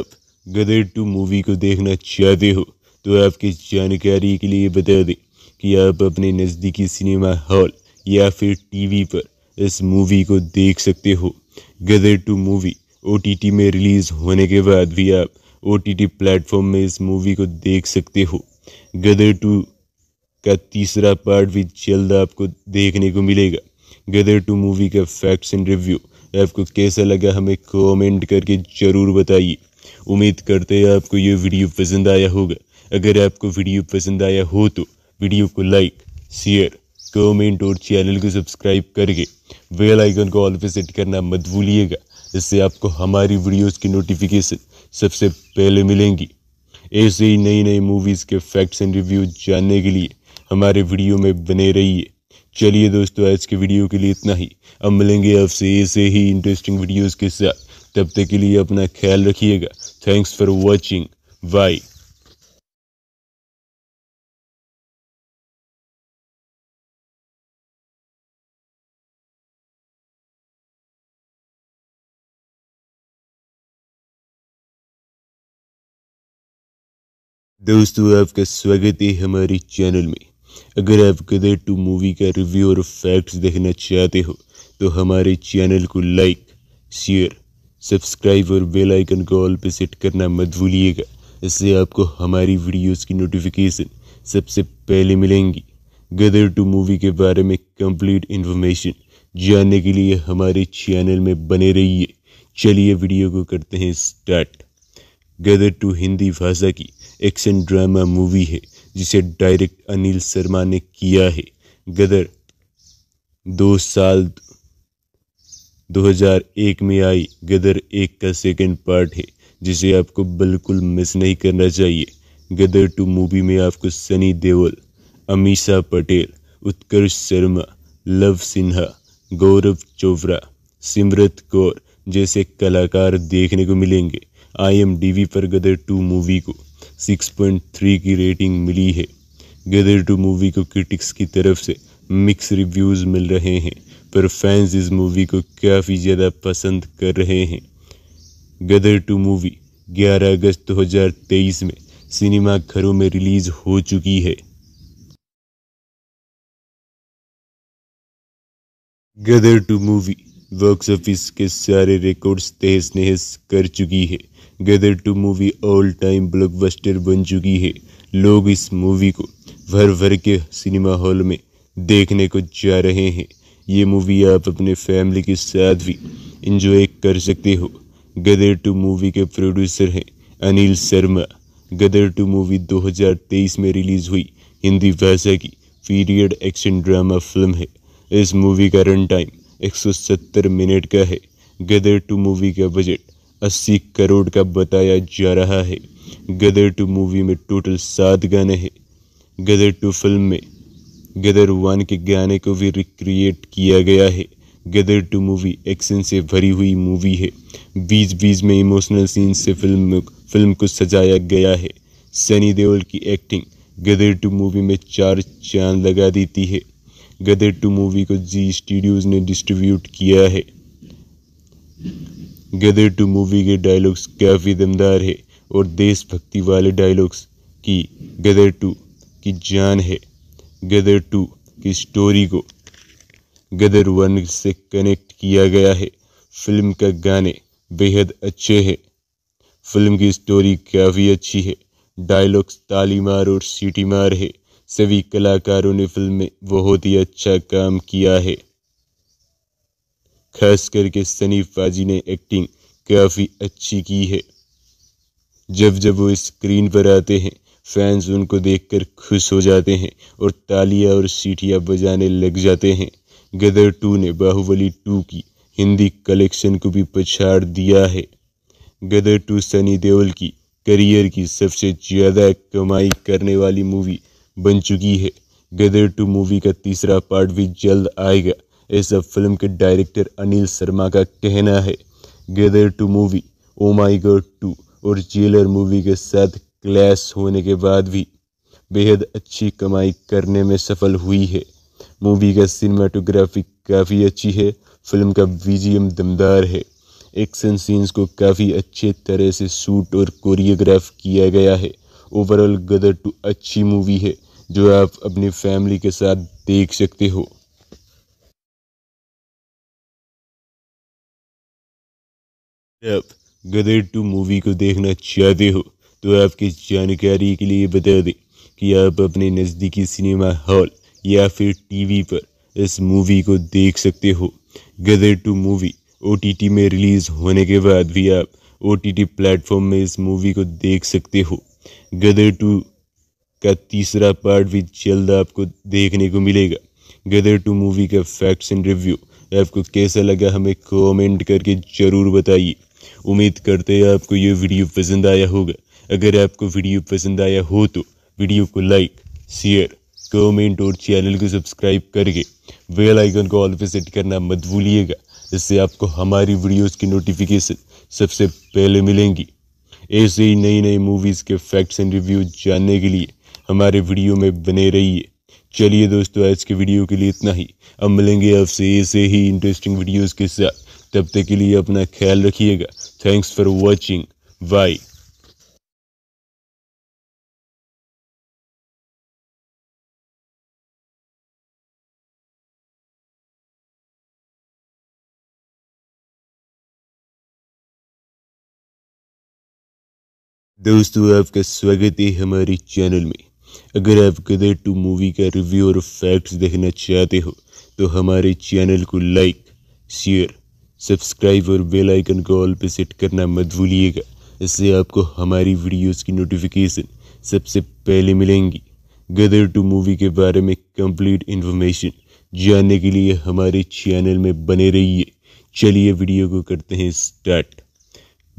आप गदर टू मूवी को देखना चाहते हो तो आपकी जानकारी के लिए बता दें कि आप अपने नज़दीकी सिनेमा हॉल या फिर टीवी पर इस मूवी को देख सकते हो गदर टू मूवी ओ में रिलीज़ होने के बाद भी आप ओ टी प्लेटफॉर्म में इस मूवी को देख सकते हो गदर टू का तीसरा पार्ट भी जल्द आपको देखने को मिलेगा गदर टू मूवी का फैक्ट्स एंड रिव्यू आपको कैसा लगा हमें कमेंट करके ज़रूर बताइए उम्मीद करते हैं आपको ये वीडियो पसंद आया होगा अगर आपको वीडियो पसंद आया हो तो वीडियो को लाइक शेयर कमेंट और चैनल को सब्सक्राइब करके बेल आइकन को ऑल पे सेट करना मत भूलिएगा इससे आपको हमारी वीडियोस की नोटिफिकेशन सबसे पहले मिलेंगी ऐसे ही नई नई मूवीज़ के फैक्ट्स एंड रिव्यू जानने के लिए हमारे वीडियो में बने रहिए चलिए दोस्तों आज के वीडियो के लिए इतना ही अब मिलेंगे आपसे ऐसे ही इंटरेस्टिंग वीडियोज़ के साथ तब तक के लिए अपना ख्याल रखिएगा थैंक्स फॉर वॉचिंग बाय दोस्तों आपका स्वागत है हमारे चैनल में अगर आप गदर टू मूवी का रिव्यू और फैक्ट्स देखना चाहते हो तो हमारे चैनल को लाइक शेयर सब्सक्राइब और बेल आइकन को ऑल पे सेट करना मत भूलिएगा इससे आपको हमारी वीडियोस की नोटिफिकेशन सबसे पहले मिलेंगी गदर टू मूवी के बारे में कंप्लीट इन्फॉर्मेशन जानने के लिए हमारे चैनल में बने रहिए चलिए वीडियो को करते हैं स्टार्ट गदर टू हिंदी भाषा की एक्शन ड्रामा मूवी है जिसे डायरेक्ट अनिल शर्मा ने किया है गदर दो साल 2001 में आई गदर एक का सेकंड पार्ट है जिसे आपको बिल्कुल मिस नहीं करना चाहिए गदर टू मूवी में आपको सनी देओल अमीशा पटेल उत्कर्ष शर्मा लव सिन्हा गौरव चोपड़ा सिमरत कौर जैसे कलाकार देखने को मिलेंगे आई एम वी पर गदर टू मूवी को 6.3 की रेटिंग मिली है गदर टू मूवी को क्रिटिक्स की तरफ से मिक्स रिव्यूज़ मिल रहे हैं पर फैंस इस मूवी को काफ़ी ज़्यादा पसंद कर रहे हैं गदर टू मूवी 11 अगस्त 2023 में सिनेमा घरों में रिलीज़ हो चुकी है Gadar two movie box office के सारे रिकॉर्ड्स तहस नहस कर चुकी है Gadar two movie all time blockbuster बन चुकी है लोग इस मूवी को भर भर के सिनेमा हॉल में देखने को जा रहे हैं ये मूवी आप अपने फैमिली के साथ भी इंजॉय कर सकते हो गदर टू मूवी के प्रोड्यूसर हैं अनिल शर्मा गदर टू मूवी 2023 में रिलीज़ हुई हिंदी भाषा की पीरियड एक्शन ड्रामा फिल्म है इस मूवी का रन टाइम 170 मिनट का है गदर टू मूवी का बजट अस्सी करोड़ का बताया जा रहा है गदर टू मूवी में टोटल सात गाने हैं गदर टू फिल्म में गदर वन के गाने को भी रिक्रिएट किया गया है गदर टू मूवी एक्शन से भरी हुई मूवी है बीच बीच में इमोशनल सीन से फिल्म फिल्म को सजाया गया है सनी देओल की एक्टिंग गदर टू मूवी में चार चांद लगा देती है गदर टू मूवी को जी स्टूडियोज़ ने डिस्ट्रीब्यूट किया है गदर टू मूवी के डायलॉग्स काफ़ी दमदार है और देशभक्ति वाले डायलॉग्स की गदर टू की जान है गदर टू की स्टोरी को गदर वन से कनेक्ट किया गया है फिल्म का गाने बेहद अच्छे हैं फिल्म की स्टोरी काफ़ी अच्छी है डायलॉग्स ताली मार और सीटी मार है सभी कलाकारों ने फिल्म में बहुत ही अच्छा काम किया है खास करके सनी फाजी ने एक्टिंग काफ़ी अच्छी की है जब जब वो स्क्रीन पर आते हैं फैंस उनको देखकर खुश हो जाते हैं और तालियां और सीटियां बजाने लग जाते हैं गदर टू ने बाहुबली टू की हिंदी कलेक्शन को भी पछाड़ दिया है गदर टू सनी देओल की करियर की सबसे ज़्यादा कमाई करने वाली मूवी बन चुकी है गदर टू मूवी का तीसरा पार्ट भी जल्द आएगा ऐसा फिल्म के डायरेक्टर अनिल शर्मा का कहना है गेदर टू मूवी ओ माई गर्ड टू और जेलर मूवी के साथ क्लैश होने के बाद भी बेहद अच्छी कमाई करने में सफल हुई है मूवी का सिनेमाटोग्राफी काफ़ी अच्छी है फिल्म का विजियम दमदार है एक्शन सीन्स को काफ़ी अच्छे तरह से शूट और कोरियोग्राफ किया गया है ओवरऑल गदर टू अच्छी मूवी है जो आप अपनी फैमिली के साथ देख सकते हो आप गदर टू मूवी को देखना चाहते हो तो आपकी जानकारी के लिए बता दें कि आप अपने नज़दीकी सिनेमा हॉल या फिर टीवी पर इस मूवी को देख सकते हो गदर टू मूवी ओटीटी में रिलीज़ होने के बाद भी आप ओटीटी प्लेटफॉर्म में इस मूवी को देख सकते हो गदर टू का तीसरा पार्ट भी जल्द आपको देखने को मिलेगा गदर टू मूवी का फैक्ट्स एंड रिव्यू आपको कैसा लगा हमें कमेंट करके ज़रूर बताइए उम्मीद करते हैं आपको ये वीडियो पसंद आया होगा अगर आपको वीडियो पसंद आया हो तो वीडियो को लाइक शेयर कमेंट और चैनल को सब्सक्राइब करके बेल आइकन को ऑल पे सेट करना मत भूलिएगा इससे आपको हमारी वीडियोस की नोटिफिकेशन सबसे पहले मिलेंगी ऐसे ही नई नई मूवीज़ के फैक्ट्स एंड रिव्यू जानने के लिए हमारे वीडियो में बने रहिए चलिए दोस्तों आज के वीडियो के लिए इतना ही अब मिलेंगे आपसे ऐसे ही इंटरेस्टिंग वीडियोज़ के साथ तब तक के लिए अपना ख्याल रखिएगा Thanks for watching. Bye. दोस्तों आपका स्वागत है हमारे चैनल में अगर आप गदर टू मूवी का रिव्यू और फैक्ट्स देखना चाहते हो तो हमारे चैनल को लाइक शेयर सब्सक्राइब और बेल आइकन को ऑल पे सेट करना मत भूलिएगा इससे आपको हमारी वीडियोस की नोटिफिकेशन सबसे पहले मिलेंगी गदर टू मूवी के बारे में कंप्लीट इन्फॉर्मेशन जानने के लिए हमारे चैनल में बने रहिए चलिए वीडियो को करते हैं स्टार्ट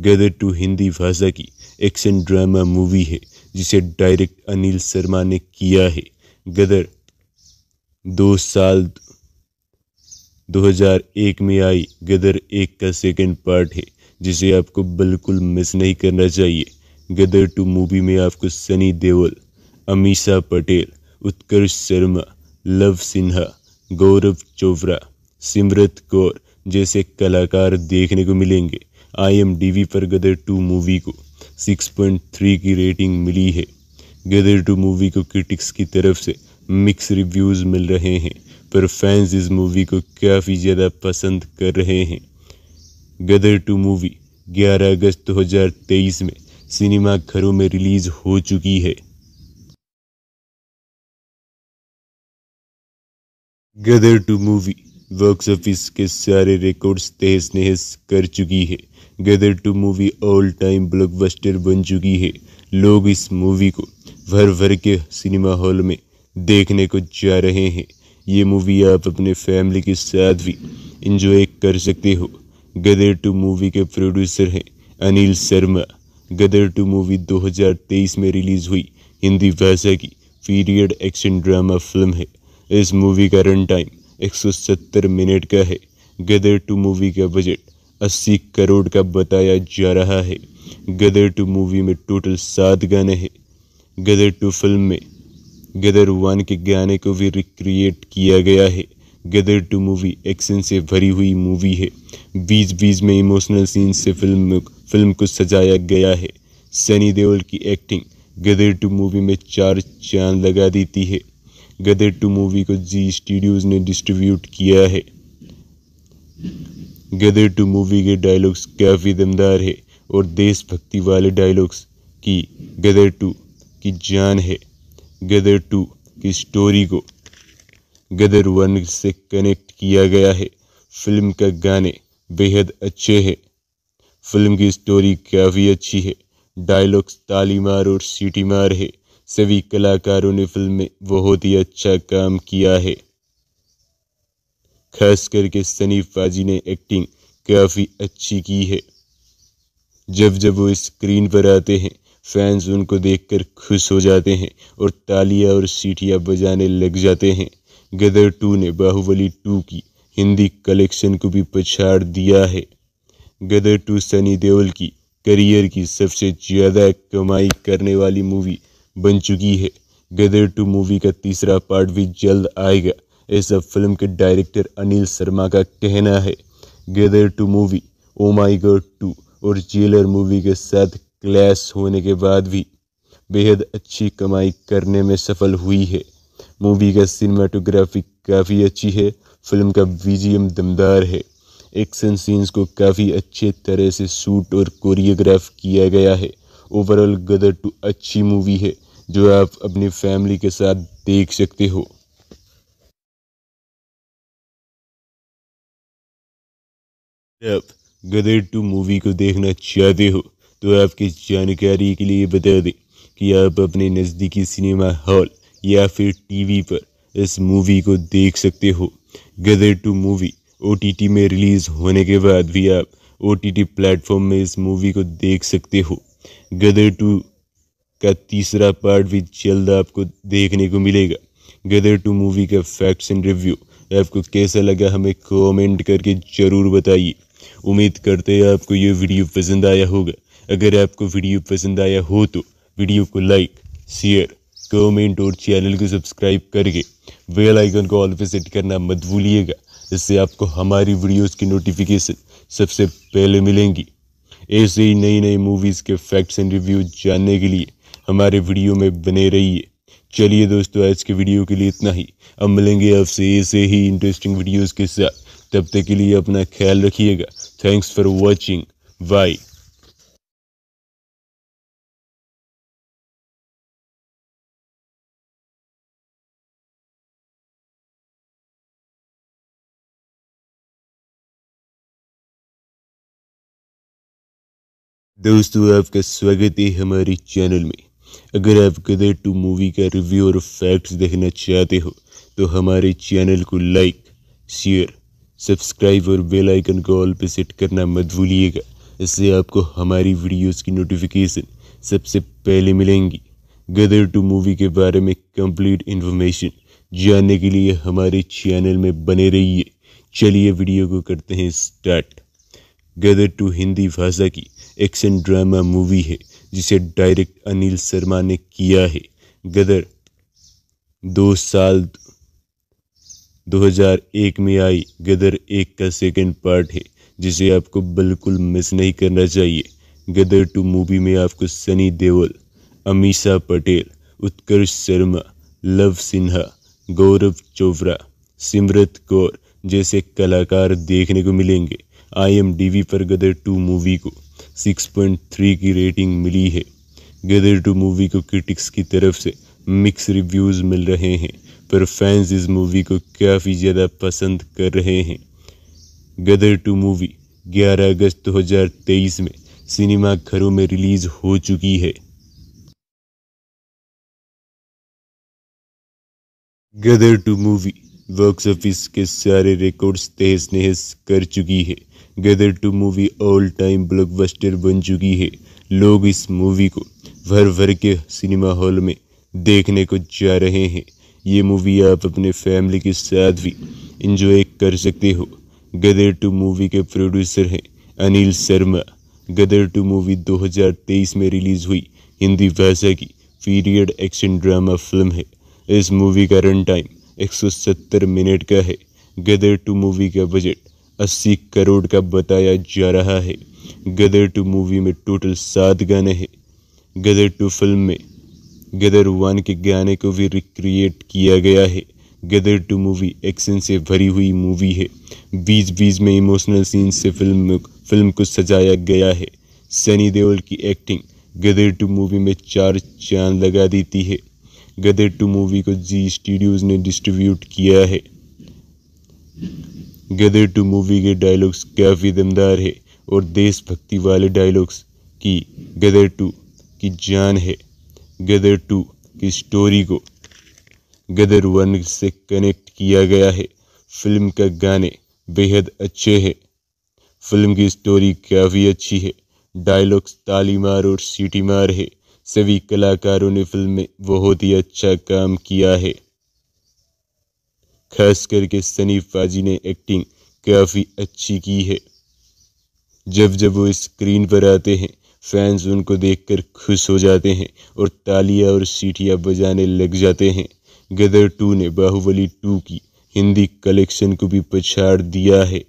गदर टू हिंदी भाषा की एक्शन ड्रामा मूवी है जिसे डायरेक्ट अनिल शर्मा ने किया है गदर दो साल 2001 में आई गदर एक का सेकंड पार्ट है जिसे आपको बिल्कुल मिस नहीं करना चाहिए गदर टू मूवी में आपको सनी देओल अमीशा पटेल उत्कर्ष शर्मा लव सिन्हा गौरव चोपड़ा सिमरत कौर जैसे कलाकार देखने को मिलेंगे आईएमडीवी पर गदर टू मूवी को 6.3 की रेटिंग मिली है गदर टू मूवी को क्रिटिक्स की तरफ से मिक्स रिव्यूज़ मिल रहे हैं पर फैंस इस मूवी को काफ़ी ज़्यादा पसंद कर रहे हैं गदर टू मूवी 11 अगस्त 2023 में सिनेमा घरों में रिलीज़ हो चुकी है Gadar two movie box office के सारे रिकॉर्ड्स तहस नहस कर चुकी है Gadar two movie all time blockbuster बन चुकी है लोग इस मूवी को भर भर के सिनेमा हॉल में देखने को जा रहे हैं ये मूवी आप अपने फैमिली के साथ भी इंजॉय कर सकते हो गदर टू मूवी के प्रोड्यूसर हैं अनिल शर्मा गदर टू मूवी 2023 में रिलीज़ हुई हिंदी भाषा की पीरियड एक्शन ड्रामा फिल्म है इस मूवी का रन टाइम 170 मिनट का है गदर टू मूवी का बजट 80 करोड़ का बताया जा रहा है गदर टू मूवी में टोटल सात गाने हैं गदर टू फिल्म में गदर वन के गाने को भी रिक्रिएट किया गया है गदर टू मूवी एक्शन से भरी हुई मूवी है बीच बीच में इमोशनल सीन से फिल्म फिल्म को सजाया गया है सनी देओल की एक्टिंग गदर टू मूवी में चार चांद लगा देती है गदर टू मूवी को जी स्टूडियोज ने डिस्ट्रीब्यूट किया है गदर टू मूवी के डायलॉग्स काफ़ी दमदार है और देशभक्ति वाले डायलॉग्स की गदर टू की जान है गदर टू की स्टोरी को गदर वन से कनेक्ट किया गया है फिल्म का गाने बेहद अच्छे हैं फिल्म की स्टोरी काफ़ी अच्छी है डायलॉग्स ताली मार और सीटी मार है सभी कलाकारों ने फिल्म में बहुत ही अच्छा काम किया है खास करके सनी फाजी ने एक्टिंग काफ़ी अच्छी की है जब जब वो स्क्रीन पर आते हैं फैंस उनको देखकर खुश हो जाते हैं और तालियां और सीटियां बजाने लग जाते हैं गदर टू ने बाहुबली टू की हिंदी कलेक्शन को भी पछाड़ दिया है गदर टू सनी देओल की करियर की सबसे ज़्यादा कमाई करने वाली मूवी बन चुकी है गदर टू मूवी का तीसरा पार्ट भी जल्द आएगा ऐसा फिल्म के डायरेक्टर अनिल शर्मा का कहना है गदर टू मूवी ओ माई गॉड टू और जेलर मूवी के साथ क्लैश होने के बाद भी बेहद अच्छी कमाई करने में सफल हुई है मूवी का सिनेमाटोग्राफी काफ़ी अच्छी है फिल्म का विजियम दमदार है एक्शन सीन्स को काफ़ी अच्छे तरह से शूट और कोरियोग्राफ किया गया है ओवरऑल गदर टू अच्छी मूवी है जो आप अपनी फैमिली के साथ देख सकते हो आप गदर टू मूवी को देखना चाहते हो तो आपकी जानकारी के लिए बता दें कि आप अपने नज़दीकी सिनेमा हॉल या फिर टीवी पर इस मूवी को देख सकते हो गदर टू मूवी ओ में रिलीज़ होने के बाद भी आप ओ टी प्लेटफॉर्म में इस मूवी को देख सकते हो गदर टू का तीसरा पार्ट भी जल्द आपको देखने को मिलेगा गदर टू मूवी का फैक्ट्स एंड रिव्यू आपको कैसा लगा हमें कमेंट करके ज़रूर बताइए उम्मीद करते हैं आपको ये वीडियो पसंद आया होगा अगर आपको वीडियो पसंद आया हो तो वीडियो को लाइक शेयर कमेंट और चैनल को सब्सक्राइब करके बेल आइकन को ऑल पे सेट करना मत भूलिएगा जिससे आपको हमारी वीडियोस की नोटिफिकेशन सबसे पहले मिलेंगी ऐसे ही नई नई मूवीज़ के फैक्ट्स एंड रिव्यू जानने के लिए हमारे वीडियो में बने रहिए चलिए दोस्तों आज के वीडियो के लिए इतना ही अब मिलेंगे आपसे ऐसे ही इंटरेस्टिंग वीडियोज़ के साथ तब तक के लिए अपना ख्याल रखिएगा थैंक्स फॉर वॉचिंग बाय दोस्तों आपका स्वागत है हमारे चैनल में अगर आप गदर टू मूवी का रिव्यू और फैक्ट्स देखना चाहते हो तो हमारे चैनल को लाइक शेयर सब्सक्राइब और बेल आइकन को ऑल पे सेट करना मत भूलिएगा इससे आपको हमारी वीडियोस की नोटिफिकेशन सबसे पहले मिलेंगी गदर टू मूवी के बारे में कंप्लीट इन्फॉर्मेशन जानने के लिए हमारे चैनल में बने रहिए चलिए वीडियो को करते हैं स्टार्ट गदर टू हिंदी भाषा की एक्शन ड्रामा मूवी है जिसे डायरेक्ट अनिल शर्मा ने किया है गदर दो साल 2001 में आई गदर एक का सेकंड पार्ट है जिसे आपको बिल्कुल मिस नहीं करना चाहिए गदर टू मूवी में आपको सनी देओल अमीशा पटेल उत्कर्ष शर्मा लव सिन्हा गौरव चोपड़ा सिमरत कौर जैसे कलाकार देखने को मिलेंगे आई एम पर गदर टू मूवी को 6.3 की रेटिंग मिली है गदर टू मूवी को क्रिटिक्स की तरफ से मिक्स रिव्यूज़ मिल रहे हैं पर फैंस इस मूवी को काफ़ी ज़्यादा पसंद कर रहे हैं गदर टू मूवी 11 अगस्त 2023 में सिनेमा घरों में रिलीज़ हो चुकी है Gadar two movie box office के सारे रिकॉर्ड्स तहस नहस कर चुकी है Gadar two movie all time blockbuster बन चुकी है लोग इस मूवी को भर भर के सिनेमा हॉल में देखने को जा रहे हैं ये मूवी आप अपने फैमिली के साथ भी इंजॉय कर सकते हो गदर टू मूवी के प्रोड्यूसर हैं अनिल शर्मा गदर टू मूवी 2023 में रिलीज़ हुई हिंदी भाषा की पीरियड एक्शन ड्रामा फिल्म है इस मूवी का रन टाइम 170 मिनट का है गदर टू मूवी का बजट अस्सी करोड़ का बताया जा रहा है गदर टू मूवी में टोटल सात गाने हैं गदर टू फिल्म में गदर वन के गाने को भी रिक्रिएट किया गया है गदर टू मूवी एक्शन से भरी हुई मूवी है बीच बीच में इमोशनल सीन से फिल्म फिल्म को सजाया गया है सनी देओल की एक्टिंग गदर टू मूवी में चार चांद लगा देती है गदर टू मूवी को जी स्टूडियोज़ ने डिस्ट्रीब्यूट किया है गदर टू मूवी के डायलॉग्स काफ़ी दमदार है और देशभक्ति वाले डायलॉग्स की गदर टू की जान है गदर टू की स्टोरी को गदर वन से कनेक्ट किया गया है फिल्म का गाने बेहद अच्छे हैं फिल्म की स्टोरी काफ़ी अच्छी है डायलॉग्स ताली मार और सीटी मार है सभी कलाकारों ने फिल्म में बहुत ही अच्छा काम किया है खास करके सनी फाजी ने एक्टिंग काफ़ी अच्छी की है जब जब वो स्क्रीन पर आते हैं फैंस उनको देखकर खुश हो जाते हैं और तालियां और सीटियां बजाने लग जाते हैं गदर टू ने बाहुबली टू की हिंदी कलेक्शन को भी पछाड़ दिया है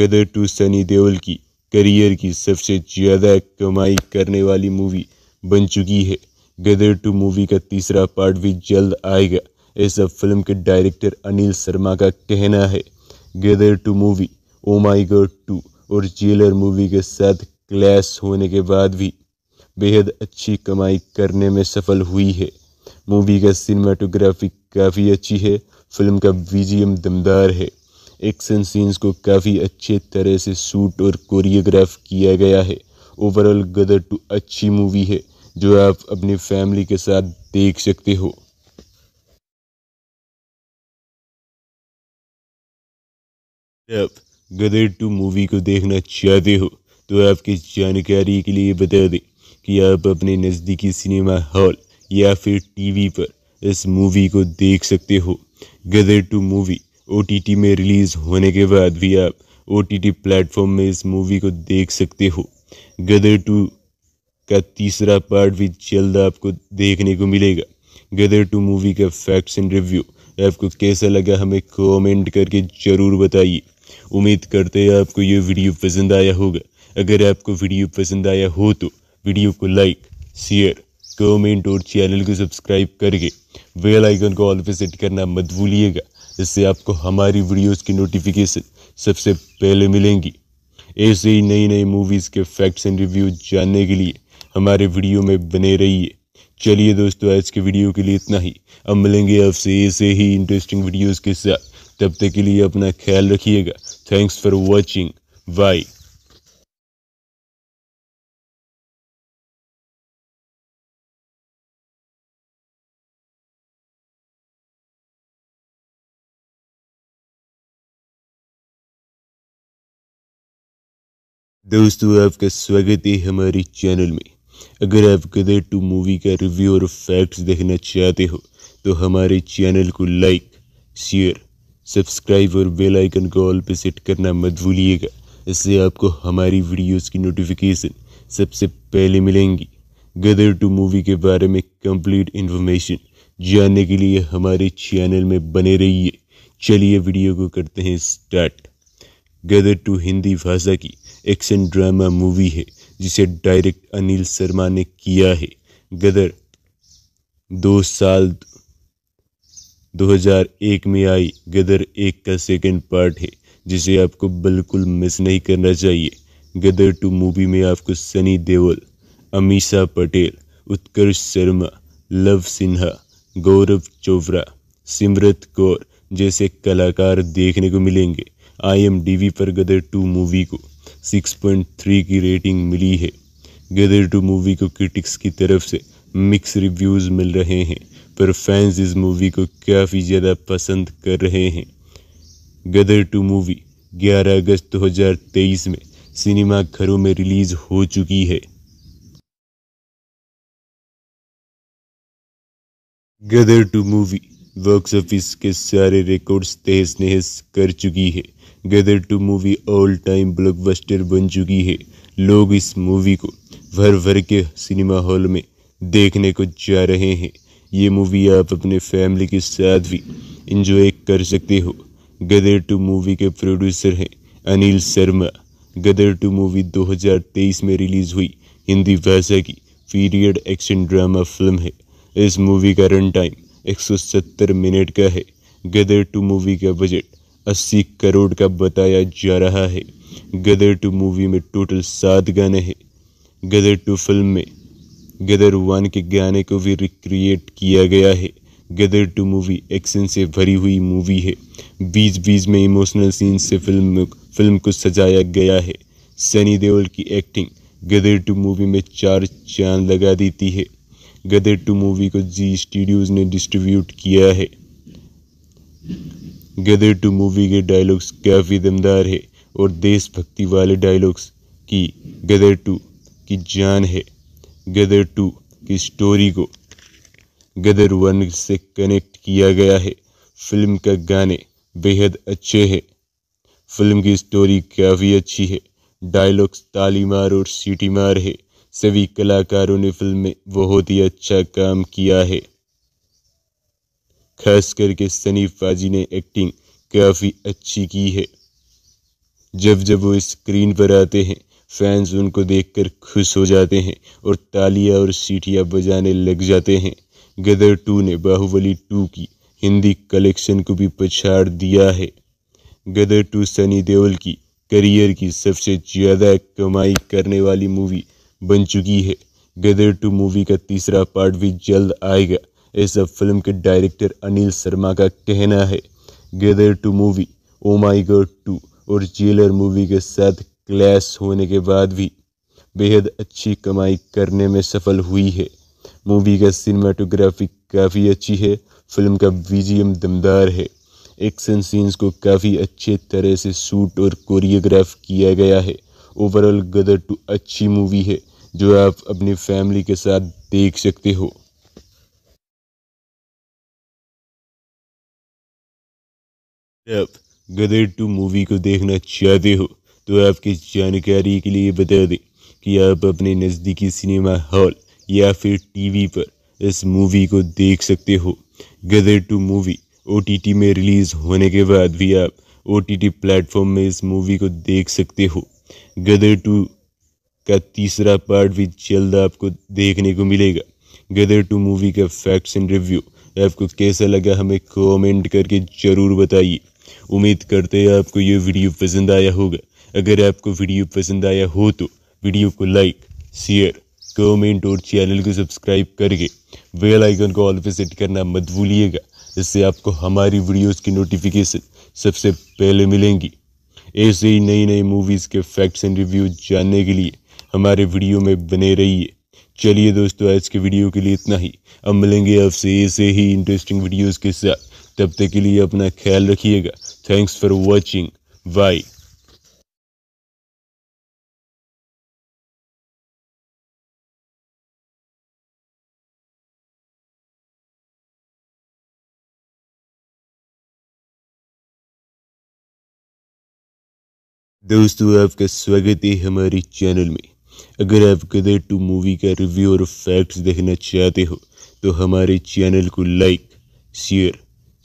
गदर टू सनी देओल की करियर की सबसे ज़्यादा कमाई करने वाली मूवी बन चुकी है गदर टू मूवी का तीसरा पार्ट भी जल्द आएगा ऐसा फिल्म के डायरेक्टर अनिल शर्मा का कहना है गेदर टू मूवी ओ माई गर टू और जेलर मूवी के साथ क्लैश होने के बाद भी बेहद अच्छी कमाई करने में सफल हुई है मूवी का सिनेमाटोग्राफी काफ़ी अच्छी है फिल्म का विजियम दमदार है एक्शन सीन्स को काफ़ी अच्छे तरह से शूट और कोरियोग्राफ किया गया है ओवरऑल गदर टू अच्छी मूवी है जो आप अपनी फैमिली के साथ देख सकते हो आप गदर टू मूवी को देखना चाहते हो तो आपकी जानकारी के लिए बता दें कि आप अपने नज़दीकी सिनेमा हॉल या फिर टीवी पर इस मूवी को देख सकते हो गदर टू मूवी ओटीटी में रिलीज़ होने के बाद भी आप ओटीटी प्लेटफॉर्म में इस मूवी को देख सकते हो गदर टू का तीसरा पार्ट भी जल्द आपको देखने को मिलेगा गदर टू मूवी का फैक्ट्स एंड रिव्यू आपको कैसा लगा हमें कमेंट करके ज़रूर बताइए उम्मीद करते हैं आपको ये वीडियो पसंद आया होगा अगर आपको वीडियो पसंद आया हो तो वीडियो को लाइक शेयर कमेंट और चैनल को सब्सक्राइब करके बेल आइकन को ऑल पे सेट करना मत भूलिएगा इससे आपको हमारी वीडियोस की नोटिफिकेशन सबसे पहले मिलेंगी ऐसे ही नई नई मूवीज़ के फैक्ट्स एंड रिव्यू जानने के लिए हमारे वीडियो में बने रहिए चलिए दोस्तों आज के वीडियो के लिए इतना ही अब मिलेंगे आपसे ऐसे ही इंटरेस्टिंग वीडियोस के साथ तब तक के लिए अपना ख्याल रखिएगा थैंक्स फॉर वॉचिंग बाय दोस्तों आपका स्वागत है हमारे चैनल में अगर आप गदर टू मूवी का रिव्यू और फैक्ट्स देखना चाहते हो तो हमारे चैनल को लाइक शेयर सब्सक्राइब और बेल आइकन को ऑल पे सेट करना मत भूलिएगा इससे आपको हमारी वीडियोस की नोटिफिकेशन सबसे पहले मिलेंगी गदर टू मूवी के बारे में कंप्लीट इन्फॉर्मेशन जानने के लिए हमारे चैनल में बने रहिए चलिए वीडियो को करते हैं स्टार्ट गदर टू हिंदी भाषा की एक्शन ड्रामा मूवी है जिसे डायरेक्ट अनिल शर्मा ने किया है गदर दो साल 2001 में आई गदर एक का सेकंड पार्ट है जिसे आपको बिल्कुल मिस नहीं करना चाहिए गदर टू मूवी में आपको सनी देओल अमीशा पटेल उत्कर्ष शर्मा लव सिन्हा गौरव चोपड़ा सिमरत कौर जैसे कलाकार देखने को मिलेंगे आईएमडीबी पर गदर टू मूवी को 6.3 की रेटिंग मिली है गदर टू मूवी को क्रिटिक्स की तरफ से मिक्स रिव्यूज़ मिल रहे हैं पर फैंस इस मूवी को काफ़ी ज़्यादा पसंद कर रहे हैं गदर टू मूवी 11 अगस्त 2023 में सिनेमा घरों में रिलीज़ हो चुकी है Gadar two movie box office के सारे रिकॉर्ड्स तहस नहस कर चुकी है Gadar two movie all time blockbuster बन चुकी है लोग इस मूवी को भर भर के सिनेमा हॉल में देखने को जा रहे हैं ये मूवी आप अपने फैमिली के साथ भी इंजॉय कर सकते हो गदर टू मूवी के प्रोड्यूसर हैं अनिल शर्मा गदर टू मूवी 2023 में रिलीज़ हुई हिंदी भाषा की पीरियड एक्शन ड्रामा फिल्म है इस मूवी का रन टाइम 170 मिनट का है गदर टू मूवी का बजट 80 करोड़ का बताया जा रहा है गदर टू मूवी में टोटल सात गाने हैं गदर टू फिल्म में गदर वन के गाने को भी रिक्रिएट किया गया है गदर टू मूवी एक्शन से भरी हुई मूवी है बीच बीच में इमोशनल सीन से फिल्म फिल्म को सजाया गया है सनी देओल की एक्टिंग गदर टू मूवी में चार चांद लगा देती है गदर टू मूवी को जी स्टूडियोज ने डिस्ट्रीब्यूट किया है गदर टू मूवी के डायलॉग्स काफ़ी दमदार है और देशभक्ति वाले डायलॉग्स की गदर टू की जान है गदर टू की स्टोरी को गदर वन से कनेक्ट किया गया है फिल्म का गाने बेहद अच्छे हैं फिल्म की स्टोरी काफ़ी अच्छी है डायलॉग्स ताली मार और सीटी मार है सभी कलाकारों ने फिल्म में बहुत ही अच्छा काम किया है खास करके सनी फाजी ने एक्टिंग काफ़ी अच्छी की है जब जब वो स्क्रीन पर आते हैं फैंस उनको देखकर खुश हो जाते हैं और तालियां और सीटियां बजाने लग जाते हैं गदर टू ने बाहुबली टू की हिंदी कलेक्शन को भी पछाड़ दिया है गदर टू सनी देओल की करियर की सबसे ज़्यादा कमाई करने वाली मूवी बन चुकी है गदर टू मूवी का तीसरा पार्ट भी जल्द आएगा ऐसा फिल्म के डायरेक्टर अनिल शर्मा का कहना है गदर टू मूवी ओ माई गॉड टू और जेलर मूवी के साथ क्लैश होने के बाद भी बेहद अच्छी कमाई करने में सफल हुई है मूवी का सिनेमाटोग्राफी काफ़ी अच्छी है फिल्म का विजियम दमदार है एक्शन सीन्स को काफ़ी अच्छे तरह से शूट और कोरियोग्राफ किया गया है ओवरऑल गदर टू अच्छी मूवी है जो आप अपनी फैमिली के साथ देख सकते हो आप गदर टू मूवी को देखना चाहते हो तो आपकी जानकारी के लिए बता दें कि आप अपने नज़दीकी सिनेमा हॉल या फिर टीवी पर इस मूवी को देख सकते हो गदर टू मूवी ओ में रिलीज़ होने के बाद भी आप ओ टी प्लेटफॉर्म में इस मूवी को देख सकते हो गदर टू का तीसरा पार्ट भी जल्द आपको देखने को मिलेगा गदर टू मूवी का फैक्ट्स एंड रिव्यू आपको कैसा लगा हमें कमेंट करके ज़रूर बताइए उम्मीद करते हैं आपको ये वीडियो पसंद आया होगा अगर आपको वीडियो पसंद आया हो तो वीडियो को लाइक शेयर कमेंट और चैनल को सब्सक्राइब करके बेल आइकन को ऑल पे सेट करना मत भूलिएगा इससे आपको हमारी वीडियोस की नोटिफिकेशन सबसे पहले मिलेंगी ऐसे ही नई नई मूवीज़ के फैक्ट्स एंड रिव्यू जानने के लिए हमारे वीडियो में बने रहिए चलिए दोस्तों आज के वीडियो के लिए इतना ही अब मिलेंगे आपसे ऐसे ही इंटरेस्टिंग वीडियोज़ के साथ तब तक के लिए अपना ख्याल रखिएगा थैंक्स फॉर वॉचिंग बाय दोस्तों आपका स्वागत है हमारे चैनल में अगर आप गदर टू मूवी का रिव्यू और फैक्ट्स देखना चाहते हो तो हमारे चैनल को लाइक शेयर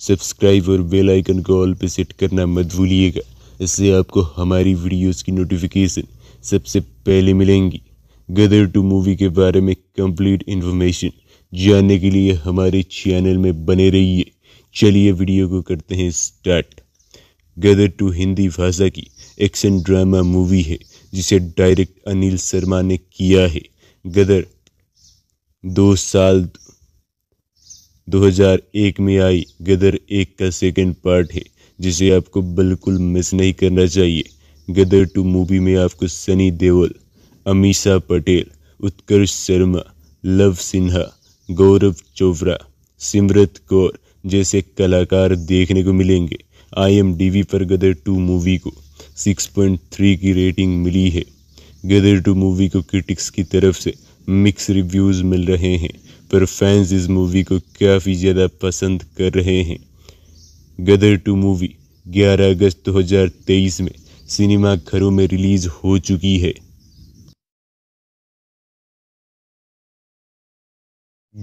सब्सक्राइब और बेल आइकन को ऑल पे सेट करना मत भूलिएगा इससे आपको हमारी वीडियोस की नोटिफिकेशन सबसे पहले मिलेंगी गदर टू मूवी के बारे में कंप्लीट इन्फॉर्मेशन जानने के लिए हमारे चैनल में बने रहिए चलिए वीडियो को करते हैं स्टार्ट गदर टू हिंदी भाषा की एक्शन ड्रामा मूवी है जिसे डायरेक्ट अनिल शर्मा ने किया है गदर दो साल 2001 में आई गदर एक का सेकंड पार्ट है जिसे आपको बिल्कुल मिस नहीं करना चाहिए गदर टू मूवी में आपको सनी देओल अमीशा पटेल उत्कर्ष शर्मा लव सिन्हा गौरव चोपड़ा सिमरत कौर जैसे कलाकार देखने को मिलेंगे आई वी पर गदर टू मूवी को 6.3 की रेटिंग मिली है गदर टू मूवी को क्रिटिक्स की तरफ से मिक्स रिव्यूज़ मिल रहे हैं पर फैंस इस मूवी को काफ़ी ज़्यादा पसंद कर रहे हैं गदर टू मूवी 11 अगस्त 2023 में सिनेमा घरों में रिलीज़ हो चुकी है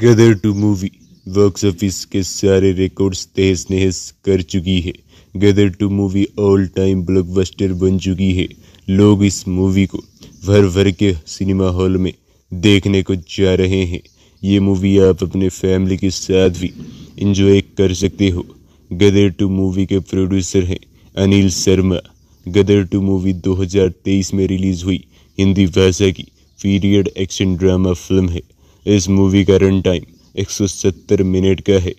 Gadar two movie box office के सारे रिकॉर्ड्स तहस नहस कर चुकी है Gadar two movie all time blockbuster बन चुकी है लोग इस मूवी को भर भर के सिनेमा हॉल में देखने को जा रहे हैं ये मूवी आप अपने फैमिली के साथ भी इंजॉय कर सकते हो गदर टू मूवी के प्रोड्यूसर हैं अनिल शर्मा गदर टू मूवी 2023 में रिलीज़ हुई हिंदी भाषा की पीरियड एक्शन ड्रामा फिल्म है इस मूवी का रन टाइम 170 मिनट का है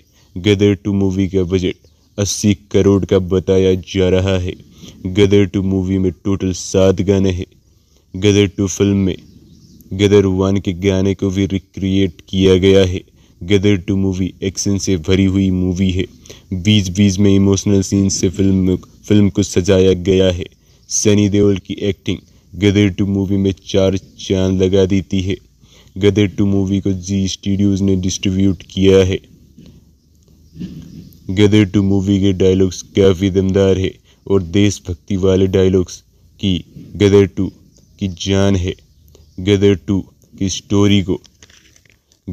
गदर टू मूवी का बजट अस्सी करोड़ का बताया जा रहा है गदर टू मूवी में टोटल सात गाने हैं गदर टू फिल्म में गदर वन के गाने को भी रिक्रिएट किया गया है गदर टू मूवी एक्शन से भरी हुई मूवी है बीच बीच में इमोशनल सीन से फिल्म फिल्म को सजाया गया है सनी देओल की एक्टिंग गदर टू मूवी में चार चांद लगा देती है गदर टू मूवी को जी स्टूडियोज़ ने डिस्ट्रीब्यूट किया है गदर टू मूवी के डायलॉग्स काफ़ी दमदार है और देशभक्ति वाले डायलॉग्स की गदर टू की जान है गदर टू की स्टोरी को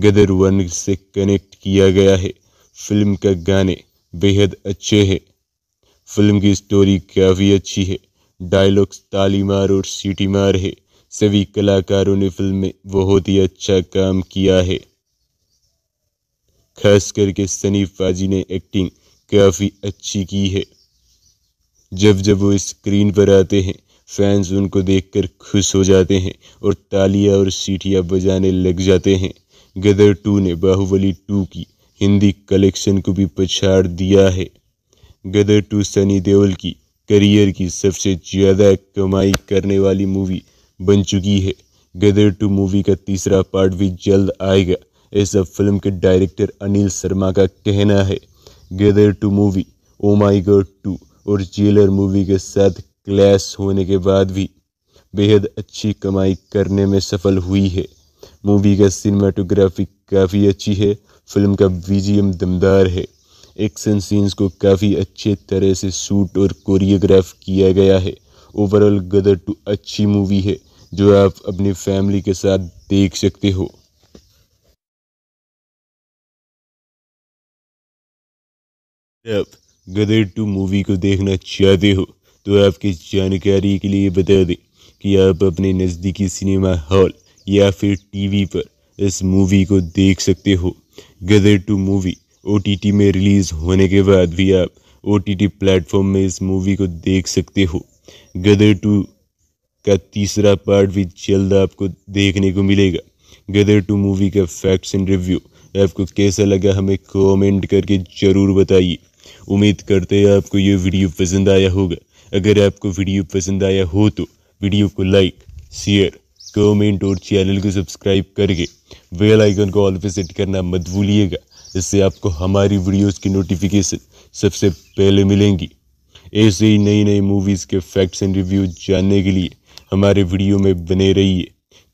गदर वन से कनेक्ट किया गया है फिल्म का गाने बेहद अच्छे हैं फिल्म की स्टोरी काफ़ी अच्छी है डायलॉग्स तालीमार और सीटीमार है सभी कलाकारों ने फिल्म में बहुत ही अच्छा काम किया है खास करके सनी फाजी ने एक्टिंग काफ़ी अच्छी की है जब जब वो स्क्रीन पर आते हैं फैंस उनको देखकर खुश हो जाते हैं और तालियां और सीटियां बजाने लग जाते हैं गदर टू ने बाहुबली टू की हिंदी कलेक्शन को भी पछाड़ दिया है गदर टू सनी देओल की करियर की सबसे ज़्यादा कमाई करने वाली मूवी बन चुकी है गदर टू मूवी का तीसरा पार्ट भी जल्द आएगा ऐसा फिल्म के डायरेक्टर अनिल शर्मा का कहना है गेदर टू मूवी ओ माई गॉड टू और जेलर मूवी के साथ क्लैश होने के बाद भी बेहद अच्छी कमाई करने में सफल हुई है मूवी का सिनेमाटोग्राफी काफ़ी अच्छी है फिल्म का विजियम दमदार है एक्शन सीन्स को काफ़ी अच्छे तरह से शूट और कोरियोग्राफ किया गया है ओवरऑल गदर टू अच्छी मूवी है जो आप अपनी फैमिली के साथ देख सकते हो आप गदर टू मूवी को देखना चाहते हो तो आपकी जानकारी के लिए बता दें कि आप अपने नज़दीकी सिनेमा हॉल या फिर टीवी पर इस मूवी को देख सकते हो गदर टू मूवी ओटीटी में रिलीज़ होने के बाद भी आप ओटीटी प्लेटफॉर्म में इस मूवी को देख सकते हो गदर टू का तीसरा पार्ट भी जल्द आपको देखने को मिलेगा गदर टू मूवी का फैक्ट्स एंड रिव्यू आपको कैसा लगा हमें कमेंट करके ज़रूर बताइए उम्मीद करते हैं आपको ये वीडियो पसंद आया होगा अगर आपको वीडियो पसंद आया हो तो वीडियो को लाइक शेयर कमेंट और चैनल को सब्सक्राइब करके बेल आइकन को ऑल पे सेट करना मत भूलिएगा इससे आपको हमारी वीडियोस की नोटिफिकेशन सबसे पहले मिलेंगी ऐसे ही नई नई मूवीज़ के फैक्ट्स एंड रिव्यू जानने के लिए हमारे वीडियो में बने रहिए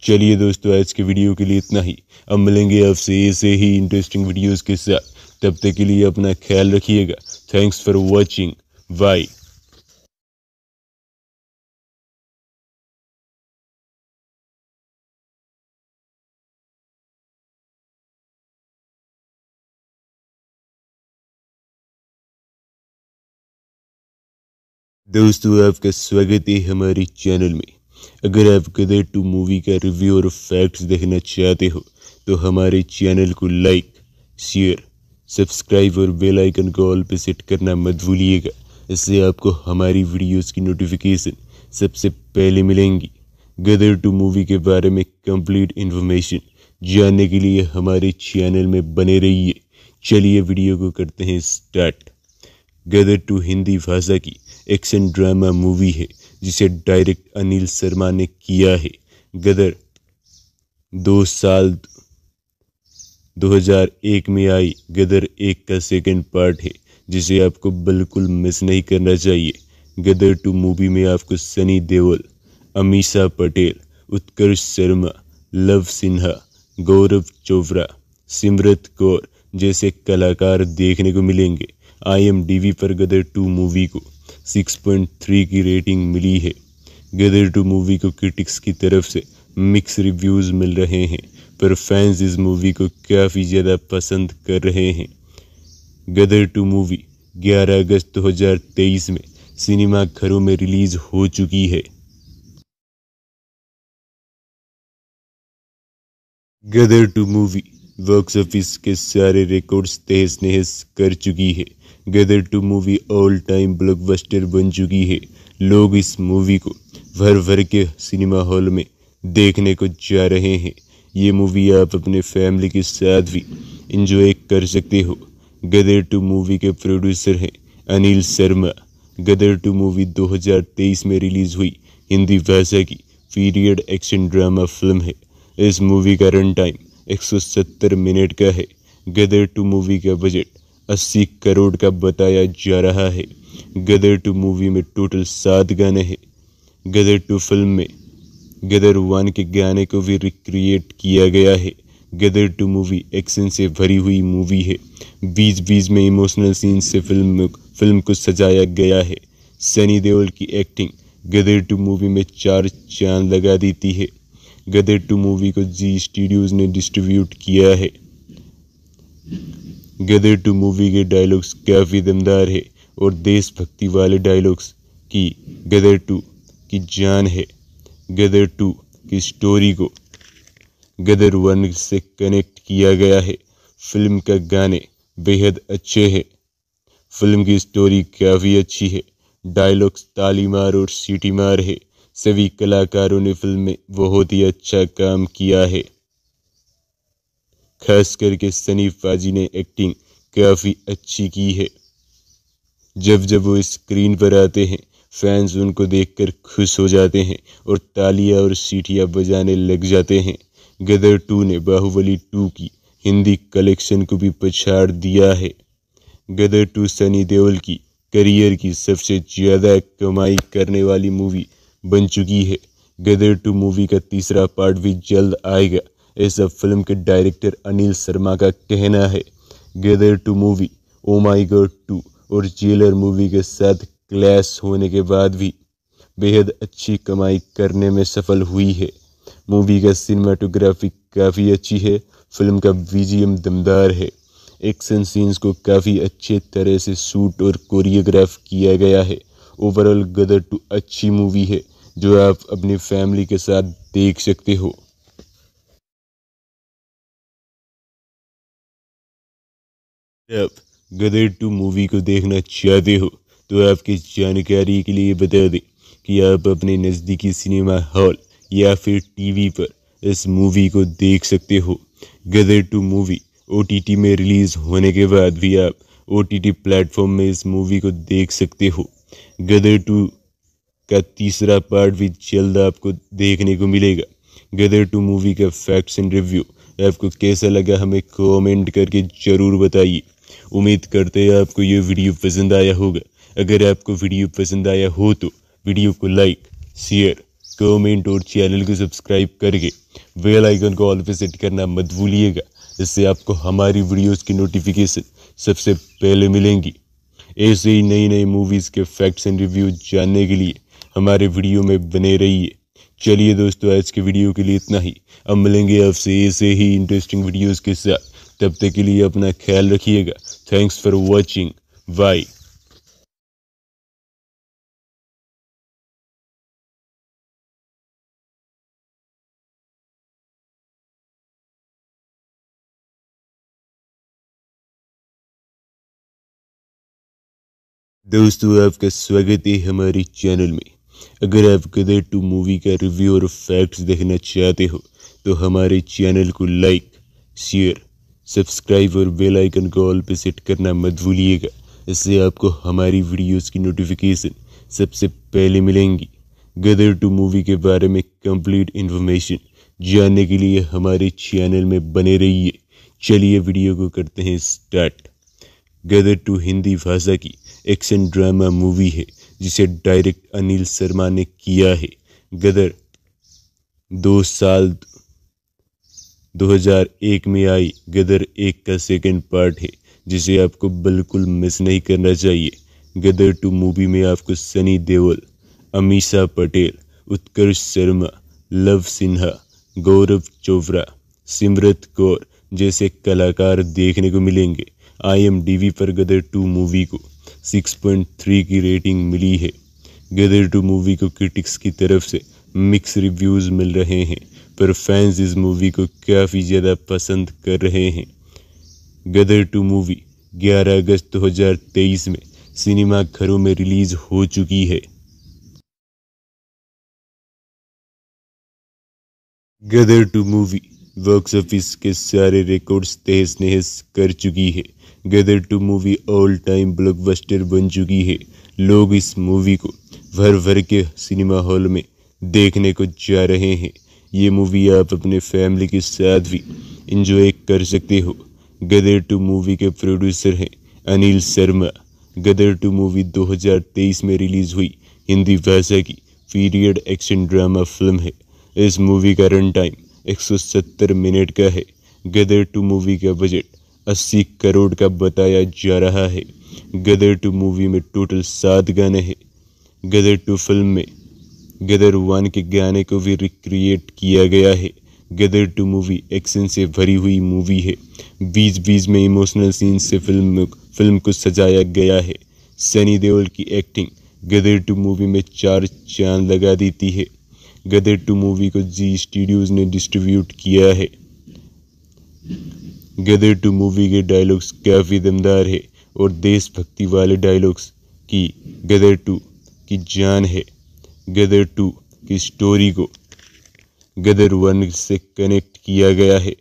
चलिए दोस्तों आज के वीडियो के लिए इतना ही अब मिलेंगे आपसे ऐसे ही इंटरेस्टिंग वीडियोज़ के साथ तब तक के लिए अपना ख्याल रखिएगा थैंक्स फॉर वॉचिंग बाय दोस्तों आपका स्वागत है हमारे चैनल में अगर आप गदर टू मूवी का रिव्यू और फैक्ट्स देखना चाहते हो तो हमारे चैनल को लाइक शेयर सब्सक्राइब और बेल आइकन को ऑल पे सेट करना मत भूलिएगा इससे आपको हमारी वीडियोस की नोटिफिकेशन सबसे पहले मिलेंगी गदर टू मूवी के बारे में कंप्लीट इन्फॉर्मेशन जानने के लिए हमारे चैनल में बने रहिए चलिए वीडियो को करते हैं स्टार्ट गदर टू हिंदी भाषा की एक्शन ड्रामा मूवी है जिसे डायरेक्ट अनिल शर्मा ने किया है गदर दो साल 2001 में आई गदर एक का सेकंड पार्ट है जिसे आपको बिल्कुल मिस नहीं करना चाहिए गदर टू मूवी में आपको सनी देओल अमीशा पटेल उत्कर्ष शर्मा लव सिन्हा गौरव चोपड़ा सिमरत कौर जैसे कलाकार देखने को मिलेंगे आईएमडीवी पर गदर टू मूवी को 6.3 की रेटिंग मिली है गदर टू मूवी को क्रिटिक्स की तरफ से मिक्स रिव्यूज़ मिल रहे हैं पर फैंस इस मूवी को काफ़ी ज़्यादा पसंद कर रहे हैं गदर टू मूवी 11 अगस्त 2023 में सिनेमा घरों में रिलीज़ हो चुकी है Gadar two movie box office के सारे रिकॉर्ड्स तहस नहस कर चुकी है Gadar two movie all time blockbuster बन चुकी है लोग इस मूवी को भर भर के सिनेमा हॉल में देखने को जा रहे हैं ये मूवी आप अपने फैमिली के साथ भी इंजॉय कर सकते हो गदर टू मूवी के प्रोड्यूसर हैं अनिल शर्मा गदर टू मूवी 2023 में रिलीज़ हुई हिंदी भाषा की पीरियड एक्शन ड्रामा फिल्म है इस मूवी का रन टाइम 170 मिनट का है गदर टू मूवी का बजट 80 करोड़ का बताया जा रहा है गदर टू मूवी में टोटल सात गाने हैं गदर टू फिल्म में गदर वन के गाने को भी रिक्रिएट किया गया है गदर टू मूवी एक्शन से भरी हुई मूवी है बीच बीच में इमोशनल सीन से फिल्म फिल्म को सजाया गया है सनी देओल की एक्टिंग गदर टू मूवी में चार चांद लगा देती है गदर टू मूवी को जी स्टूडियोज ने डिस्ट्रीब्यूट किया है गदर टू मूवी के डायलॉग्स काफ़ी दमदार है और देशभक्ति वाले डायलॉग्स की गदर टू की जान है गदर टू की स्टोरी को गदर वन से कनेक्ट किया गया है फिल्म का गाने बेहद अच्छे हैं फिल्म की स्टोरी काफ़ी अच्छी है डायलॉग्स तालीमार और सीटीमार है सभी कलाकारों ने फिल्म में बहुत ही अच्छा काम किया है खास करके सनी फाजी ने एक्टिंग काफ़ी अच्छी की है जब जब वो स्क्रीन पर आते हैं फैंस उनको देखकर खुश हो जाते हैं और तालियां और सीटियां बजाने लग जाते हैं गदर टू ने बाहुबली टू की हिंदी कलेक्शन को भी पछाड़ दिया है गदर टू सनी देओल की करियर की सबसे ज़्यादा कमाई करने वाली मूवी बन चुकी है गदर टू मूवी का तीसरा पार्ट भी जल्द आएगा ऐसा फिल्म के डायरेक्टर अनिल शर्मा का कहना है गदर टू मूवी ओ माई गॉड टू और जेलर मूवी के साथ क्लैश होने के बाद भी बेहद अच्छी कमाई करने में सफल हुई है मूवी का सिनेमाटोग्राफी काफ़ी अच्छी है फिल्म का बीजीएम दमदार है एक्शन सीन्स को काफ़ी अच्छे तरह से शूट और कोरियोग्राफ किया गया है ओवरऑल गदर टू अच्छी मूवी है जो आप अपनी फैमिली के साथ देख सकते हो आप गदर टू मूवी को देखना चाहते हो तो आपकी जानकारी के लिए बता दें कि आप अपने नज़दीकी सिनेमा हॉल या फिर टीवी पर इस मूवी को देख सकते हो गदर टू मूवी ओ में रिलीज़ होने के बाद भी आप ओ टी प्लेटफॉर्म में इस मूवी को देख सकते हो गदर टू का तीसरा पार्ट भी जल्द आपको देखने को मिलेगा गदर टू मूवी का फैक्ट्स एंड रिव्यू आपको कैसा लगा हमें कमेंट करके ज़रूर बताइए उम्मीद करते हैं आपको ये वीडियो पसंद आया होगा अगर आपको वीडियो पसंद आया हो तो वीडियो को लाइक शेयर कमेंट और चैनल को सब्सक्राइब करके बेल आइकन को ऑल पे सेट करना मत भूलिएगा इससे आपको हमारी वीडियोस की नोटिफिकेशन सबसे पहले मिलेंगी ऐसे ही नई नई मूवीज़ के फैक्ट्स एंड रिव्यू जानने के लिए हमारे वीडियो में बने रहिए चलिए दोस्तों आज के वीडियो के लिए इतना ही अब मिलेंगे आपसे ऐसे ही इंटरेस्टिंग वीडियोज़ के साथ तब तक के लिए अपना ख्याल रखिएगा थैंक्स फॉर वॉचिंग बाय दोस्तों आपका स्वागत है हमारे चैनल में अगर आप गदर टू मूवी का रिव्यू और फैक्ट्स देखना चाहते हो तो हमारे चैनल को लाइक शेयर सब्सक्राइब और बेल आइकन को ऑल पे सेट करना मत भूलिएगा इससे आपको हमारी वीडियोस की नोटिफिकेशन सबसे पहले मिलेंगी गदर टू मूवी के बारे में कंप्लीट इन्फॉर्मेशन जानने के लिए हमारे चैनल में बने रहिए चलिए वीडियो को करते हैं स्टार्ट गदर टू हिंदी भाषा की एक्शन ड्रामा मूवी है जिसे डायरेक्ट अनिल शर्मा ने किया है गदर दो साल 2001 में आई गदर एक का सेकंड पार्ट है जिसे आपको बिल्कुल मिस नहीं करना चाहिए गदर टू मूवी में आपको सनी देओल अमीशा पटेल उत्कर्ष शर्मा लव सिन्हा गौरव चोपड़ा सिमरत कौर जैसे कलाकार देखने को मिलेंगे आई एम पर गदर टू मूवी को 6.3 की रेटिंग मिली है गदर टू मूवी को क्रिटिक्स की तरफ से मिक्स रिव्यूज़ मिल रहे हैं पर फैंस इस मूवी को काफ़ी ज़्यादा पसंद कर रहे हैं गदर टू मूवी 11 अगस्त 2023 में सिनेमा घरों में रिलीज़ हो चुकी है Gadar two movie box office के सारे रिकॉर्ड्स तहस नहस कर चुकी है Gadar two movie all time blockbuster बन चुकी है लोग इस मूवी को भर भर के सिनेमा हॉल में देखने को जा रहे हैं ये मूवी आप अपने फैमिली के साथ भी इंजॉय कर सकते हो गदर टू मूवी के प्रोड्यूसर हैं अनिल शर्मा गदर टू मूवी 2023 में रिलीज़ हुई हिंदी भाषा की पीरियड एक्शन ड्रामा फिल्म है इस मूवी का रन टाइम 170 मिनट का है गदर टू मूवी का बजट अस्सी करोड़ का बताया जा रहा है गदर टू मूवी में टोटल सात गाने हैं गदर टू फिल्म में गदर वन के गाने को भी रिक्रिएट किया गया है गदर टू मूवी एक्शन से भरी हुई मूवी है बीच बीच में इमोशनल सीन से फिल्म फिल्म को सजाया गया है सनी देओल की एक्टिंग गदर टू मूवी में चार चांद लगा देती है गदर टू मूवी को जी स्टूडियोज़ ने डिस्ट्रीब्यूट किया है गदर टू मूवी के डायलॉग्स काफ़ी दमदार है और देशभक्ति वाले डायलॉग्स की गदर टू की जान है गदर टू की स्टोरी को गदर वन से कनेक्ट किया गया है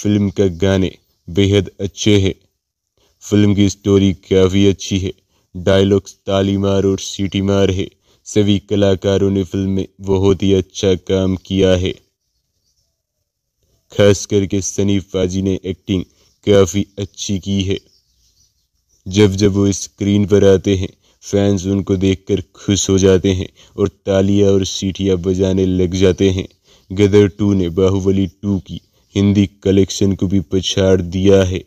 फिल्म का गाने बेहद अच्छे हैं फिल्म की स्टोरी काफ़ी अच्छी है डायलॉग्स ताली मार और सीटी मार है सभी कलाकारों ने फिल्म में बहुत ही अच्छा काम किया है खास करके सनी फाजी ने एक्टिंग काफ़ी अच्छी की है जब जब वो स्क्रीन पर आते हैं फैंस उनको देखकर खुश हो जाते हैं और तालियां और सीटियां बजाने लग जाते हैं गदर टू ने बाहुबली टू की हिंदी कलेक्शन को भी पछाड़ दिया है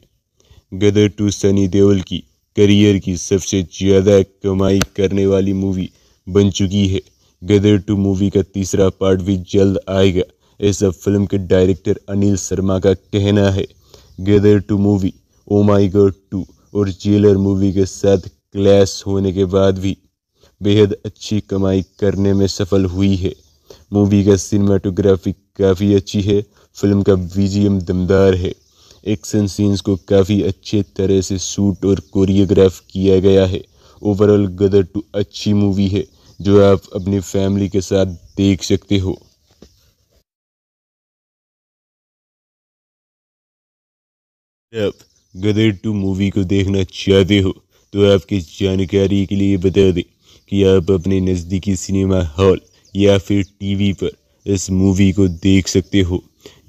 गदर टू सनी देओल की करियर की सबसे ज़्यादा कमाई करने वाली मूवी बन चुकी है गदर टू मूवी का तीसरा पार्ट भी जल्द आएगा इस फिल्म के डायरेक्टर अनिल शर्मा का कहना है गेदर टू मूवी ओ माई गर्ड टू और जेलर मूवी के साथ क्लैश होने के बाद भी बेहद अच्छी कमाई करने में सफल हुई है मूवी का सिनेमाटोग्राफी काफ़ी अच्छी है फिल्म का बीजीएम दमदार है एक्शन सीन्स को काफ़ी अच्छे तरह से शूट और कोरियोग्राफ किया गया है ओवरऑल गदर टू अच्छी मूवी है जो आप अपनी फैमिली के साथ देख सकते हो आप गदर टू मूवी को देखना चाहते हो तो आपकी जानकारी के लिए बता दें कि आप अपने नज़दीकी सिनेमा हॉल या फिर टीवी पर इस मूवी को देख सकते हो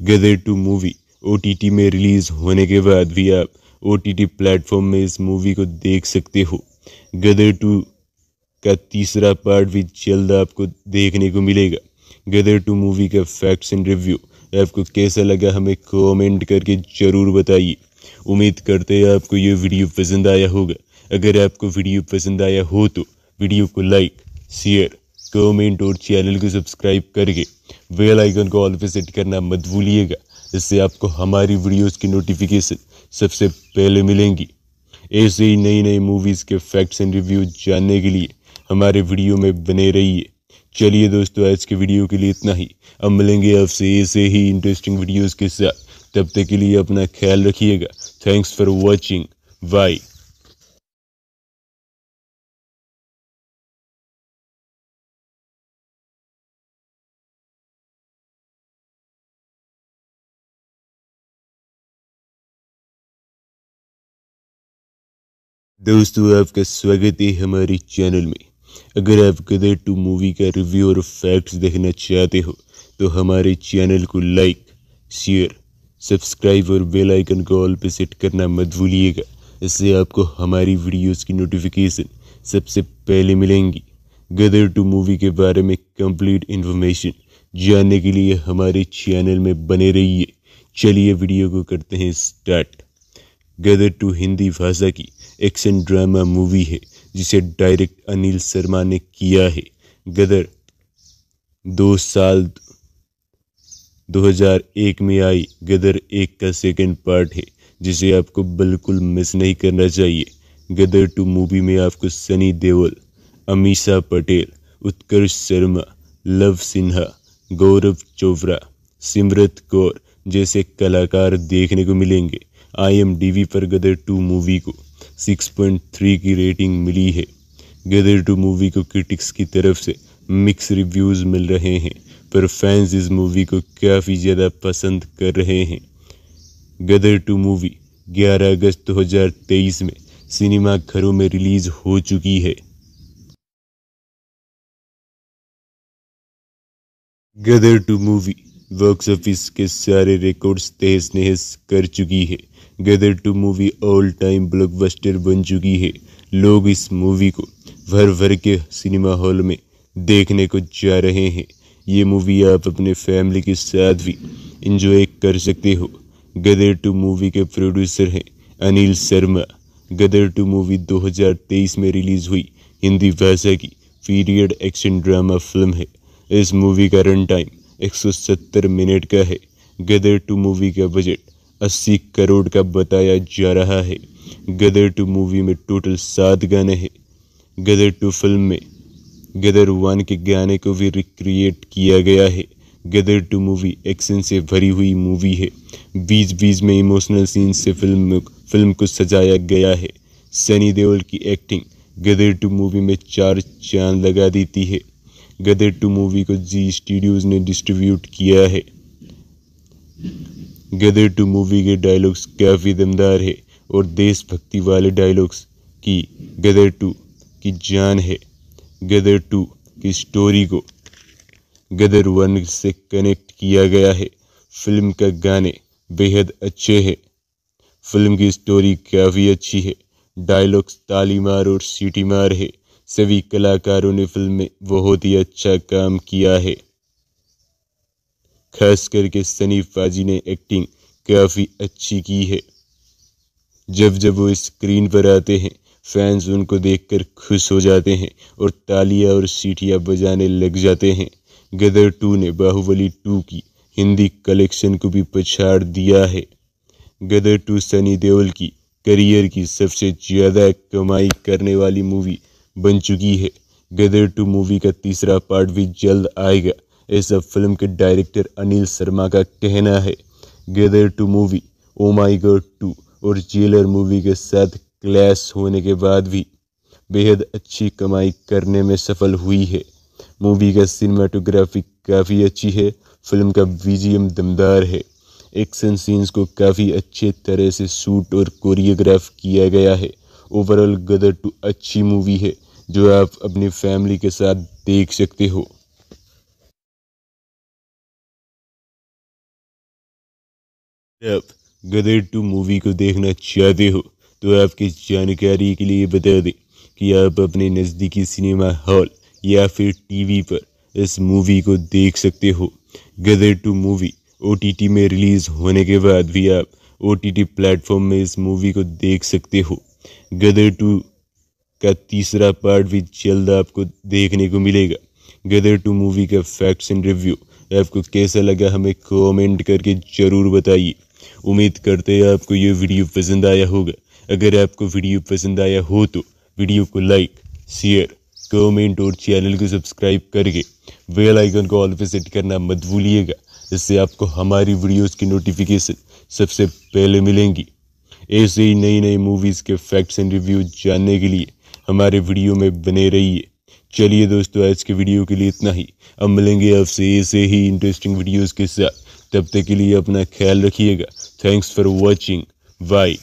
गदर टू मूवी ओटीटी में रिलीज़ होने के बाद भी आप ओटीटी प्लेटफॉर्म में इस मूवी को देख सकते हो गदर टू का तीसरा पार्ट भी जल्द आपको देखने को मिलेगा गदर टू मूवी का फैक्ट्स एंड रिव्यू आपको कैसा लगा हमें कमेंट करके ज़रूर बताइए उम्मीद करते हैं आपको ये वीडियो पसंद आया होगा अगर आपको वीडियो पसंद आया हो तो वीडियो को लाइक शेयर कमेंट और चैनल को सब्सक्राइब करके बेल आइकन को ऑल पे सेट करना मत भूलिएगा इससे आपको हमारी वीडियोस की नोटिफिकेशन सबसे पहले मिलेंगी ऐसे ही नई नई मूवीज़ के फैक्ट्स एंड रिव्यू जानने के लिए हमारे वीडियो में बने रहिए चलिए दोस्तों आज के वीडियो के लिए इतना ही अब मिलेंगे आपसे ऐसे ही इंटरेस्टिंग वीडियोज़ के साथ तब तक के लिए अपना ख्याल रखिएगा Thanks for watching. Bye. दोस्तों आपका स्वागत है हमारे चैनल में अगर आप गदर टू मूवी का रिव्यू और फैक्ट्स देखना चाहते हो तो हमारे चैनल को लाइक शेयर सब्सक्राइब और बेल आइकन को ऑल पे सेट करना मत भूलिएगा इससे आपको हमारी वीडियोस की नोटिफिकेशन सबसे पहले मिलेंगी गदर टू मूवी के बारे में कंप्लीट इन्फॉर्मेशन जानने के लिए हमारे चैनल में बने रहिए चलिए वीडियो को करते हैं स्टार्ट गदर टू हिंदी भाषा की एक्शन ड्रामा मूवी है जिसे डायरेक्ट अनिल शर्मा ने किया है गदर दो साल 2001 में आई गदर एक का सेकंड पार्ट है जिसे आपको बिल्कुल मिस नहीं करना चाहिए गदर टू मूवी में आपको सनी देओल अमीशा पटेल उत्कर्ष शर्मा लव सिन्हा गौरव चोपड़ा सिमरत कौर जैसे कलाकार देखने को मिलेंगे आईएमडीवी पर गदर टू मूवी को 6.3 की रेटिंग मिली है गदर टू मूवी को क्रिटिक्स की तरफ से मिक्स रिव्यूज़ मिल रहे हैं पर फैंस इस मूवी को काफ़ी ज़्यादा पसंद कर रहे हैं गदर टू मूवी 11 अगस्त 2023 में सिनेमा घरों में रिलीज़ हो चुकी है Gadar two movie box office के सारे रिकॉर्ड्स तहस नहस कर चुकी है Gadar two movie all time blockbuster बन चुकी है लोग इस मूवी को भर भर के सिनेमा हॉल में देखने को जा रहे हैं ये मूवी आप अपने फैमिली के साथ भी इंजॉय कर सकते हो गदर टू मूवी के प्रोड्यूसर हैं अनिल शर्मा गदर टू मूवी 2023 में रिलीज़ हुई हिंदी भाषा की पीरियड एक्शन ड्रामा फिल्म है इस मूवी का रन टाइम 170 मिनट का है गदर टू मूवी का बजट 80 करोड़ का बताया जा रहा है गदर टू मूवी में टोटल सात गाने हैं गदर टू फिल्म में गदर वन के गाने को भी रिक्रिएट किया गया है गदर टू मूवी एक्शन से भरी हुई मूवी है बीच बीच में इमोशनल सीन से फिल्म फिल्म को सजाया गया है सनी देओल की एक्टिंग गदर टू मूवी में चार चांद लगा देती है गदर टू मूवी को जी स्टूडियोज ने डिस्ट्रीब्यूट किया है गदर टू मूवी के डायलॉग्स काफ़ी दमदार है और देशभक्ति वाले डायलॉग्स की गदर टू की जान है गदर टू की स्टोरी को गदर वन से कनेक्ट किया गया है फिल्म का गाने बेहद अच्छे हैं फिल्म की स्टोरी काफ़ी अच्छी है डायलॉग्स तालीमार और सीटी मार है सभी कलाकारों ने फिल्म में बहुत ही अच्छा काम किया है खास करके सनी फाजी ने एक्टिंग काफ़ी अच्छी की है जब जब वो स्क्रीन पर आते हैं फैंस उनको देखकर खुश हो जाते हैं और तालियां और सीटियां बजाने लग जाते हैं गदर टू ने बाहुबली टू की हिंदी कलेक्शन को भी पछाड़ दिया है गदर टू सनी देओल की करियर की सबसे ज़्यादा कमाई करने वाली मूवी बन चुकी है गदर टू मूवी का तीसरा पार्ट भी जल्द आएगा ऐसा फिल्म के डायरेक्टर अनिल शर्मा का कहना है गदर टू मूवी ओ माई गॉड टू और जेलर मूवी के साथ क्लैश होने के बाद भी बेहद अच्छी कमाई करने में सफल हुई है मूवी का सिनेमाटोग्राफी काफ़ी अच्छी है फिल्म का विजियम दमदार है एक्शन सीन्स को काफ़ी अच्छे तरह से शूट और कोरियोग्राफ किया गया है ओवरऑल गदर टू अच्छी मूवी है जो आप अपनी फैमिली के साथ देख सकते हो आप गदर टू मूवी को देखना चाहते हो तो आपकी जानकारी के लिए बता दें कि आप अपने नज़दीकी सिनेमा हॉल या फिर टीवी पर इस मूवी को देख सकते हो गदर टू मूवी ओ में रिलीज़ होने के बाद भी आप ओ टी प्लेटफॉर्म में इस मूवी को देख सकते हो गदर टू का तीसरा पार्ट भी जल्द आपको देखने को मिलेगा गदर टू मूवी का फैक्ट्स एंड रिव्यू आपको कैसा लगा हमें कमेंट करके ज़रूर बताइए उम्मीद करते हैं आपको ये वीडियो पसंद आया होगा अगर आपको वीडियो पसंद आया हो तो वीडियो को लाइक शेयर कमेंट और चैनल को सब्सक्राइब करके बेल आइकन को ऑल पे सेट करना मत भूलिएगा इससे आपको हमारी वीडियोस की नोटिफिकेशन सबसे पहले मिलेंगी ऐसे ही नई नई मूवीज़ के फैक्ट्स एंड रिव्यू जानने के लिए हमारे वीडियो में बने रहिए चलिए दोस्तों आज के वीडियो के लिए इतना ही अब मिलेंगे आपसे ऐसे ही इंटरेस्टिंग वीडियोज़ के साथ तब तक के लिए अपना ख्याल रखिएगा थैंक्स फॉर वॉचिंग बाय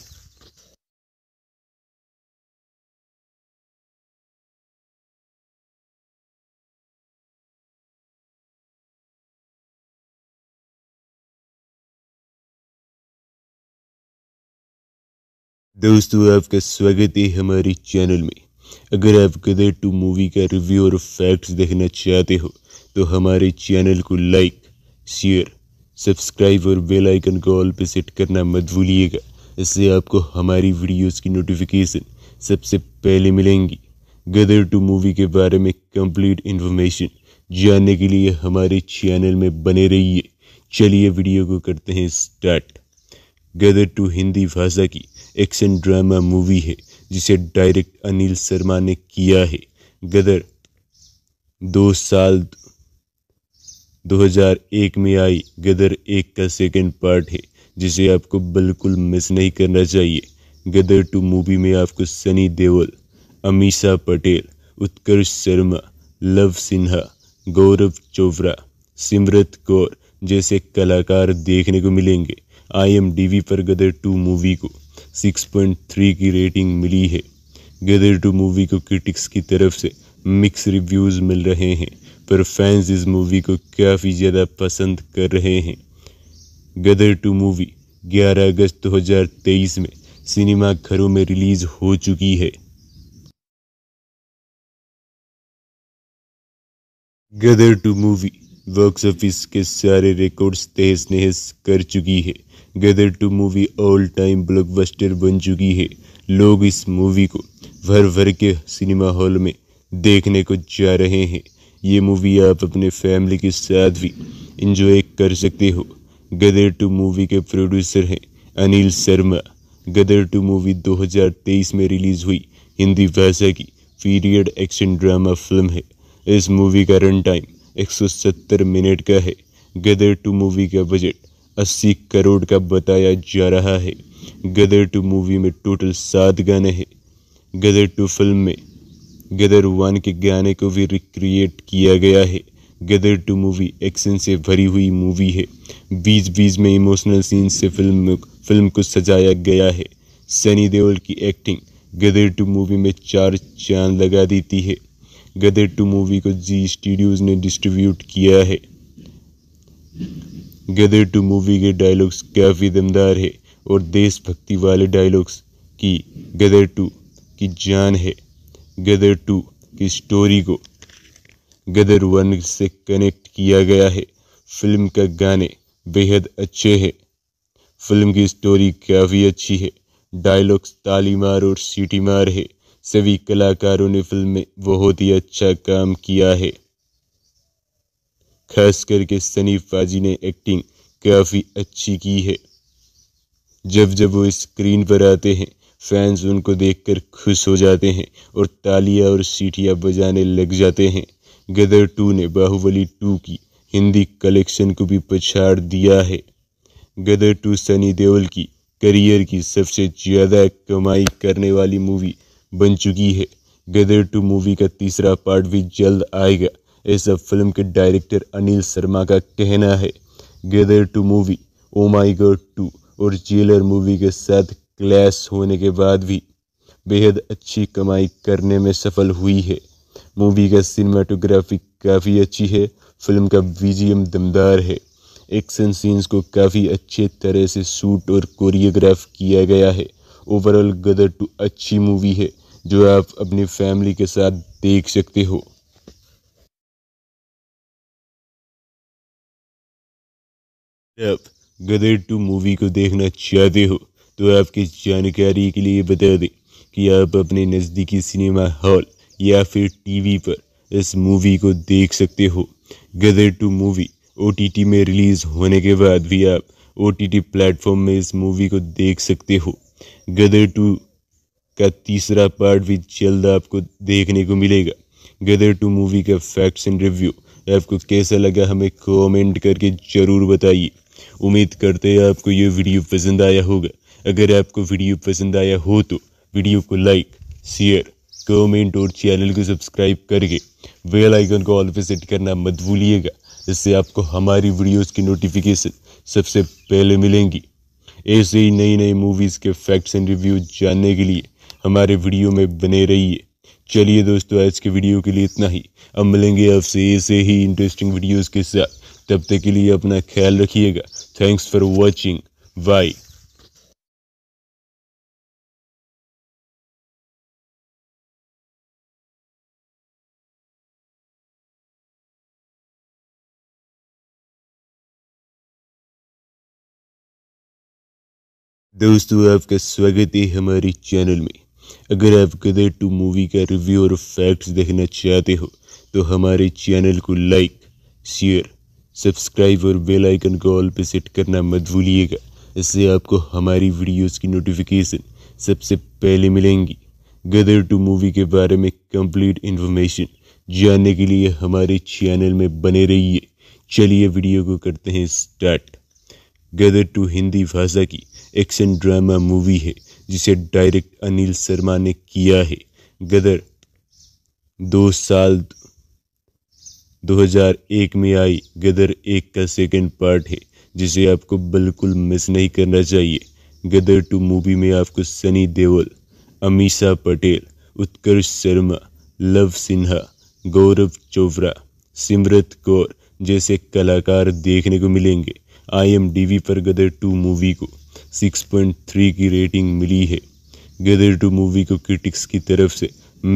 दोस्तों आपका स्वागत है हमारे चैनल में अगर आप गदर टू मूवी का रिव्यू और फैक्ट्स देखना चाहते हो तो हमारे चैनल को लाइक शेयर सब्सक्राइब और बेल आइकन को ऑल पे सेट करना मत भूलिएगा इससे आपको हमारी वीडियोस की नोटिफिकेशन सबसे पहले मिलेंगी गदर टू मूवी के बारे में कंप्लीट इन्फॉर्मेशन जानने के लिए हमारे चैनल में बने रहिए चलिए वीडियो को करते हैं स्टार्ट गदर टू हिंदी भाषा की एक्शन ड्रामा मूवी है जिसे डायरेक्ट अनिल शर्मा ने किया है गदर दो साल 2001 में आई गदर एक का सेकंड पार्ट है जिसे आपको बिल्कुल मिस नहीं करना चाहिए गदर टू मूवी में आपको सनी देओल अमीशा पटेल उत्कर्ष शर्मा लव सिन्हा गौरव चोपड़ा सिमरत कौर जैसे कलाकार देखने को मिलेंगे आई एम वी पर गदर टू मूवी को 6.3 की रेटिंग मिली है गदर टू मूवी को क्रिटिक्स की तरफ से मिक्स रिव्यूज़ मिल रहे हैं पर फैंस इस मूवी को काफ़ी ज़्यादा पसंद कर रहे हैं गदर टू मूवी 11 अगस्त 2023 में सिनेमा घरों में रिलीज़ हो चुकी है Gadar two movie box office के सारे रिकॉर्ड्स तहस नहस कर चुकी है Gadar two movie all time blockbuster बन चुकी है लोग इस मूवी को भर भर के सिनेमा हॉल में देखने को जा रहे हैं ये मूवी आप अपने फैमिली के साथ भी इंजॉय कर सकते हो गदर टू मूवी के प्रोड्यूसर हैं अनिल शर्मा गदर टू मूवी 2023 में रिलीज़ हुई हिंदी भाषा की पीरियड एक्शन ड्रामा फिल्म है इस मूवी का रन टाइम 170 मिनट का है गदर टू मूवी का बजट अस्सी करोड़ का बताया जा रहा है गदर टू मूवी में टोटल सात गाने हैं गदर टू फिल्म में गदर वन के गाने को भी रिक्रिएट किया गया है गदर टू मूवी एक्शन से भरी हुई मूवी है बीच बीच में इमोशनल सीन से फिल्म फिल्म को सजाया गया है सनी देओल की एक्टिंग गदर टू मूवी में चार चांद लगा देती है गदर टू मूवी को जी स्टूडियोज़ ने डिस्ट्रीब्यूट किया है गदर टू मूवी के डायलॉग्स काफ़ी दमदार है और देशभक्ति वाले डायलॉग्स की गदर टू की जान है गदर टू की स्टोरी को गदर वन से कनेक्ट किया गया है फिल्म का गाने बेहद अच्छे हैं फिल्म की स्टोरी काफ़ी अच्छी है डायलॉग्स ताली मार और सीटी मार है सभी कलाकारों ने फिल्म में बहुत ही अच्छा काम किया है खास करके सनी फाजी ने एक्टिंग काफ़ी अच्छी की है जब जब वो स्क्रीन पर आते हैं फैंस उनको देखकर खुश हो जाते हैं और तालियां और सीटियां बजाने लग जाते हैं गदर टू ने बाहुबली टू की हिंदी कलेक्शन को भी पछाड़ दिया है गदर टू सनी देओल की करियर की सबसे ज़्यादा कमाई करने वाली मूवी बन चुकी है गदर टू मूवी का तीसरा पार्ट भी जल्द आएगा ऐसा फिल्म के डायरेक्टर अनिल शर्मा का कहना है गेदर टू मूवी ओ माई गर टू और जेलर मूवी के साथ क्लैश होने के बाद भी बेहद अच्छी कमाई करने में सफल हुई है मूवी का सिनेमाटोग्राफी काफ़ी अच्छी है फिल्म का बीजीएम दमदार है एक्शन सीन्स को काफ़ी अच्छे तरह से शूट और कोरियोग्राफ किया गया है ओवरऑल गदर टू अच्छी मूवी है जो आप अपनी फैमिली के साथ देख सकते हो आप गदर टू मूवी को देखना चाहते हो तो आपकी जानकारी के लिए बता दें कि आप अपने नज़दीकी सिनेमा हॉल या फिर टीवी पर इस मूवी को देख सकते हो गदर टू मूवी ओ में रिलीज़ होने के बाद भी आप टी प्लेटफॉर्म में इस मूवी को देख सकते हो गदर टू का तीसरा पार्ट भी जल्द आपको देखने को मिलेगा गदर टू मूवी का फैक्ट्स एंड रिव्यू आपको कैसा लगा हमें कमेंट करके ज़रूर बताइए उम्मीद करते हैं आपको ये वीडियो पसंद आया होगा अगर आपको वीडियो पसंद आया हो तो वीडियो को लाइक शेयर कमेंट और चैनल को सब्सक्राइब करके बेल आइकन को ऑल पे सेट करना मत भूलिएगा इससे आपको हमारी वीडियोस की नोटिफिकेशन सबसे पहले मिलेंगी ऐसे ही नई नई मूवीज़ के फैक्ट्स एंड रिव्यू जानने के लिए हमारे वीडियो में बने रहिए चलिए दोस्तों आज के वीडियो के लिए इतना ही अब मिलेंगे आपसे ऐसे ही इंटरेस्टिंग वीडियोस के साथ तब तक के लिए अपना ख्याल रखिएगा थैंक्स फॉर वॉचिंग बाय दोस्तों आपका स्वागत है हमारे चैनल में अगर आप गदर टू मूवी का रिव्यू और फैक्ट्स देखना चाहते हो तो हमारे चैनल को लाइक शेयर सब्सक्राइब और बेल आइकन को ऑल पे सेट करना मत भूलिएगा इससे आपको हमारी वीडियोस की नोटिफिकेशन सबसे पहले मिलेंगी गदर टू मूवी के बारे में कंप्लीट इन्फॉर्मेशन जानने के लिए हमारे चैनल में बने रहिए चलिए वीडियो को करते हैं स्टार्ट गदर टू हिंदी भाषा की एक्शन ड्रामा मूवी है जिसे डायरेक्ट अनिल शर्मा ने किया है गदर दो साल 2001 में आई गदर एक का सेकंड पार्ट है जिसे आपको बिल्कुल मिस नहीं करना चाहिए गदर टू मूवी में आपको सनी देओल अमीशा पटेल उत्कर्ष शर्मा लव सिन्हा गौरव चोपड़ा सिमरत कौर जैसे कलाकार देखने को मिलेंगे आईएमडीबी पर गदर टू मूवी को 6.3 की रेटिंग मिली है गदर टू मूवी को क्रिटिक्स की तरफ से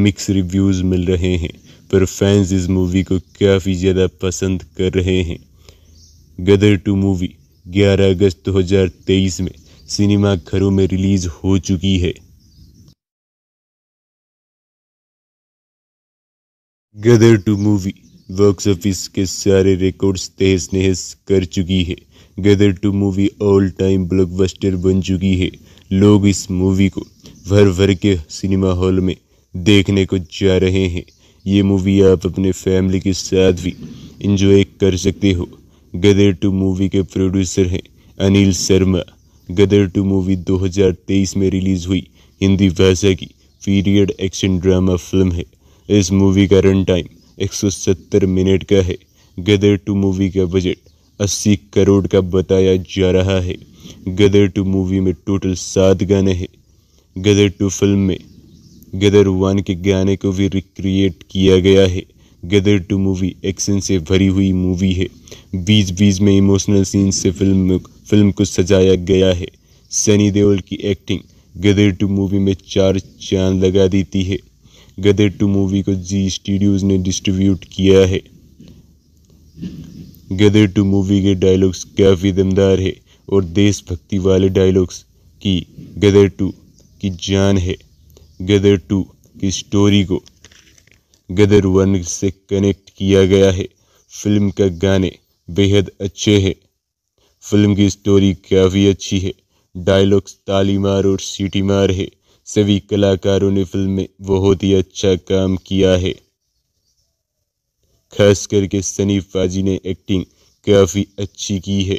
मिक्स रिव्यूज़ मिल रहे हैं पर फैंस इस मूवी को काफ़ी ज़्यादा पसंद कर रहे हैं गदर टू मूवी 11 अगस्त 2023 में सिनेमा घरों में रिलीज़ हो चुकी है Gadar two movie box office के सारे रिकॉर्ड्स तहस नहस कर चुकी है Gadar two movie all time blockbuster बन चुकी है लोग इस मूवी को भर भर के सिनेमा हॉल में देखने को जा रहे हैं ये मूवी आप अपने फैमिली के साथ भी इंजॉय कर सकते हो गदर टू मूवी के प्रोड्यूसर हैं अनिल शर्मा गदर टू मूवी 2023 में रिलीज़ हुई हिंदी भाषा की पीरियड एक्शन ड्रामा फिल्म है इस मूवी का रन टाइम 170 मिनट का है गदर टू मूवी का बजट 80 करोड़ का बताया जा रहा है गदर टू मूवी में टोटल सात गाने हैं गदर टू फिल्म में गदर वन के गाने को भी रिक्रिएट किया गया है गदर टू मूवी एक्शन से भरी हुई मूवी है बीच बीच में इमोशनल सीन से फिल्म फिल्म को सजाया गया है सनी देओल की एक्टिंग गदर टू मूवी में चार चांद लगा देती है गदर टू मूवी को जी स्टूडियोज़ ने डिस्ट्रीब्यूट किया है गदर टू मूवी के डायलॉग्स काफ़ी दमदार है और देशभक्ति वाले डायलॉग्स की गदर टू की जान है गदर टू की स्टोरी को गदर वन से कनेक्ट किया गया है फिल्म का गाने बेहद अच्छे हैं फिल्म की स्टोरी काफ़ी अच्छी है डायलॉग्स तालीमार और सीटी मार है सभी कलाकारों ने फिल्म में बहुत ही अच्छा काम किया है खास करके सनी फाजी ने एक्टिंग काफ़ी अच्छी की है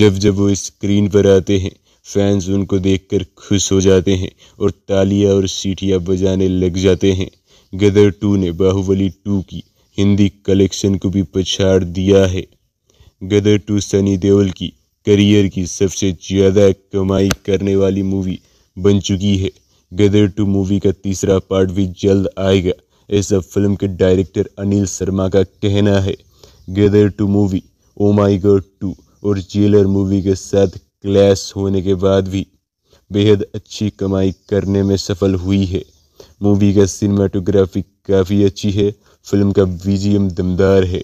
जब जब वो स्क्रीन पर आते हैं फैंस उनको देखकर खुश हो जाते हैं और तालियां और सीटियां बजाने लग जाते हैं गदर टू ने बाहुबली टू की हिंदी कलेक्शन को भी पछाड़ दिया है गदर टू सनी देओल की करियर की सबसे ज़्यादा कमाई करने वाली मूवी बन चुकी है गदर टू मूवी का तीसरा पार्ट भी जल्द आएगा ऐसा फिल्म के डायरेक्टर अनिल शर्मा का कहना है गदर टू मूवी ओ माई गॉड टू और जेलर मूवी के साथ क्लैस होने के बाद भी बेहद अच्छी कमाई करने में सफल हुई है मूवी का सिनेमाटोग्राफी काफ़ी अच्छी है फिल्म का विजियम दमदार है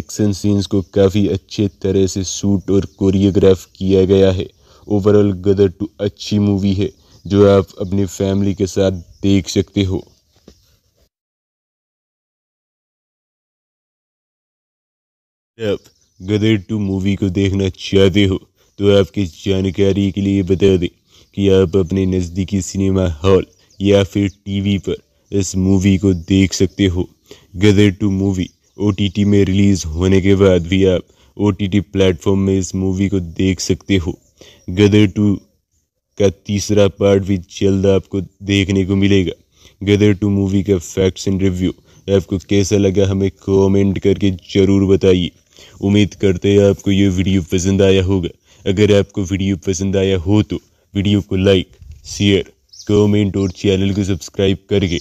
एक्शन सीन्स को काफ़ी अच्छे तरह से शूट और कोरियोग्राफ किया गया है ओवरऑल गदर टू अच्छी मूवी है जो आप अपनी फैमिली के साथ देख सकते हो आप गदर टू मूवी को देखना चाहते हो तो आपकी जानकारी के लिए बता दें कि आप अपने नज़दीकी सिनेमा हॉल या फिर टीवी पर इस मूवी को देख सकते हो गदर टू मूवी ओ में रिलीज़ होने के बाद भी आप टी प्लेटफॉर्म में इस मूवी को देख सकते हो गदर टू का तीसरा पार्ट भी जल्द आपको देखने को मिलेगा गदर टू मूवी का फैक्ट्स एंड रिव्यू आपको कैसा लगा हमें कमेंट करके ज़रूर बताइए उम्मीद करते हैं आपको ये वीडियो पसंद आया होगा अगर आपको वीडियो पसंद आया हो तो वीडियो को लाइक शेयर कमेंट और चैनल को सब्सक्राइब करके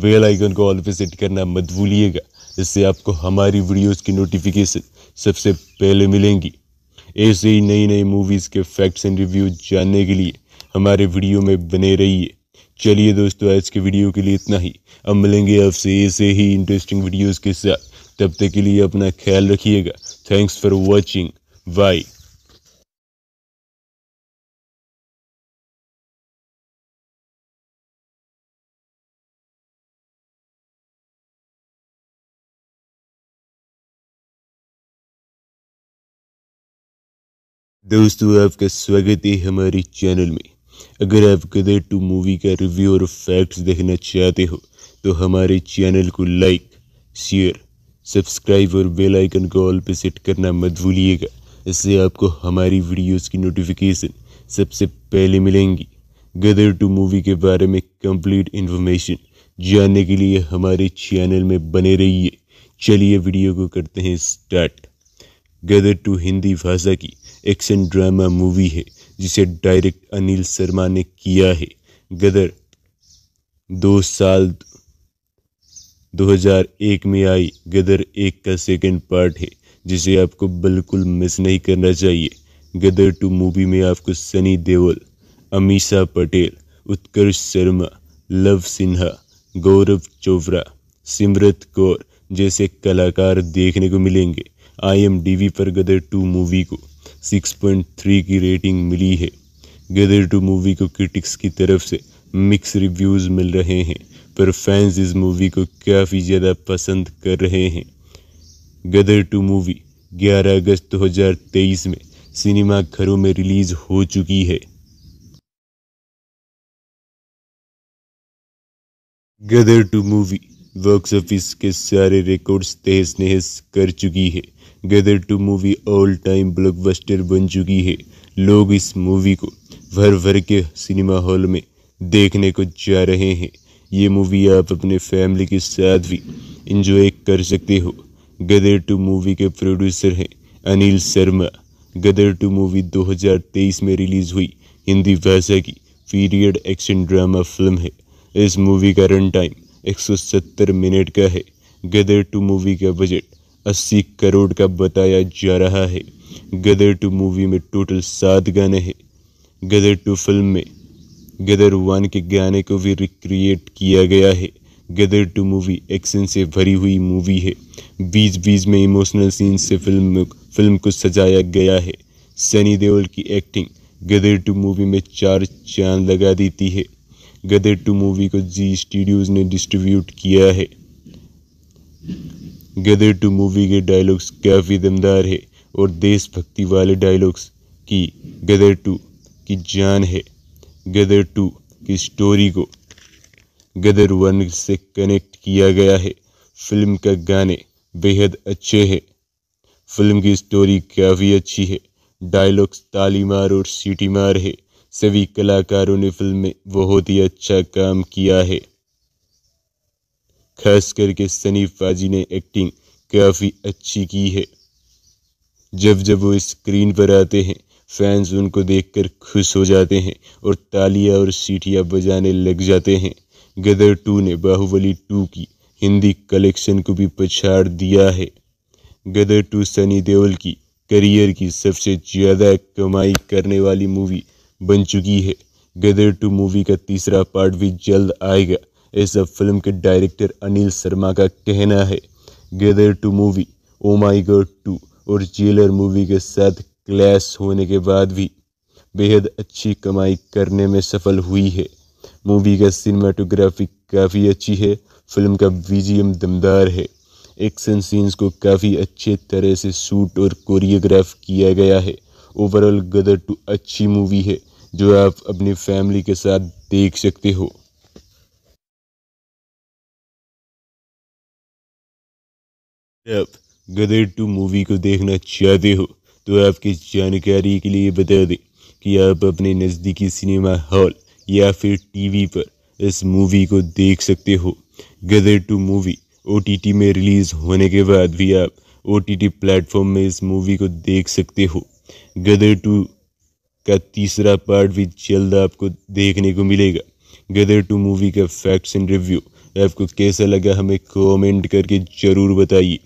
बेल आइकन को ऑल पे सेट करना मत भूलिएगा इससे आपको हमारी वीडियोस की नोटिफिकेशन सबसे पहले मिलेंगी ऐसे ही नई नई मूवीज़ के फैक्ट्स एंड रिव्यू जानने के लिए हमारे वीडियो में बने रहिए चलिए दोस्तों आज के वीडियो के लिए इतना ही अब मिलेंगे आपसे ऐसे ही इंटरेस्टिंग वीडियोज़ के साथ तब तक के लिए अपना ख्याल रखिएगा थैंक्स फॉर वॉचिंग बाय दोस्तों आपका स्वागत है हमारे चैनल में अगर आप गदर टू मूवी का रिव्यू और फैक्ट्स देखना चाहते हो तो हमारे चैनल को लाइक शेयर सब्सक्राइब और बेल आइकन को ऑल पे सेट करना मत भूलिएगा इससे आपको हमारी वीडियोस की नोटिफिकेशन सबसे पहले मिलेंगी गदर टू मूवी के बारे में कंप्लीट इन्फॉर्मेशन जानने के लिए हमारे चैनल में बने रहिए चलिए वीडियो को करते हैं स्टार्ट गदर टू हिंदी भाषा की एक्शन ड्रामा मूवी है जिसे डायरेक्ट अनिल शर्मा ने किया है गदर दो साल 2001 में आई गदर एक का सेकंड पार्ट है जिसे आपको बिल्कुल मिस नहीं करना चाहिए गदर टू मूवी में आपको सनी देओल अमीशा पटेल उत्कर्ष शर्मा लव सिन्हा गौरव चोपड़ा सिमरत कौर जैसे कलाकार देखने को मिलेंगे आई एम वी पर गदर टू मूवी को 6.3 की रेटिंग मिली है गदर टू मूवी को क्रिटिक्स की तरफ से मिक्स रिव्यूज़ मिल रहे हैं पर फैंस इस मूवी को काफ़ी ज़्यादा पसंद कर रहे हैं गदर टू मूवी 11 अगस्त 2023 में सिनेमा घरों में रिलीज़ हो चुकी है Gadar two movie box office के सारे रिकॉर्ड्स तहस नहस कर चुकी है Gadar two movie all time blockbuster बन चुकी है लोग इस मूवी को भर भर के सिनेमा हॉल में देखने को जा रहे हैं ये मूवी आप अपने फैमिली के साथ भी इंजॉय कर सकते हो गदर टू मूवी के प्रोड्यूसर हैं अनिल शर्मा गदर टू मूवी 2023 में रिलीज़ हुई हिंदी भाषा की पीरियड एक्शन ड्रामा फिल्म है इस मूवी का रन टाइम 170 मिनट का है गदर टू मूवी का बजट अस्सी करोड़ का बताया जा रहा है गदर टू मूवी में टोटल सात गाने हैं गदर टू फिल्म में गदर वन के गाने को भी रिक्रिएट किया गया है गदर टू मूवी एक्शन से भरी हुई मूवी है बीच बीच में इमोशनल सीन से फिल्म फिल्म को सजाया गया है सनी देओल की एक्टिंग गदर टू मूवी में चार चांद लगा देती है गदर टू मूवी को जी स्टूडियोज़ ने डिस्ट्रीब्यूट किया है गदर टू मूवी के डायलॉग्स काफ़ी दमदार है और देशभक्ति वाले डायलॉग्स की गदर टू की जान है गदर टू की स्टोरी को गदर वन से कनेक्ट किया गया है फिल्म का गाने बेहद अच्छे हैं फिल्म की स्टोरी काफ़ी अच्छी है डायलॉग्स ताली मार और सीटी मार है सभी कलाकारों ने फिल्म में बहुत ही अच्छा काम किया है खास करके सनी फाजी ने एक्टिंग काफ़ी अच्छी की है जब जब वो स्क्रीन पर आते हैं फैंस उनको देखकर खुश हो जाते हैं और तालियां और सीटियां बजाने लग जाते हैं गदर टू ने बाहुबली टू की हिंदी कलेक्शन को भी पछाड़ दिया है गदर टू सनी देओल की करियर की सबसे ज़्यादा कमाई करने वाली मूवी बन चुकी है गदर टू मूवी का तीसरा पार्ट भी जल्द आएगा ऐसा फिल्म के डायरेक्टर अनिल शर्मा का कहना है गेदर टू मूवी ओ माई गॉड टू और जेलर मूवी के साथ क्लैश होने के बाद भी बेहद अच्छी कमाई करने में सफल हुई है मूवी का सिनेमाटोग्राफी काफ़ी अच्छी है फिल्म का विजियम दमदार है एक्शन सीन्स को काफ़ी अच्छे तरह से शूट और कोरियोग्राफ किया गया है ओवरऑल गदर टू अच्छी मूवी है जो आप अपनी फैमिली के साथ देख सकते हो आप गदर टू मूवी को देखना चाहते हो तो आपकी जानकारी के लिए बता दें कि आप अपने नज़दीकी सिनेमा हॉल या फिर टीवी पर इस मूवी को देख सकते हो गदर टू मूवी ओ में रिलीज़ होने के बाद भी आप टी प्लेटफॉर्म में इस मूवी को देख सकते हो गदर टू का तीसरा पार्ट भी जल्द आपको देखने को मिलेगा गदर टू मूवी का फैक्ट्स एंड रिव्यू आपको कैसा लगा हमें कमेंट करके ज़रूर बताइए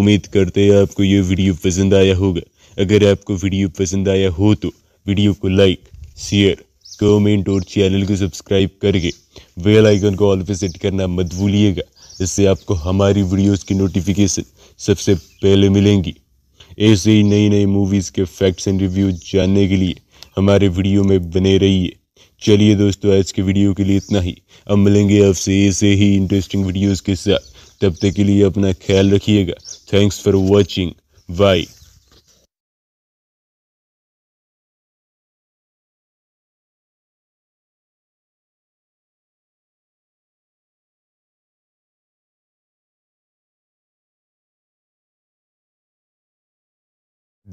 उम्मीद करते हैं आपको ये वीडियो पसंद आया होगा अगर आपको वीडियो पसंद आया हो तो वीडियो को लाइक शेयर कमेंट और चैनल को सब्सक्राइब करके बेल आइकन को ऑल पे सेट करना मत भूलिएगा इससे आपको हमारी वीडियोस की नोटिफिकेशन सबसे पहले मिलेंगी ऐसे ही नई नई मूवीज़ के फैक्ट्स एंड रिव्यू जानने के लिए हमारे वीडियो में बने रहिए चलिए दोस्तों आज के वीडियो के लिए इतना ही अब मिलेंगे आपसे ऐसे ही इंटरेस्टिंग वीडियोज़ के साथ तब तक के लिए अपना ख्याल रखिएगा Thanks for watching. Bye.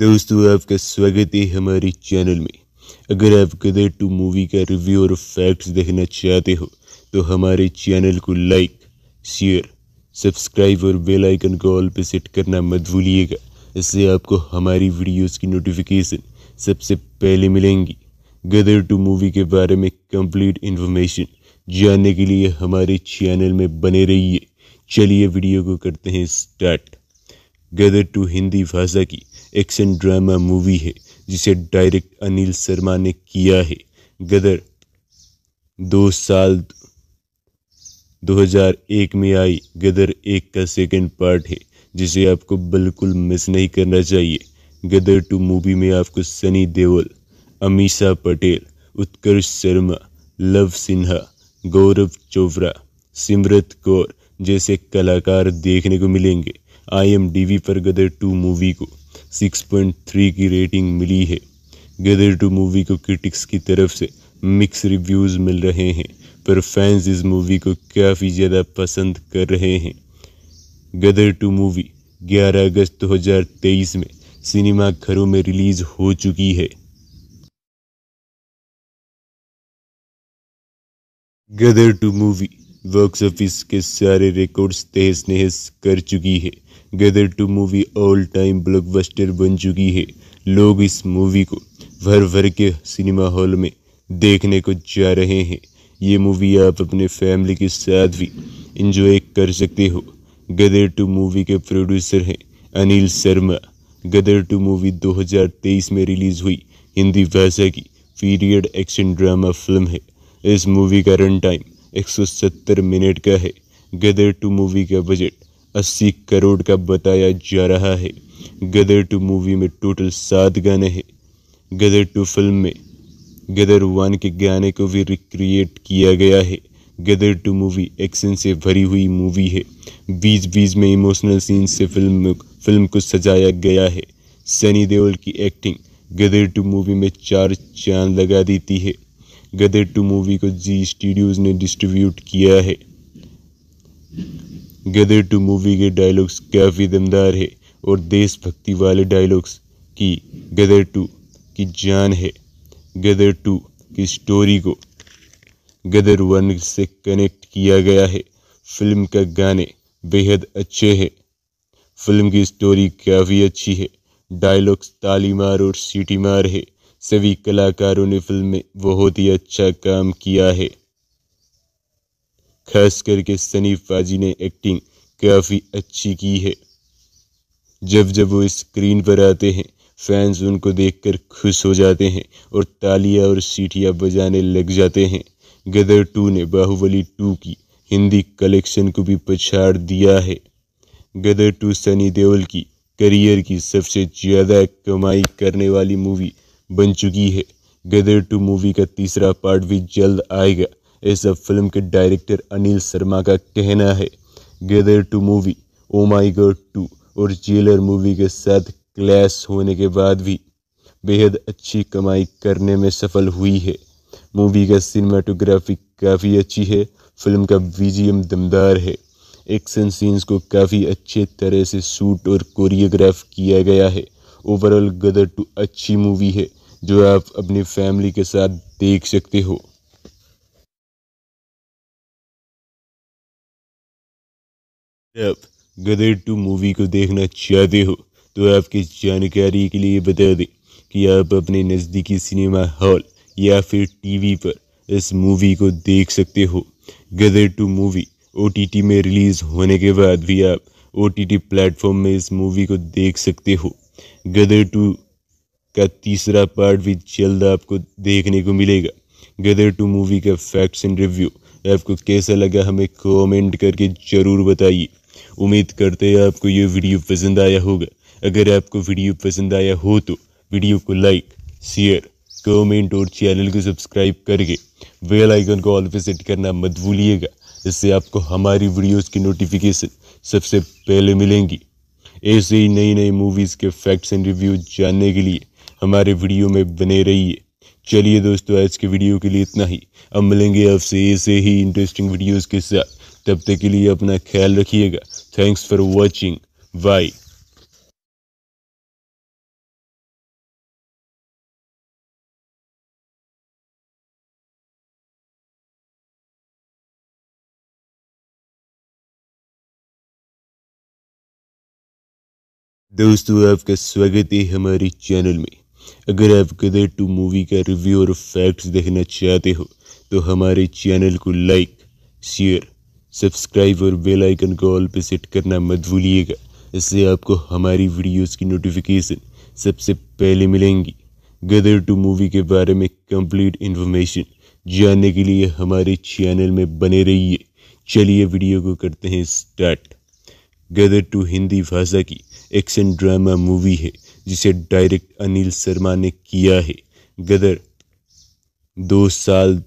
दोस्तों आपका स्वागत है हमारे चैनल में अगर आप गदर टू मूवी का रिव्यू और फैक्ट्स देखना चाहते हो तो हमारे चैनल को लाइक शेयर सब्सक्राइब और बेल आइकन को ऑल पे सेट करना मत भूलिएगा इससे आपको हमारी वीडियोस की नोटिफिकेशन सबसे पहले मिलेंगी गदर टू मूवी के बारे में कंप्लीट इन्फॉर्मेशन जानने के लिए हमारे चैनल में बने रहिए चलिए वीडियो को करते हैं स्टार्ट गदर टू हिंदी भाषा की एक्शन ड्रामा मूवी है जिसे डायरेक्ट अनिल शर्मा ने किया है गदर दो साल 2001 में आई गदर एक का सेकंड पार्ट है जिसे आपको बिल्कुल मिस नहीं करना चाहिए गदर टू मूवी में आपको सनी देओल अमीशा पटेल उत्कर्ष शर्मा लव सिन्हा गौरव चोपड़ा सिमरत कौर जैसे कलाकार देखने को मिलेंगे आईएमडीवी पर गदर टू मूवी को 6.3 की रेटिंग मिली है गदर टू मूवी को क्रिटिक्स की तरफ से मिक्स रिव्यूज़ मिल रहे हैं पर फैंस इस मूवी को काफ़ी ज़्यादा पसंद कर रहे हैं गदर टू मूवी 11 अगस्त 2023 में सिनेमा घरों में रिलीज हो चुकी है Gadar two movie box office के सारे रिकॉर्ड्स तहस नहस कर चुकी है Gadar two movie all time blockbuster बन चुकी है लोग इस मूवी को भर भर के सिनेमा हॉल में देखने को जा रहे हैं ये मूवी आप अपने फैमिली के साथ भी इंजॉय कर सकते हो गदर टू मूवी के प्रोड्यूसर हैं अनिल शर्मा गदर टू मूवी 2023 में रिलीज हुई हिंदी भाषा की पीरियड एक्शन ड्रामा फिल्म है इस मूवी का रन टाइम 170 मिनट का है गदर टू मूवी का बजट 80 करोड़ का बताया जा रहा है गदर टू मूवी में टोटल सात गाने हैं गदर टू फिल्म में गदर वन के गाने को भी रिक्रिएट किया गया है गदर टू मूवी एक्शन से भरी हुई मूवी है बीच बीच में इमोशनल सीन से फिल्म फिल्म को सजाया गया है सनी देओल की एक्टिंग गदर टू मूवी में चार चांद लगा देती है गदर टू मूवी को जी स्टूडियोज ने डिस्ट्रीब्यूट किया है गदर टू मूवी के डायलॉग्स काफ़ी दमदार है और देशभक्ति वाले डायलॉग्स की गदर टू की जान है गदर टू की स्टोरी को गदर वन से कनेक्ट किया गया है फिल्म का गाने बेहद अच्छे हैं फिल्म की स्टोरी काफ़ी अच्छी है डायलॉग्स तालीमार और सीटी मार है सभी कलाकारों ने फिल्म में बहुत ही अच्छा काम किया है खास करके सनी फाजी ने एक्टिंग काफ़ी अच्छी की है जब जब वो स्क्रीन पर आते हैं फैंस उनको देखकर खुश हो जाते हैं और तालियां और सीटियां बजाने लग जाते हैं गदर टू ने बाहुबली टू की हिंदी कलेक्शन को भी पछाड़ दिया है गदर टू सनी देओल की करियर की सबसे ज़्यादा कमाई करने वाली मूवी बन चुकी है गदर टू मूवी का तीसरा पार्ट भी जल्द आएगा ऐसा फिल्म के डायरेक्टर अनिल शर्मा का कहना है गदर टू मूवी ओ माई गॉड टू और जेलर मूवी के साथ क्लैश होने के बाद भी बेहद अच्छी कमाई करने में सफल हुई है मूवी का सिनेमाटोग्राफी काफ़ी अच्छी है फिल्म का विजियम दमदार है एक्शन सीन्स को काफ़ी अच्छे तरह से शूट और कोरियोग्राफ किया गया है ओवरऑल गदर टू अच्छी मूवी है जो आप अपनी फैमिली के साथ देख सकते हो आप गदर टू मूवी को देखना चाहते हो तो आपकी जानकारी के लिए बता दें कि आप अपने नज़दीकी सिनेमा हॉल या फिर टीवी पर इस मूवी को देख सकते हो गदर टू मूवी ओ में रिलीज़ होने के बाद भी आप ओ टी प्लेटफॉर्म में इस मूवी को देख सकते हो गदर टू का तीसरा पार्ट भी जल्द आपको देखने को मिलेगा गदर टू मूवी का फैक्ट्स एंड रिव्यू आपको कैसा लगा हमें कमेंट करके ज़रूर बताइए उम्मीद करते हैं आपको ये वीडियो पसंद आया होगा अगर आपको वीडियो पसंद आया हो तो वीडियो को लाइक शेयर कमेंट और चैनल को सब्सक्राइब करके बेल आइकन को ऑल पे सेट करना मत भूलिएगा इससे आपको हमारी वीडियोस की नोटिफिकेशन सबसे पहले मिलेंगी ऐसे ही नई नई मूवीज़ के फैक्ट्स एंड रिव्यू जानने के लिए हमारे वीडियो में बने रहिए चलिए दोस्तों आज के वीडियो के लिए इतना ही अब मिलेंगे आपसे ऐसे ही इंटरेस्टिंग वीडियोज़ के साथ तब तक के लिए अपना ख्याल रखिएगा थैंक्स फॉर वॉचिंग बाय दोस्तों आपका स्वागत है हमारे चैनल में अगर आप गदर टू मूवी का रिव्यू और फैक्ट्स देखना चाहते हो तो हमारे चैनल को लाइक शेयर सब्सक्राइब और बेल आइकन को ऑल पे सेट करना मत भूलिएगा इससे आपको हमारी वीडियोस की नोटिफिकेशन सबसे पहले मिलेंगी गदर टू मूवी के बारे में कंप्लीट इन्फॉर्मेशन जानने के लिए हमारे चैनल में बने रहिए चलिए वीडियो को करते हैं स्टार्ट गदर टू हिंदी भाषा की एक्शन ड्रामा मूवी है जिसे डायरेक्ट अनिल शर्मा ने किया है गदर दो साल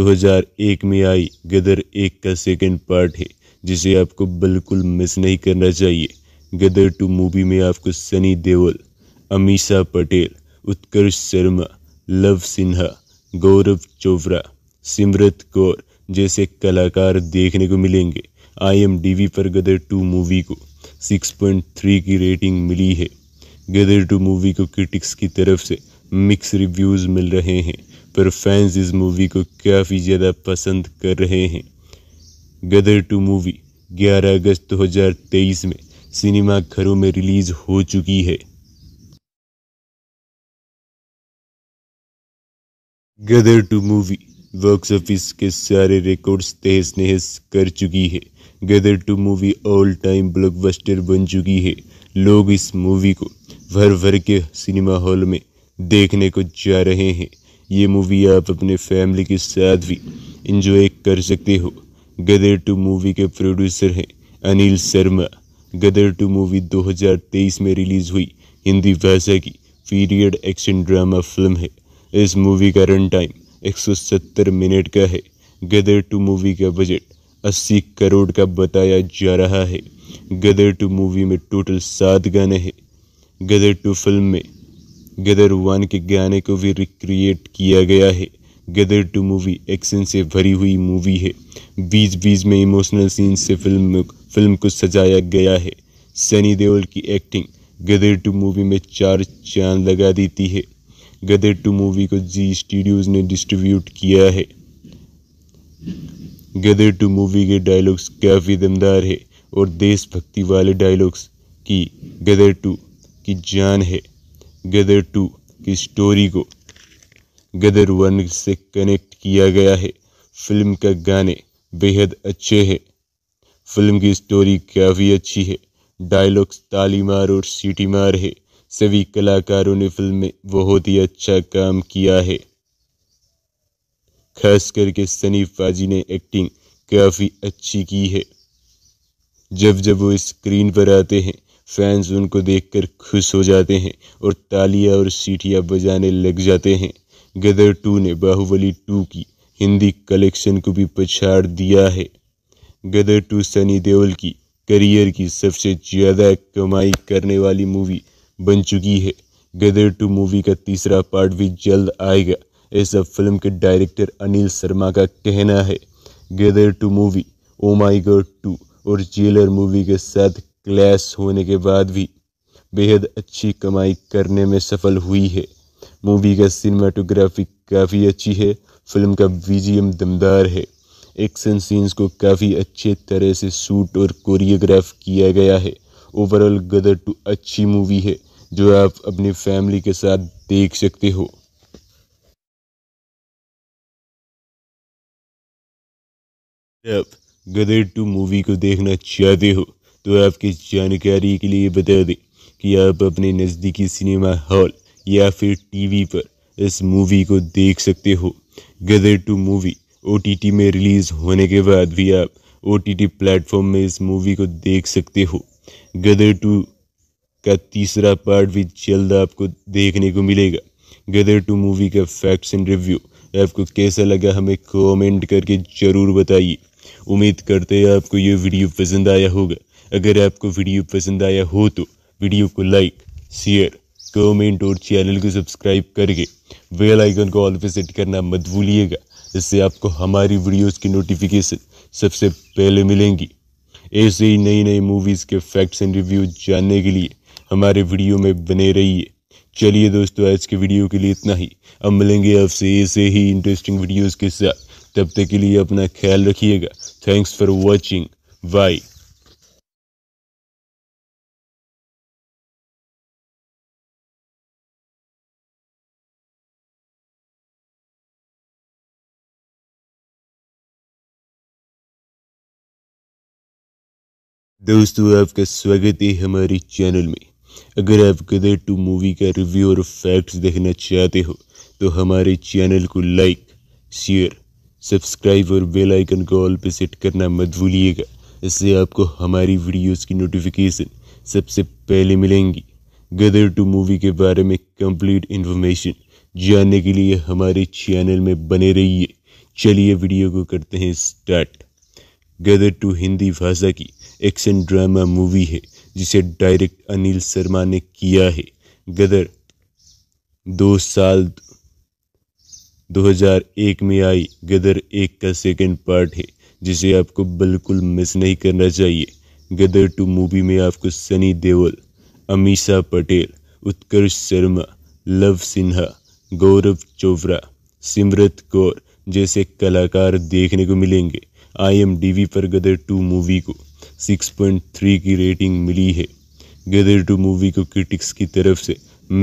2001 में आई गदर एक का सेकंड पार्ट है जिसे आपको बिल्कुल मिस नहीं करना चाहिए गदर टू मूवी में आपको सनी देओल अमीशा पटेल उत्कर्ष शर्मा लव सिन्हा गौरव चोपड़ा सिमरत कौर जैसे कलाकार देखने को मिलेंगे आई एम पर गदर टू मूवी को 6.3 की रेटिंग मिली है गदर टू मूवी को क्रिटिक्स की तरफ से मिक्स रिव्यूज़ मिल रहे हैं पर फैंस इस मूवी को काफ़ी ज़्यादा पसंद कर रहे हैं गदर टू मूवी 11 अगस्त 2023 में सिनेमा घरों में रिलीज़ हो चुकी है Gadar two movie box office के सारे रिकॉर्ड्स तहस नहस कर चुकी है Gadar two movie all time blockbuster बन चुकी है लोग इस मूवी को भर भर के सिनेमा हॉल में देखने को जा रहे हैं ये मूवी आप अपने फैमिली के साथ भी इंजॉय कर सकते हो गदर टू मूवी के प्रोड्यूसर हैं अनिल शर्मा गदर टू मूवी 2023 में रिलीज़ हुई हिंदी भाषा की पीरियड एक्शन ड्रामा फिल्म है इस मूवी का रन टाइम 170 मिनट का है गदर टू मूवी का बजट अस्सी करोड़ का बताया जा रहा है गदर टू मूवी में टोटल सात गाने हैं गदर टू फिल्म में गदर वन के गाने को भी रिक्रिएट किया गया है गदर टू मूवी एक्शन से भरी हुई मूवी है बीच बीच में इमोशनल सीन से फिल्म फिल्म को सजाया गया है सनी देओल की एक्टिंग गदर टू मूवी में चार चांद लगा देती है गदर टू मूवी को जी स्टूडियोज़ ने डिस्ट्रीब्यूट किया है गदर टू मूवी के डायलॉग्स काफ़ी दमदार है और देशभक्ति वाले डायलॉग्स की गदर टू की जान है गदर टू की स्टोरी को गदर वन से कनेक्ट किया गया है फिल्म का गाने बेहद अच्छे हैं फिल्म की स्टोरी काफ़ी अच्छी है डायलॉग्स ताली मार और सीटी मार है सभी कलाकारों ने फिल्म में बहुत ही अच्छा काम किया है खास करके सनी फाजी ने एक्टिंग काफ़ी अच्छी की है जब जब वो स्क्रीन पर आते हैं फैंस उनको देखकर खुश हो जाते हैं और तालियां और सीटियां बजाने लग जाते हैं गदर टू ने बाहुबली टू की हिंदी कलेक्शन को भी पछाड़ दिया है गदर टू सनी देओल की करियर की सबसे ज़्यादा कमाई करने वाली मूवी बन चुकी है गदर टू मूवी का तीसरा पार्ट भी जल्द आएगा ऐसा फिल्म के डायरेक्टर अनिल शर्मा का कहना है गेदर टू मूवी ओ माई गर टू और जेलर मूवी के साथ क्लैश होने के बाद भी बेहद अच्छी कमाई करने में सफल हुई है मूवी का सिनेमाटोग्राफी काफ़ी अच्छी है फिल्म का विजियम दमदार है एक्शन सीन्स को काफ़ी अच्छे तरह से शूट और कोरियोग्राफ किया गया है ओवरऑल गदर टू अच्छी मूवी है जो आप अपनी फैमिली के साथ देख सकते हो आप गदर टू मूवी को देखना चाहते हो तो आपकी जानकारी के लिए बता दें कि आप अपने नज़दीकी सिनेमा हॉल या फिर टीवी पर इस मूवी को देख सकते हो गदर टू मूवी ओटीटी में रिलीज़ होने के बाद भी आप ओटीटी प्लेटफॉर्म में इस मूवी को देख सकते हो गदर टू का तीसरा पार्ट भी जल्द आपको देखने को मिलेगा गदर टू मूवी का फैक्ट्स एंड रिव्यू आपको कैसा लगा हमें कमेंट करके ज़रूर बताइए उम्मीद करते हैं आपको ये वीडियो पसंद आया होगा अगर आपको वीडियो पसंद आया हो तो वीडियो को लाइक शेयर कमेंट और चैनल को सब्सक्राइब करके बेल आइकन को ऑल पे सेट करना मत भूलिएगा जिससे आपको हमारी वीडियोस की नोटिफिकेशन सबसे पहले मिलेंगी ऐसे ही नई नई मूवीज़ के फैक्ट्स एंड रिव्यू जानने के लिए हमारे वीडियो में बने रहिए चलिए दोस्तों आज के वीडियो के लिए इतना ही अब मिलेंगे आपसे ऐसे ही इंटरेस्टिंग वीडियोज़ के साथ तब तक के लिए अपना ख्याल रखिएगा Thanks for watching. Bye. दोस्तों आपका स्वागत है हमारे चैनल में अगर आप गदर टू मूवी का रिव्यू और फैक्ट्स देखना चाहते हो तो हमारे चैनल को लाइक शेयर सब्सक्राइब और बेल आइकन को ऑल पे सेट करना मत भूलिएगा इससे आपको हमारी वीडियोस की नोटिफिकेशन सबसे पहले मिलेंगी गदर टू मूवी के बारे में कंप्लीट इन्फॉर्मेशन जानने के लिए हमारे चैनल में बने रहिए चलिए वीडियो को करते हैं स्टार्ट गदर टू हिंदी भाषा की एक्शन ड्रामा मूवी है जिसे डायरेक्ट अनिल शर्मा ने किया है गदर दो साल 2001 में आई गदर एक का सेकंड पार्ट है जिसे आपको बिल्कुल मिस नहीं करना चाहिए गदर टू मूवी में आपको सनी देओल अमीशा पटेल उत्कर्ष शर्मा लव सिन्हा गौरव चोपड़ा सिमरत कौर जैसे कलाकार देखने को मिलेंगे आई पर गदर टू मूवी को 6.3 की रेटिंग मिली है गदर टू मूवी को क्रिटिक्स की तरफ से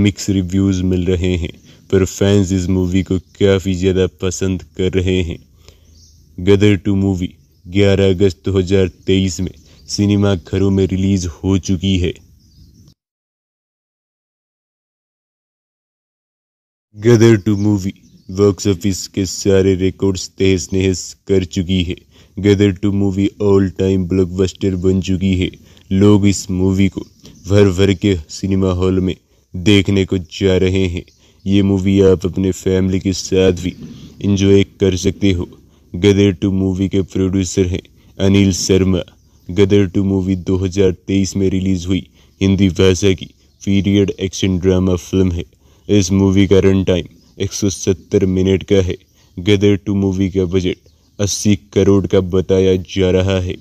मिक्स रिव्यूज़ मिल रहे हैं पर फैंस इस मूवी को काफ़ी ज़्यादा पसंद कर रहे हैं गदर टू मूवी 11 अगस्त 2023 में सिनेमा घरों में रिलीज़ हो चुकी है Gadar two movie box office के सारे रिकॉर्ड्स तहस नहस कर चुकी है Gadar two movie all time blockbuster बन चुकी है लोग इस मूवी को भर भर के सिनेमा हॉल में देखने को जा रहे हैं ये मूवी आप अपने फैमिली के साथ भी इंजॉय कर सकते हो गदर टू मूवी के प्रोड्यूसर हैं अनिल शर्मा गदर टू मूवी 2023 में रिलीज़ हुई हिंदी भाषा की पीरियड एक्शन ड्रामा फिल्म है इस मूवी का रन टाइम 170 मिनट का है गदर टू मूवी का बजट 80 करोड़ का बताया जा रहा है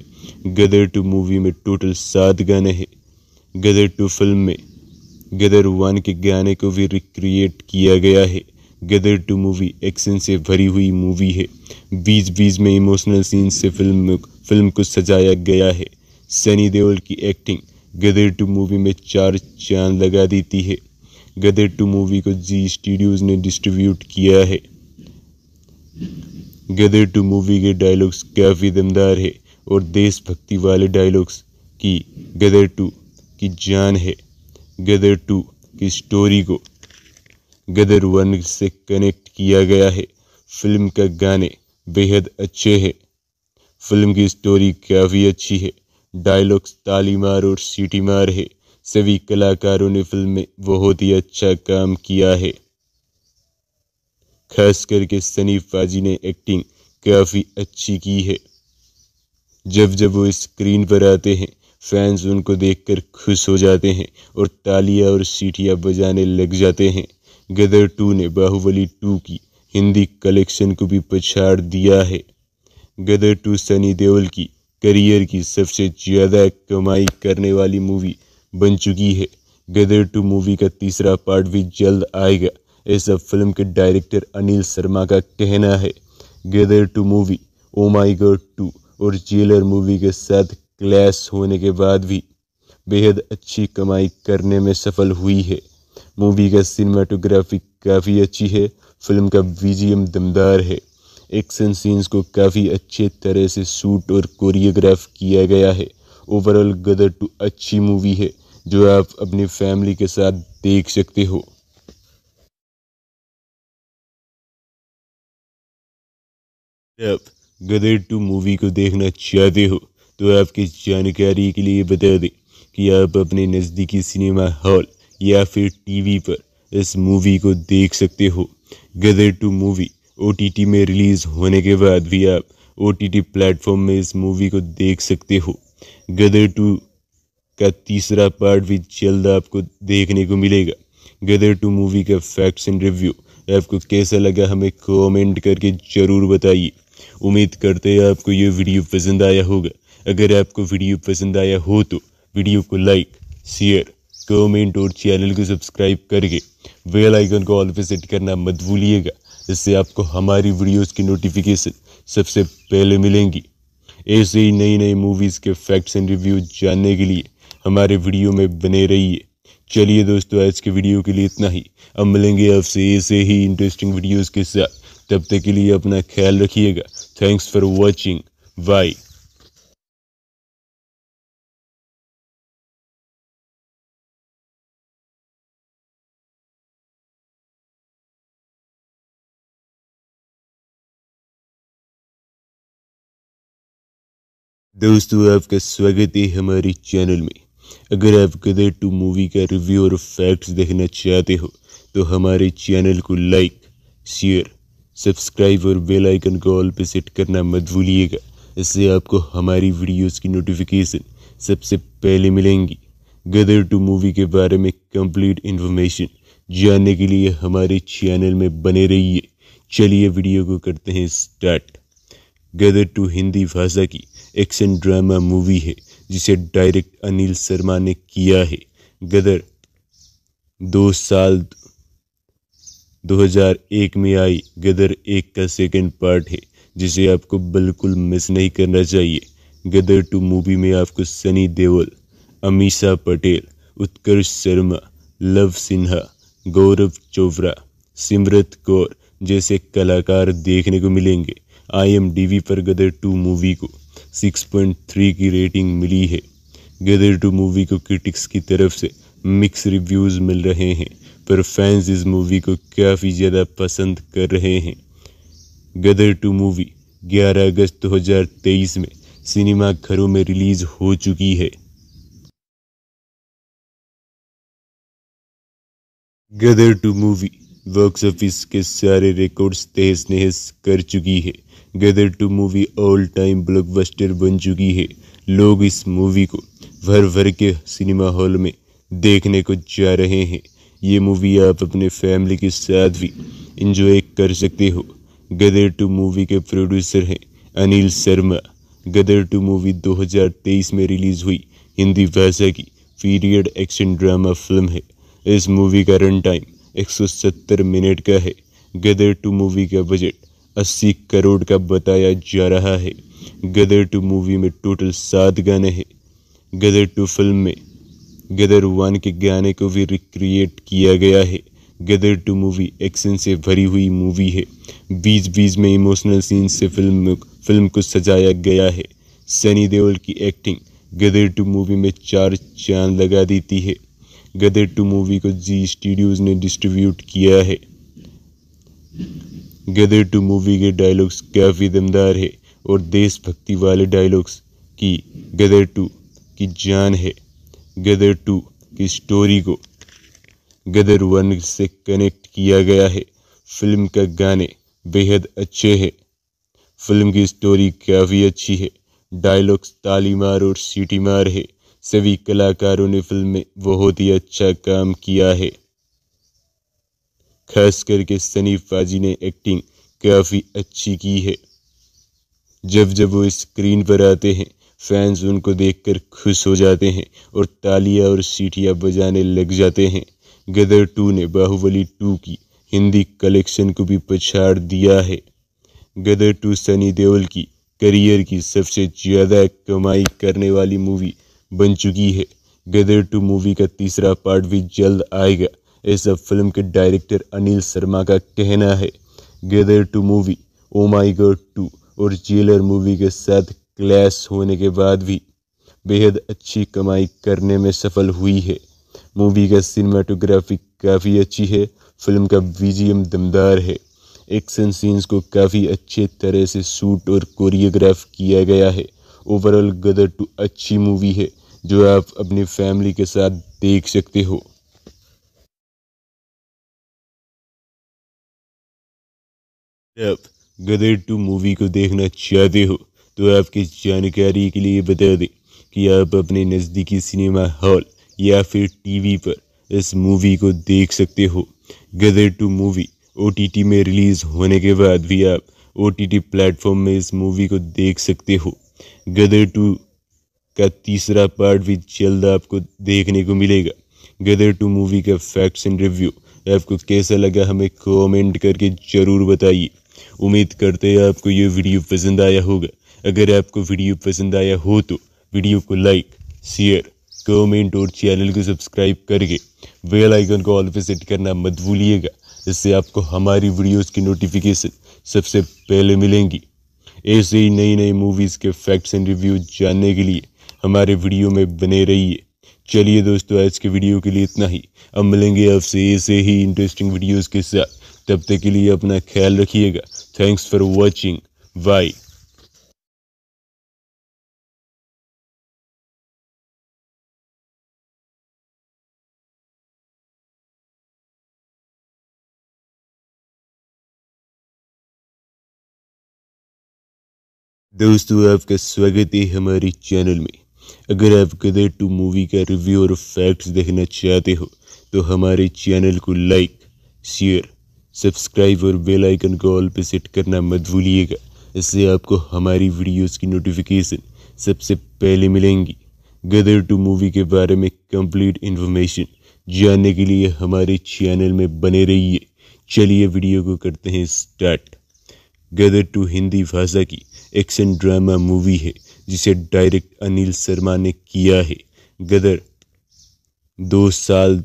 गदर टू मूवी में टोटल सात गाने हैं गदर टू फिल्म में गदर वन के गाने को भी रिक्रिएट किया गया है गदर टू मूवी एक्शन से भरी हुई मूवी है बीच बीच में इमोशनल सीन से फिल्म फिल्म को सजाया गया है सनी देओल की एक्टिंग गदर टू मूवी में चार चांद लगा देती है गदर टू मूवी को जी स्टूडियोज ने डिस्ट्रीब्यूट किया है गदर टू मूवी के डायलॉग्स काफ़ी दमदार है और देशभक्ति वाले डायलॉग्स की गदर टू की जान है गदर टू की स्टोरी को गदर वन से कनेक्ट किया गया है फिल्म का गाने बेहद अच्छे हैं फिल्म की स्टोरी काफ़ी अच्छी है डायलॉग्स ताली मार और सीटी मार है सभी कलाकारों ने फिल्म में बहुत ही अच्छा काम किया है खास करके सनी फाजी ने एक्टिंग काफ़ी अच्छी की है जब जब वो स्क्रीन पर आते हैं फैंस उनको देखकर खुश हो जाते हैं और तालियां और सीटियां बजाने लग जाते हैं गदर टू ने बाहुबली टू की हिंदी कलेक्शन को भी पछाड़ दिया है गदर टू सनी देओल की करियर की सबसे ज़्यादा कमाई करने वाली मूवी बन चुकी है गदर टू मूवी का तीसरा पार्ट भी जल्द आएगा ऐसा फिल्म के डायरेक्टर अनिल शर्मा का कहना है गदर टू मूवी ओ माई गॉड टू और जेलर मूवी के साथ क्लैश होने के बाद भी बेहद अच्छी कमाई करने में सफल हुई है मूवी का सिनेमाटोग्राफी काफ़ी अच्छी है फिल्म का विजियम दमदार है एक्शन सीन्स को काफ़ी अच्छे तरह से शूट और कोरियोग्राफ किया गया है ओवरऑल गदर टू अच्छी मूवी है जो आप अपनी फैमिली के साथ देख सकते हो आप गदर टू मूवी को देखना चाहते हो तो आपकी जानकारी के लिए बता दें कि आप अपने नज़दीकी सिनेमा हॉल या फिर टीवी पर इस मूवी को देख सकते हो गदर टू मूवी ओ में रिलीज़ होने के बाद भी आप ओ टी प्लेटफॉर्म में इस मूवी को देख सकते हो गदर टू का तीसरा पार्ट भी जल्द आपको देखने को मिलेगा गदर टू मूवी का फैक्ट्स एंड रिव्यू आपको कैसा लगा हमें कमेंट करके ज़रूर बताइए उम्मीद करते हैं आपको ये वीडियो पसंद आया होगा अगर आपको वीडियो पसंद आया हो तो वीडियो को लाइक शेयर कमेंट और चैनल को सब्सक्राइब करके बेल आइकन को ऑल पे सेट करना मत भूलिएगा इससे आपको हमारी वीडियोस की नोटिफिकेशन सबसे पहले मिलेंगी ऐसे ही नई नई मूवीज़ के फैक्ट्स एंड रिव्यू जानने के लिए हमारे वीडियो में बने रहिए चलिए दोस्तों आज के वीडियो के लिए इतना ही अब मिलेंगे आपसे ऐसे ही इंटरेस्टिंग वीडियोज़ के साथ तब तक के लिए अपना ख्याल रखिएगा थैंक्स फॉर वॉचिंग बाय दोस्तों आपका स्वागत है हमारे चैनल में अगर आप गदर टू मूवी का रिव्यू और फैक्ट्स देखना चाहते हो तो हमारे चैनल को लाइक शेयर सब्सक्राइब और बेल आइकन को ऑल पे सेट करना मत भूलिएगा इससे आपको हमारी वीडियोस की नोटिफिकेशन सबसे पहले मिलेंगी गदर टू मूवी के बारे में कंप्लीट इन्फॉर्मेशन जानने के लिए हमारे चैनल में बने रहिए चलिए वीडियो को करते हैं स्टार्ट गदर टू हिंदी भाषा की एक्शन ड्रामा मूवी है जिसे डायरेक्ट अनिल शर्मा ने किया है गदर दो साल 2001 में आई गदर एक का सेकंड पार्ट है जिसे आपको बिल्कुल मिस नहीं करना चाहिए गदर टू मूवी में आपको सनी देओल अमीशा पटेल उत्कर्ष शर्मा लव सिन्हा गौरव चोपड़ा सिमरत कौर जैसे कलाकार देखने को मिलेंगे आई एम वी पर गदर टू मूवी को 6.3 की रेटिंग मिली है गदर टू मूवी को क्रिटिक्स की तरफ से मिक्स रिव्यूज़ मिल रहे हैं पर फैंस इस मूवी को काफ़ी ज़्यादा पसंद कर रहे हैं गदर टू मूवी 11 अगस्त 2023 में सिनेमा घरों में रिलीज़ हो चुकी है Gadar two movie box office के सारे रिकॉर्ड्स तहस नहस कर चुकी है Gadar two movie all time blockbuster बन चुकी है लोग इस मूवी को भर भर के सिनेमा हॉल में देखने को जा रहे हैं ये मूवी आप अपने फैमिली के साथ भी इंजॉय कर सकते हो गदर टू मूवी के प्रोड्यूसर हैं अनिल शर्मा गदर टू मूवी 2023 में रिलीज़ हुई हिंदी भाषा की पीरियड एक्शन ड्रामा फिल्म है इस मूवी का रन टाइम 170 मिनट का है गदर टू मूवी का बजट अस्सी करोड़ का बताया जा रहा है गदर टू मूवी में टोटल सात गाने हैं गदर टू फिल्म में गदर वन के गाने को भी रिक्रिएट किया गया है गदर टू मूवी एक्शन से भरी हुई मूवी है बीच बीच में इमोशनल सीन से फिल्म फिल्म को सजाया गया है सनी देओल की एक्टिंग गदर टू मूवी में चार चांद लगा देती है गदर टू मूवी को जी स्टूडियोज़ ने डिस्ट्रीब्यूट किया है गदर टू मूवी के डायलॉग्स काफ़ी दमदार है और देशभक्ति वाले डायलॉग्स की गदर टू की जान है गदर टू की स्टोरी को गदर वन से कनेक्ट किया गया है फिल्म का गाने बेहद अच्छे हैं फिल्म की स्टोरी काफ़ी अच्छी है डायलॉग्स तालीमार और सीटी मार है सभी कलाकारों ने फिल्म में बहुत ही अच्छा काम किया है खास करके सनी फाजी ने एक्टिंग काफ़ी अच्छी की है जब जब वो स्क्रीन पर आते हैं फैंस उनको देखकर खुश हो जाते हैं और तालियां और सीटियां बजाने लग जाते हैं गदर टू ने बाहुबली टू की हिंदी कलेक्शन को भी पछाड़ दिया है गदर टू सनी देओल की करियर की सबसे ज़्यादा कमाई करने वाली मूवी बन चुकी है गदर टू मूवी का तीसरा पार्ट भी जल्द आएगा ऐसा फिल्म के डायरेक्टर अनिल शर्मा का कहना है गेदर टू मूवी ओ माई गॉड टू और जेलर मूवी के साथ क्लैश होने के बाद भी बेहद अच्छी कमाई करने में सफल हुई है मूवी का सिनेमाटोग्राफी काफ़ी अच्छी है फिल्म का विजियम दमदार है एक्शन सीन्स को काफ़ी अच्छे तरह से शूट और कोरियोग्राफ किया गया है ओवरऑल गदर टू अच्छी मूवी है जो आप अपनी फैमिली के साथ देख सकते हो आप गदर टू मूवी को देखना चाहते हो तो आपकी जानकारी के लिए बता दें कि आप अपने नज़दीकी सिनेमा हॉल या फिर टीवी पर इस मूवी को देख सकते हो गदर टू मूवी ओ में रिलीज़ होने के बाद भी आप टी प्लेटफॉर्म में इस मूवी को देख सकते हो गदर टू का तीसरा पार्ट भी जल्द आपको देखने को मिलेगा गदर टू मूवी का फैक्ट्स एंड रिव्यू आपको कैसा लगा हमें कमेंट करके ज़रूर बताइए उम्मीद करते हैं आपको ये वीडियो पसंद आया होगा अगर आपको वीडियो पसंद आया हो तो वीडियो को लाइक शेयर कमेंट और चैनल को सब्सक्राइब करके बेल आइकन को ऑल पे सेट करना मत भूलिएगा इससे आपको हमारी वीडियोस की नोटिफिकेशन सबसे पहले मिलेंगी ऐसे ही नई नई मूवीज़ के फैक्ट्स एंड रिव्यू जानने के लिए हमारे वीडियो में बने रहिए चलिए दोस्तों आज के वीडियो के लिए इतना ही अब मिलेंगे आपसे ऐसे ही इंटरेस्टिंग वीडियोज़ के साथ तब तक के लिए अपना ख्याल रखिएगा थैंक्स फॉर वॉचिंग बाय दोस्तों आपका स्वागत है हमारे चैनल में अगर आप गदर टू मूवी का रिव्यू और फैक्ट्स देखना चाहते हो तो हमारे चैनल को लाइक शेयर सब्सक्राइब और बेल आइकन को ऑल पे सेट करना मत भूलिएगा इससे आपको हमारी वीडियोस की नोटिफिकेशन सबसे पहले मिलेंगी गदर टू मूवी के बारे में कंप्लीट इन्फॉर्मेशन जानने के लिए हमारे चैनल में बने रहिए चलिए वीडियो को करते हैं स्टार्ट गदर टू हिंदी भाषा की एक्शन ड्रामा मूवी है जिसे डायरेक्ट अनिल शर्मा ने किया है गदर दो साल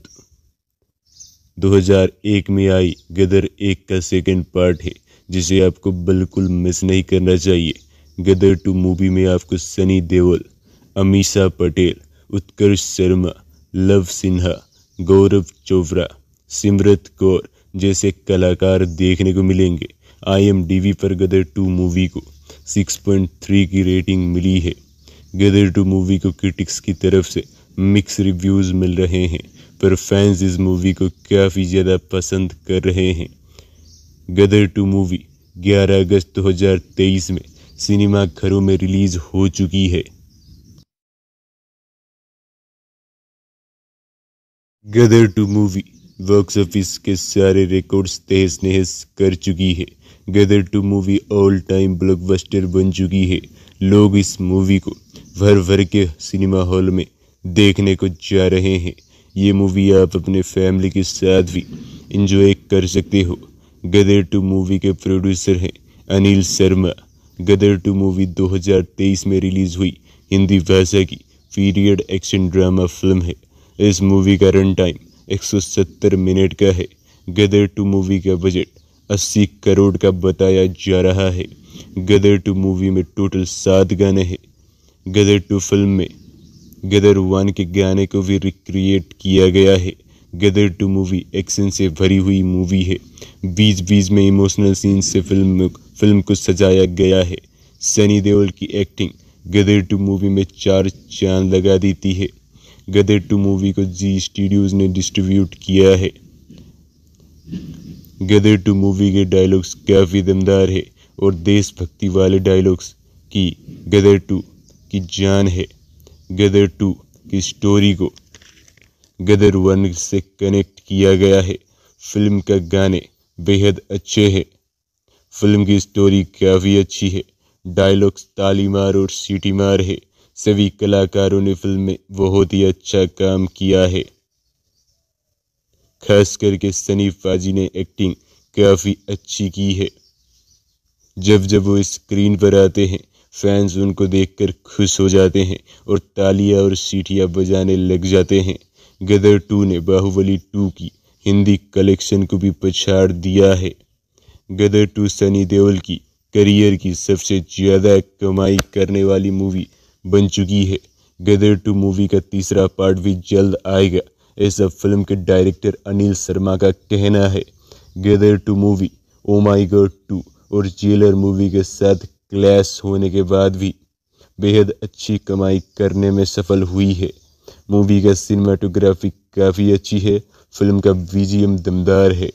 2001 में आई गदर एक का सेकंड पार्ट है जिसे आपको बिल्कुल मिस नहीं करना चाहिए गदर टू मूवी में आपको सनी देओल अमीशा पटेल उत्कर्ष शर्मा लव सिन्हा गौरव चोपड़ा सिमरत कौर जैसे कलाकार देखने को मिलेंगे आईएमडीबी पर गदर टू मूवी को 6.3 की रेटिंग मिली है गदर टू मूवी को क्रिटिक्स की तरफ से मिक्स रिव्यूज़ मिल रहे हैं पर फैंस इस मूवी को काफ़ी ज़्यादा पसंद कर रहे हैं गदर टू मूवी 11 अगस्त 2023 में सिनेमा घरों में रिलीज़ हो चुकी है Gadar two movie box office के सारे रिकॉर्ड्स तहस नहस कर चुकी है Gadar two movie all time blockbuster बन चुकी है लोग इस मूवी को भर भर के सिनेमा हॉल में देखने को जा रहे हैं ये मूवी आप अपने फैमिली के साथ भी इंजॉय कर सकते हो गदर टू मूवी के प्रोड्यूसर हैं अनिल शर्मा गदर टू मूवी 2023 में रिलीज़ हुई हिंदी भाषा की पीरियड एक्शन ड्रामा फिल्म है इस मूवी का रन टाइम 170 मिनट का है गदर टू मूवी का बजट 80 करोड़ का बताया जा रहा है गदर टू मूवी में टोटल सात गाने हैं गदर टू फिल्म में गदर वन के गाने को भी रिक्रिएट किया गया है गदर टू मूवी एक्शन से भरी हुई मूवी है बीच बीच में इमोशनल सीन से फिल्म फिल्म को सजाया गया है सनी देओल की एक्टिंग गदर टू मूवी में चार चांद लगा देती है गदर टू मूवी को जी स्टूडियोज ने डिस्ट्रीब्यूट किया है गदर टू मूवी के डायलॉग्स काफ़ी दमदार है और देशभक्ति वाले डायलॉग्स की गदर टू की जान है गदर टू की स्टोरी को गदर वन से कनेक्ट किया गया है फिल्म का गाने बेहद अच्छे हैं फिल्म की स्टोरी काफ़ी अच्छी है डायलॉग्स तालीमार और सीटी मार है सभी कलाकारों ने फिल्म में बहुत ही अच्छा काम किया है खास करके सनी फाजी ने एक्टिंग काफ़ी अच्छी की है जब जब वो स्क्रीन पर आते हैं फैंस उनको देखकर खुश हो जाते हैं और तालियां और सीटियां बजाने लग जाते हैं गदर टू ने बाहुबली टू की हिंदी कलेक्शन को भी पछाड़ दिया है गदर टू सनी देओल की करियर की सबसे ज़्यादा कमाई करने वाली मूवी बन चुकी है गदर टू मूवी का तीसरा पार्ट भी जल्द आएगा ऐसा फिल्म के डायरेक्टर अनिल शर्मा का कहना है गदर टू मूवी ओ माई गॉड टू और जेलर मूवी के साथ क्लैस होने के बाद भी बेहद अच्छी कमाई करने में सफल हुई है मूवी का सिनेमाटोग्राफी काफ़ी अच्छी है फिल्म का विजियम दमदार है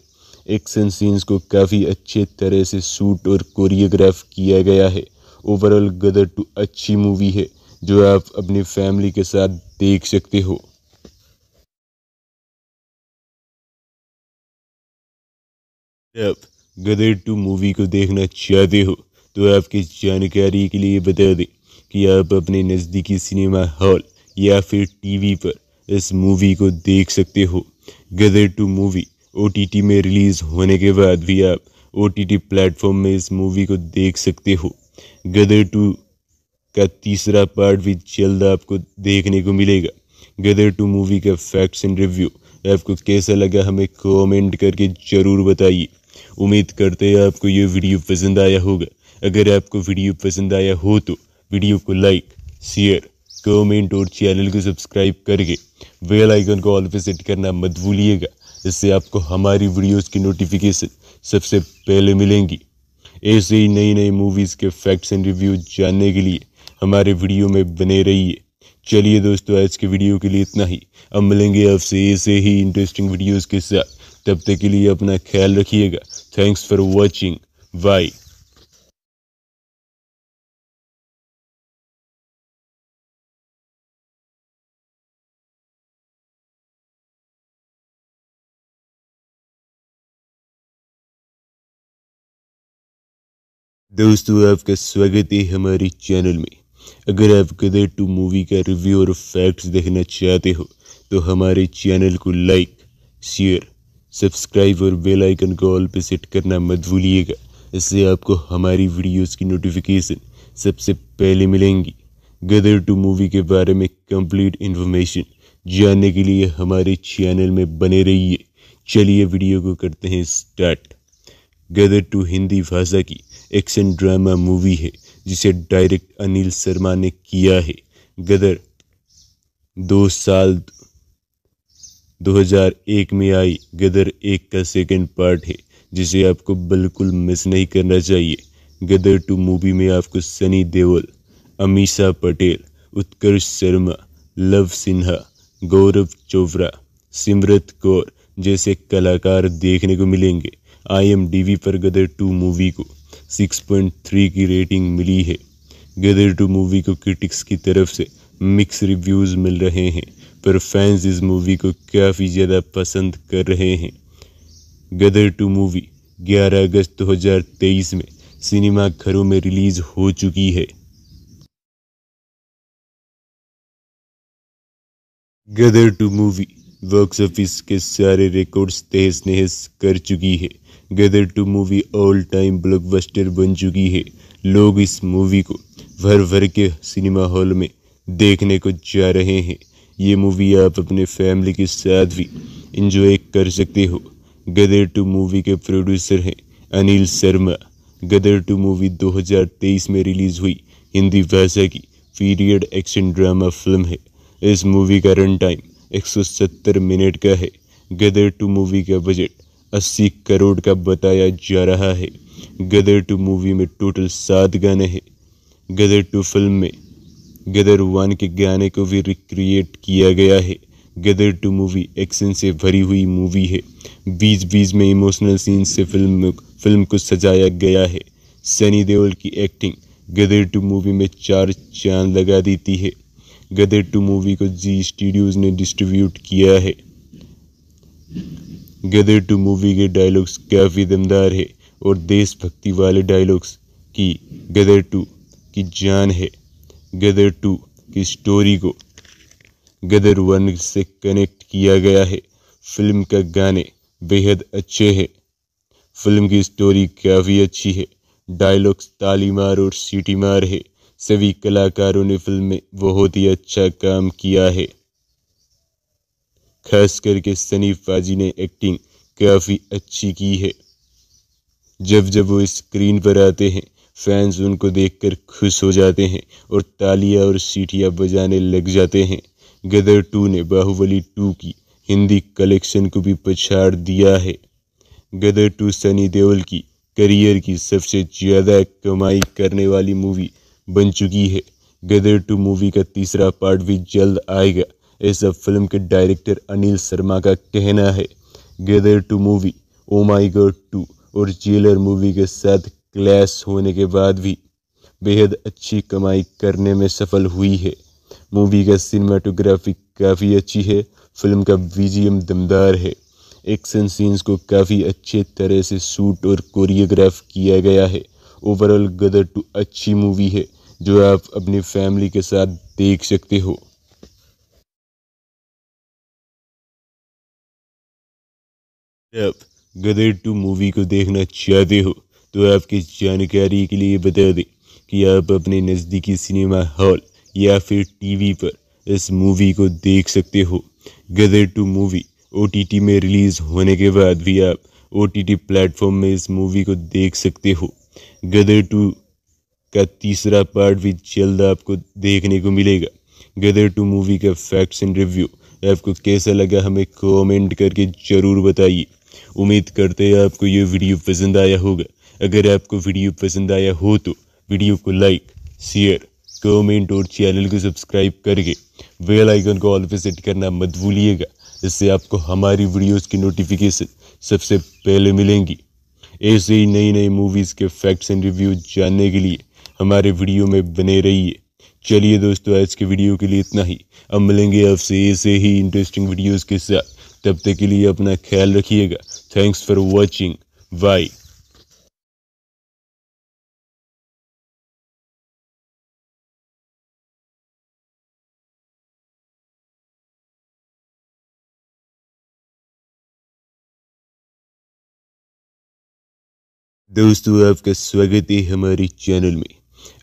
एक्शन सीन्स को काफ़ी अच्छे तरह से शूट और कोरियोग्राफ किया गया है ओवरऑल गदर टू अच्छी मूवी है जो आप अपनी फैमिली के साथ देख सकते हो आप गदर टू मूवी को देखना चाहते हो तो आपकी जानकारी के लिए बता दें कि आप अपने नज़दीकी सिनेमा हॉल या फिर टीवी पर इस मूवी को देख सकते हो गदर टू मूवी ओ में रिलीज़ होने के बाद भी आप ओ टी प्लेटफॉर्म में इस मूवी को देख सकते हो गदर टू का तीसरा पार्ट भी जल्द आपको देखने को मिलेगा गदर टू मूवी का फैक्ट्स एंड रिव्यू आपको कैसा लगा हमें कमेंट करके ज़रूर बताइए उम्मीद करते हैं आपको ये वीडियो पसंद आया होगा अगर आपको वीडियो पसंद आया हो तो वीडियो को लाइक शेयर कमेंट और चैनल को सब्सक्राइब करके बेल आइकन को ऑल पे सेट करना मत भूलिएगा इससे आपको हमारी वीडियोस की नोटिफिकेशन सबसे पहले मिलेंगी ऐसे ही नई नई मूवीज़ के फैक्ट्स एंड रिव्यू जानने के लिए हमारे वीडियो में बने रहिए चलिए दोस्तों आज के वीडियो के लिए इतना ही अब मिलेंगे आपसे ऐसे ही इंटरेस्टिंग वीडियोज़ के साथ तब तक के लिए अपना ख्याल रखिएगा थैंक्स फॉर वॉचिंग बाय दोस्तों आपका स्वागत है हमारे चैनल में अगर आप गदर टू मूवी का रिव्यू और फैक्ट्स देखना चाहते हो तो हमारे चैनल को लाइक शेयर सब्सक्राइब और बेल आइकन को ऑल पे सेट करना मत भूलिएगा इससे आपको हमारी वीडियोस की नोटिफिकेशन सबसे पहले मिलेंगी गदर टू मूवी के बारे में कंप्लीट इन्फॉर्मेशन जानने के लिए हमारे चैनल में बने रहिए चलिए वीडियो को करते हैं स्टार्ट गदर टू हिंदी भाषा की एक्शन ड्रामा मूवी है जिसे डायरेक्ट अनिल शर्मा ने किया है गदर दो साल 2001 में आई गदर एक का सेकंड पार्ट है जिसे आपको बिल्कुल मिस नहीं करना चाहिए गदर टू मूवी में आपको सनी देओल अमीशा पटेल उत्कर्ष शर्मा लव सिन्हा गौरव चोपड़ा सिमरत कौर जैसे कलाकार देखने को मिलेंगे आई एम वी पर गदर टू मूवी को 6.3 की रेटिंग मिली है गदर टू मूवी को क्रिटिक्स की तरफ से मिक्स रिव्यूज़ मिल रहे हैं पर फैंस इस मूवी को काफ़ी ज़्यादा पसंद कर रहे हैं गदर टू मूवी 11 अगस्त 2023 में सिनेमा घरों में रिलीज़ हो चुकी है Gadar two movie box office के सारे रिकॉर्ड्स तहस नहस कर चुकी है Gadar two movie all time blockbuster बन चुकी है लोग इस मूवी को भर भर के सिनेमा हॉल में देखने को जा रहे हैं ये मूवी आप अपने फैमिली के साथ भी इंजॉय कर सकते हो गदर टू मूवी के प्रोड्यूसर हैं अनिल शर्मा गदर टू मूवी 2023 में रिलीज़ हुई हिंदी भाषा की पीरियड एक्शन ड्रामा फिल्म है इस मूवी का रन टाइम 170 मिनट का है गदर टू मूवी का बजट अस्सी करोड़ का बताया जा रहा है गदर टू मूवी में टोटल सात गाने हैं गदर टू फिल्म में गदर वन के गाने को भी रिक्रिएट किया गया है गदर टू मूवी एक्शन से भरी हुई मूवी है बीच बीच में इमोशनल सीन से फिल्म फिल्म को सजाया गया है सनी देओल की एक्टिंग गदर टू मूवी में चार चांद लगा देती है गदर टू मूवी को जी स्टूडियोज़ ने डिस्ट्रीब्यूट किया है गदर टू मूवी के डायलॉग्स काफ़ी दमदार है और देशभक्ति वाले डायलॉग्स की गदर टू की जान है गदर टू की स्टोरी को गदर वन से कनेक्ट किया गया है फिल्म का गाने बेहद अच्छे हैं फिल्म की स्टोरी काफ़ी अच्छी है डायलॉग्स तालीमार और सीटीमार है सभी कलाकारों ने फिल्म में बहुत ही अच्छा काम किया है खास करके सनी फाजी ने एक्टिंग काफ़ी अच्छी की है जब जब वो स्क्रीन पर आते हैं फैंस उनको देखकर खुश हो जाते हैं और तालियां और सीटियां बजाने लग जाते हैं गदर टू ने बाहुबली टू की हिंदी कलेक्शन को भी पछाड़ दिया है गदर टू सनी देओल की करियर की सबसे ज़्यादा कमाई करने वाली मूवी बन चुकी है गदर टू मूवी का तीसरा पार्ट भी जल्द आएगा ऐसा फिल्म के डायरेक्टर अनिल शर्मा का कहना है गेदर टू मूवी ओ माई गॉड टू और जेलर मूवी के साथ क्लैश होने के बाद भी बेहद अच्छी कमाई करने में सफल हुई है मूवी का सिनेमाटोग्राफी काफ़ी अच्छी है फिल्म का विजियम दमदार है एक्शन सीन्स को काफ़ी अच्छे तरह से शूट और कोरियोग्राफ किया गया है ओवरऑल गदर टू अच्छी मूवी है जो आप अपनी फैमिली के साथ देख सकते हो आप गदर टू मूवी को देखना चाहते हो तो आपकी जानकारी के लिए बता दें कि आप अपने नज़दीकी सिनेमा हॉल या फिर टीवी पर इस मूवी को देख सकते हो गदर टू मूवी ओ में रिलीज़ होने के बाद भी आप ओ टी टी प्लेटफॉर्म में इस मूवी को देख सकते हो गदर टू का तीसरा पार्ट भी जल्द आपको देखने को मिलेगा गदर टू मूवी का फैक्ट्स एंड रिव्यू आपको कैसा लगा हमें कमेंट करके ज़रूर बताइए उम्मीद करते हैं आपको ये वीडियो पसंद आया होगा अगर आपको वीडियो पसंद आया हो तो वीडियो को लाइक शेयर कमेंट और चैनल को सब्सक्राइब करके बेल आइकन को ऑल पे सेट करना मत भूलिएगा इससे आपको हमारी वीडियोस की नोटिफिकेशन सबसे पहले मिलेंगी ऐसे ही नई नई मूवीज़ के फैक्ट्स एंड रिव्यू जानने के लिए हमारे वीडियो में बने रहिए चलिए दोस्तों आज के वीडियो के लिए इतना ही अब मिलेंगे आपसे ऐसे ही इंटरेस्टिंग वीडियोज़ के साथ तब तक के लिए अपना ख्याल रखिएगा Thanks for watching. Bye. दोस्तों आपका स्वागत है हमारे चैनल में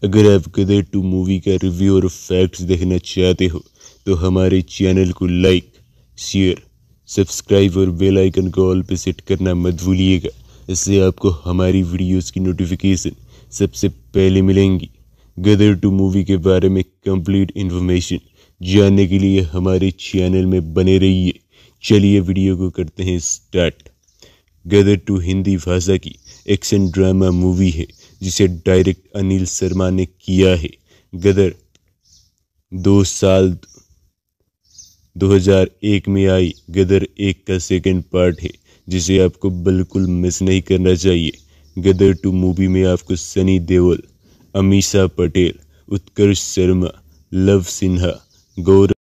अगर आप गदर टू मूवी का रिव्यू और फैक्ट्स देखना चाहते हो तो हमारे चैनल को लाइक शेयर सब्सक्राइब और बेल आइकन को ऑल पे सेट करना मत भूलिएगा इससे आपको हमारी वीडियोस की नोटिफिकेशन सबसे पहले मिलेंगी गदर टू मूवी के बारे में कंप्लीट इन्फॉर्मेशन जानने के लिए हमारे चैनल में बने रहिए चलिए वीडियो को करते हैं स्टार्ट गदर टू हिंदी भाषा की एक्शन ड्रामा मूवी है जिसे डायरेक्ट अनिल शर्मा ने किया है गदर दो साल 2001 में आई गदर एक का सेकंड पार्ट है जिसे आपको बिल्कुल मिस नहीं करना चाहिए गदर टू मूवी में आपको सनी देओल अमीशा पटेल उत्कर्ष शर्मा लव सिन्हा गौरव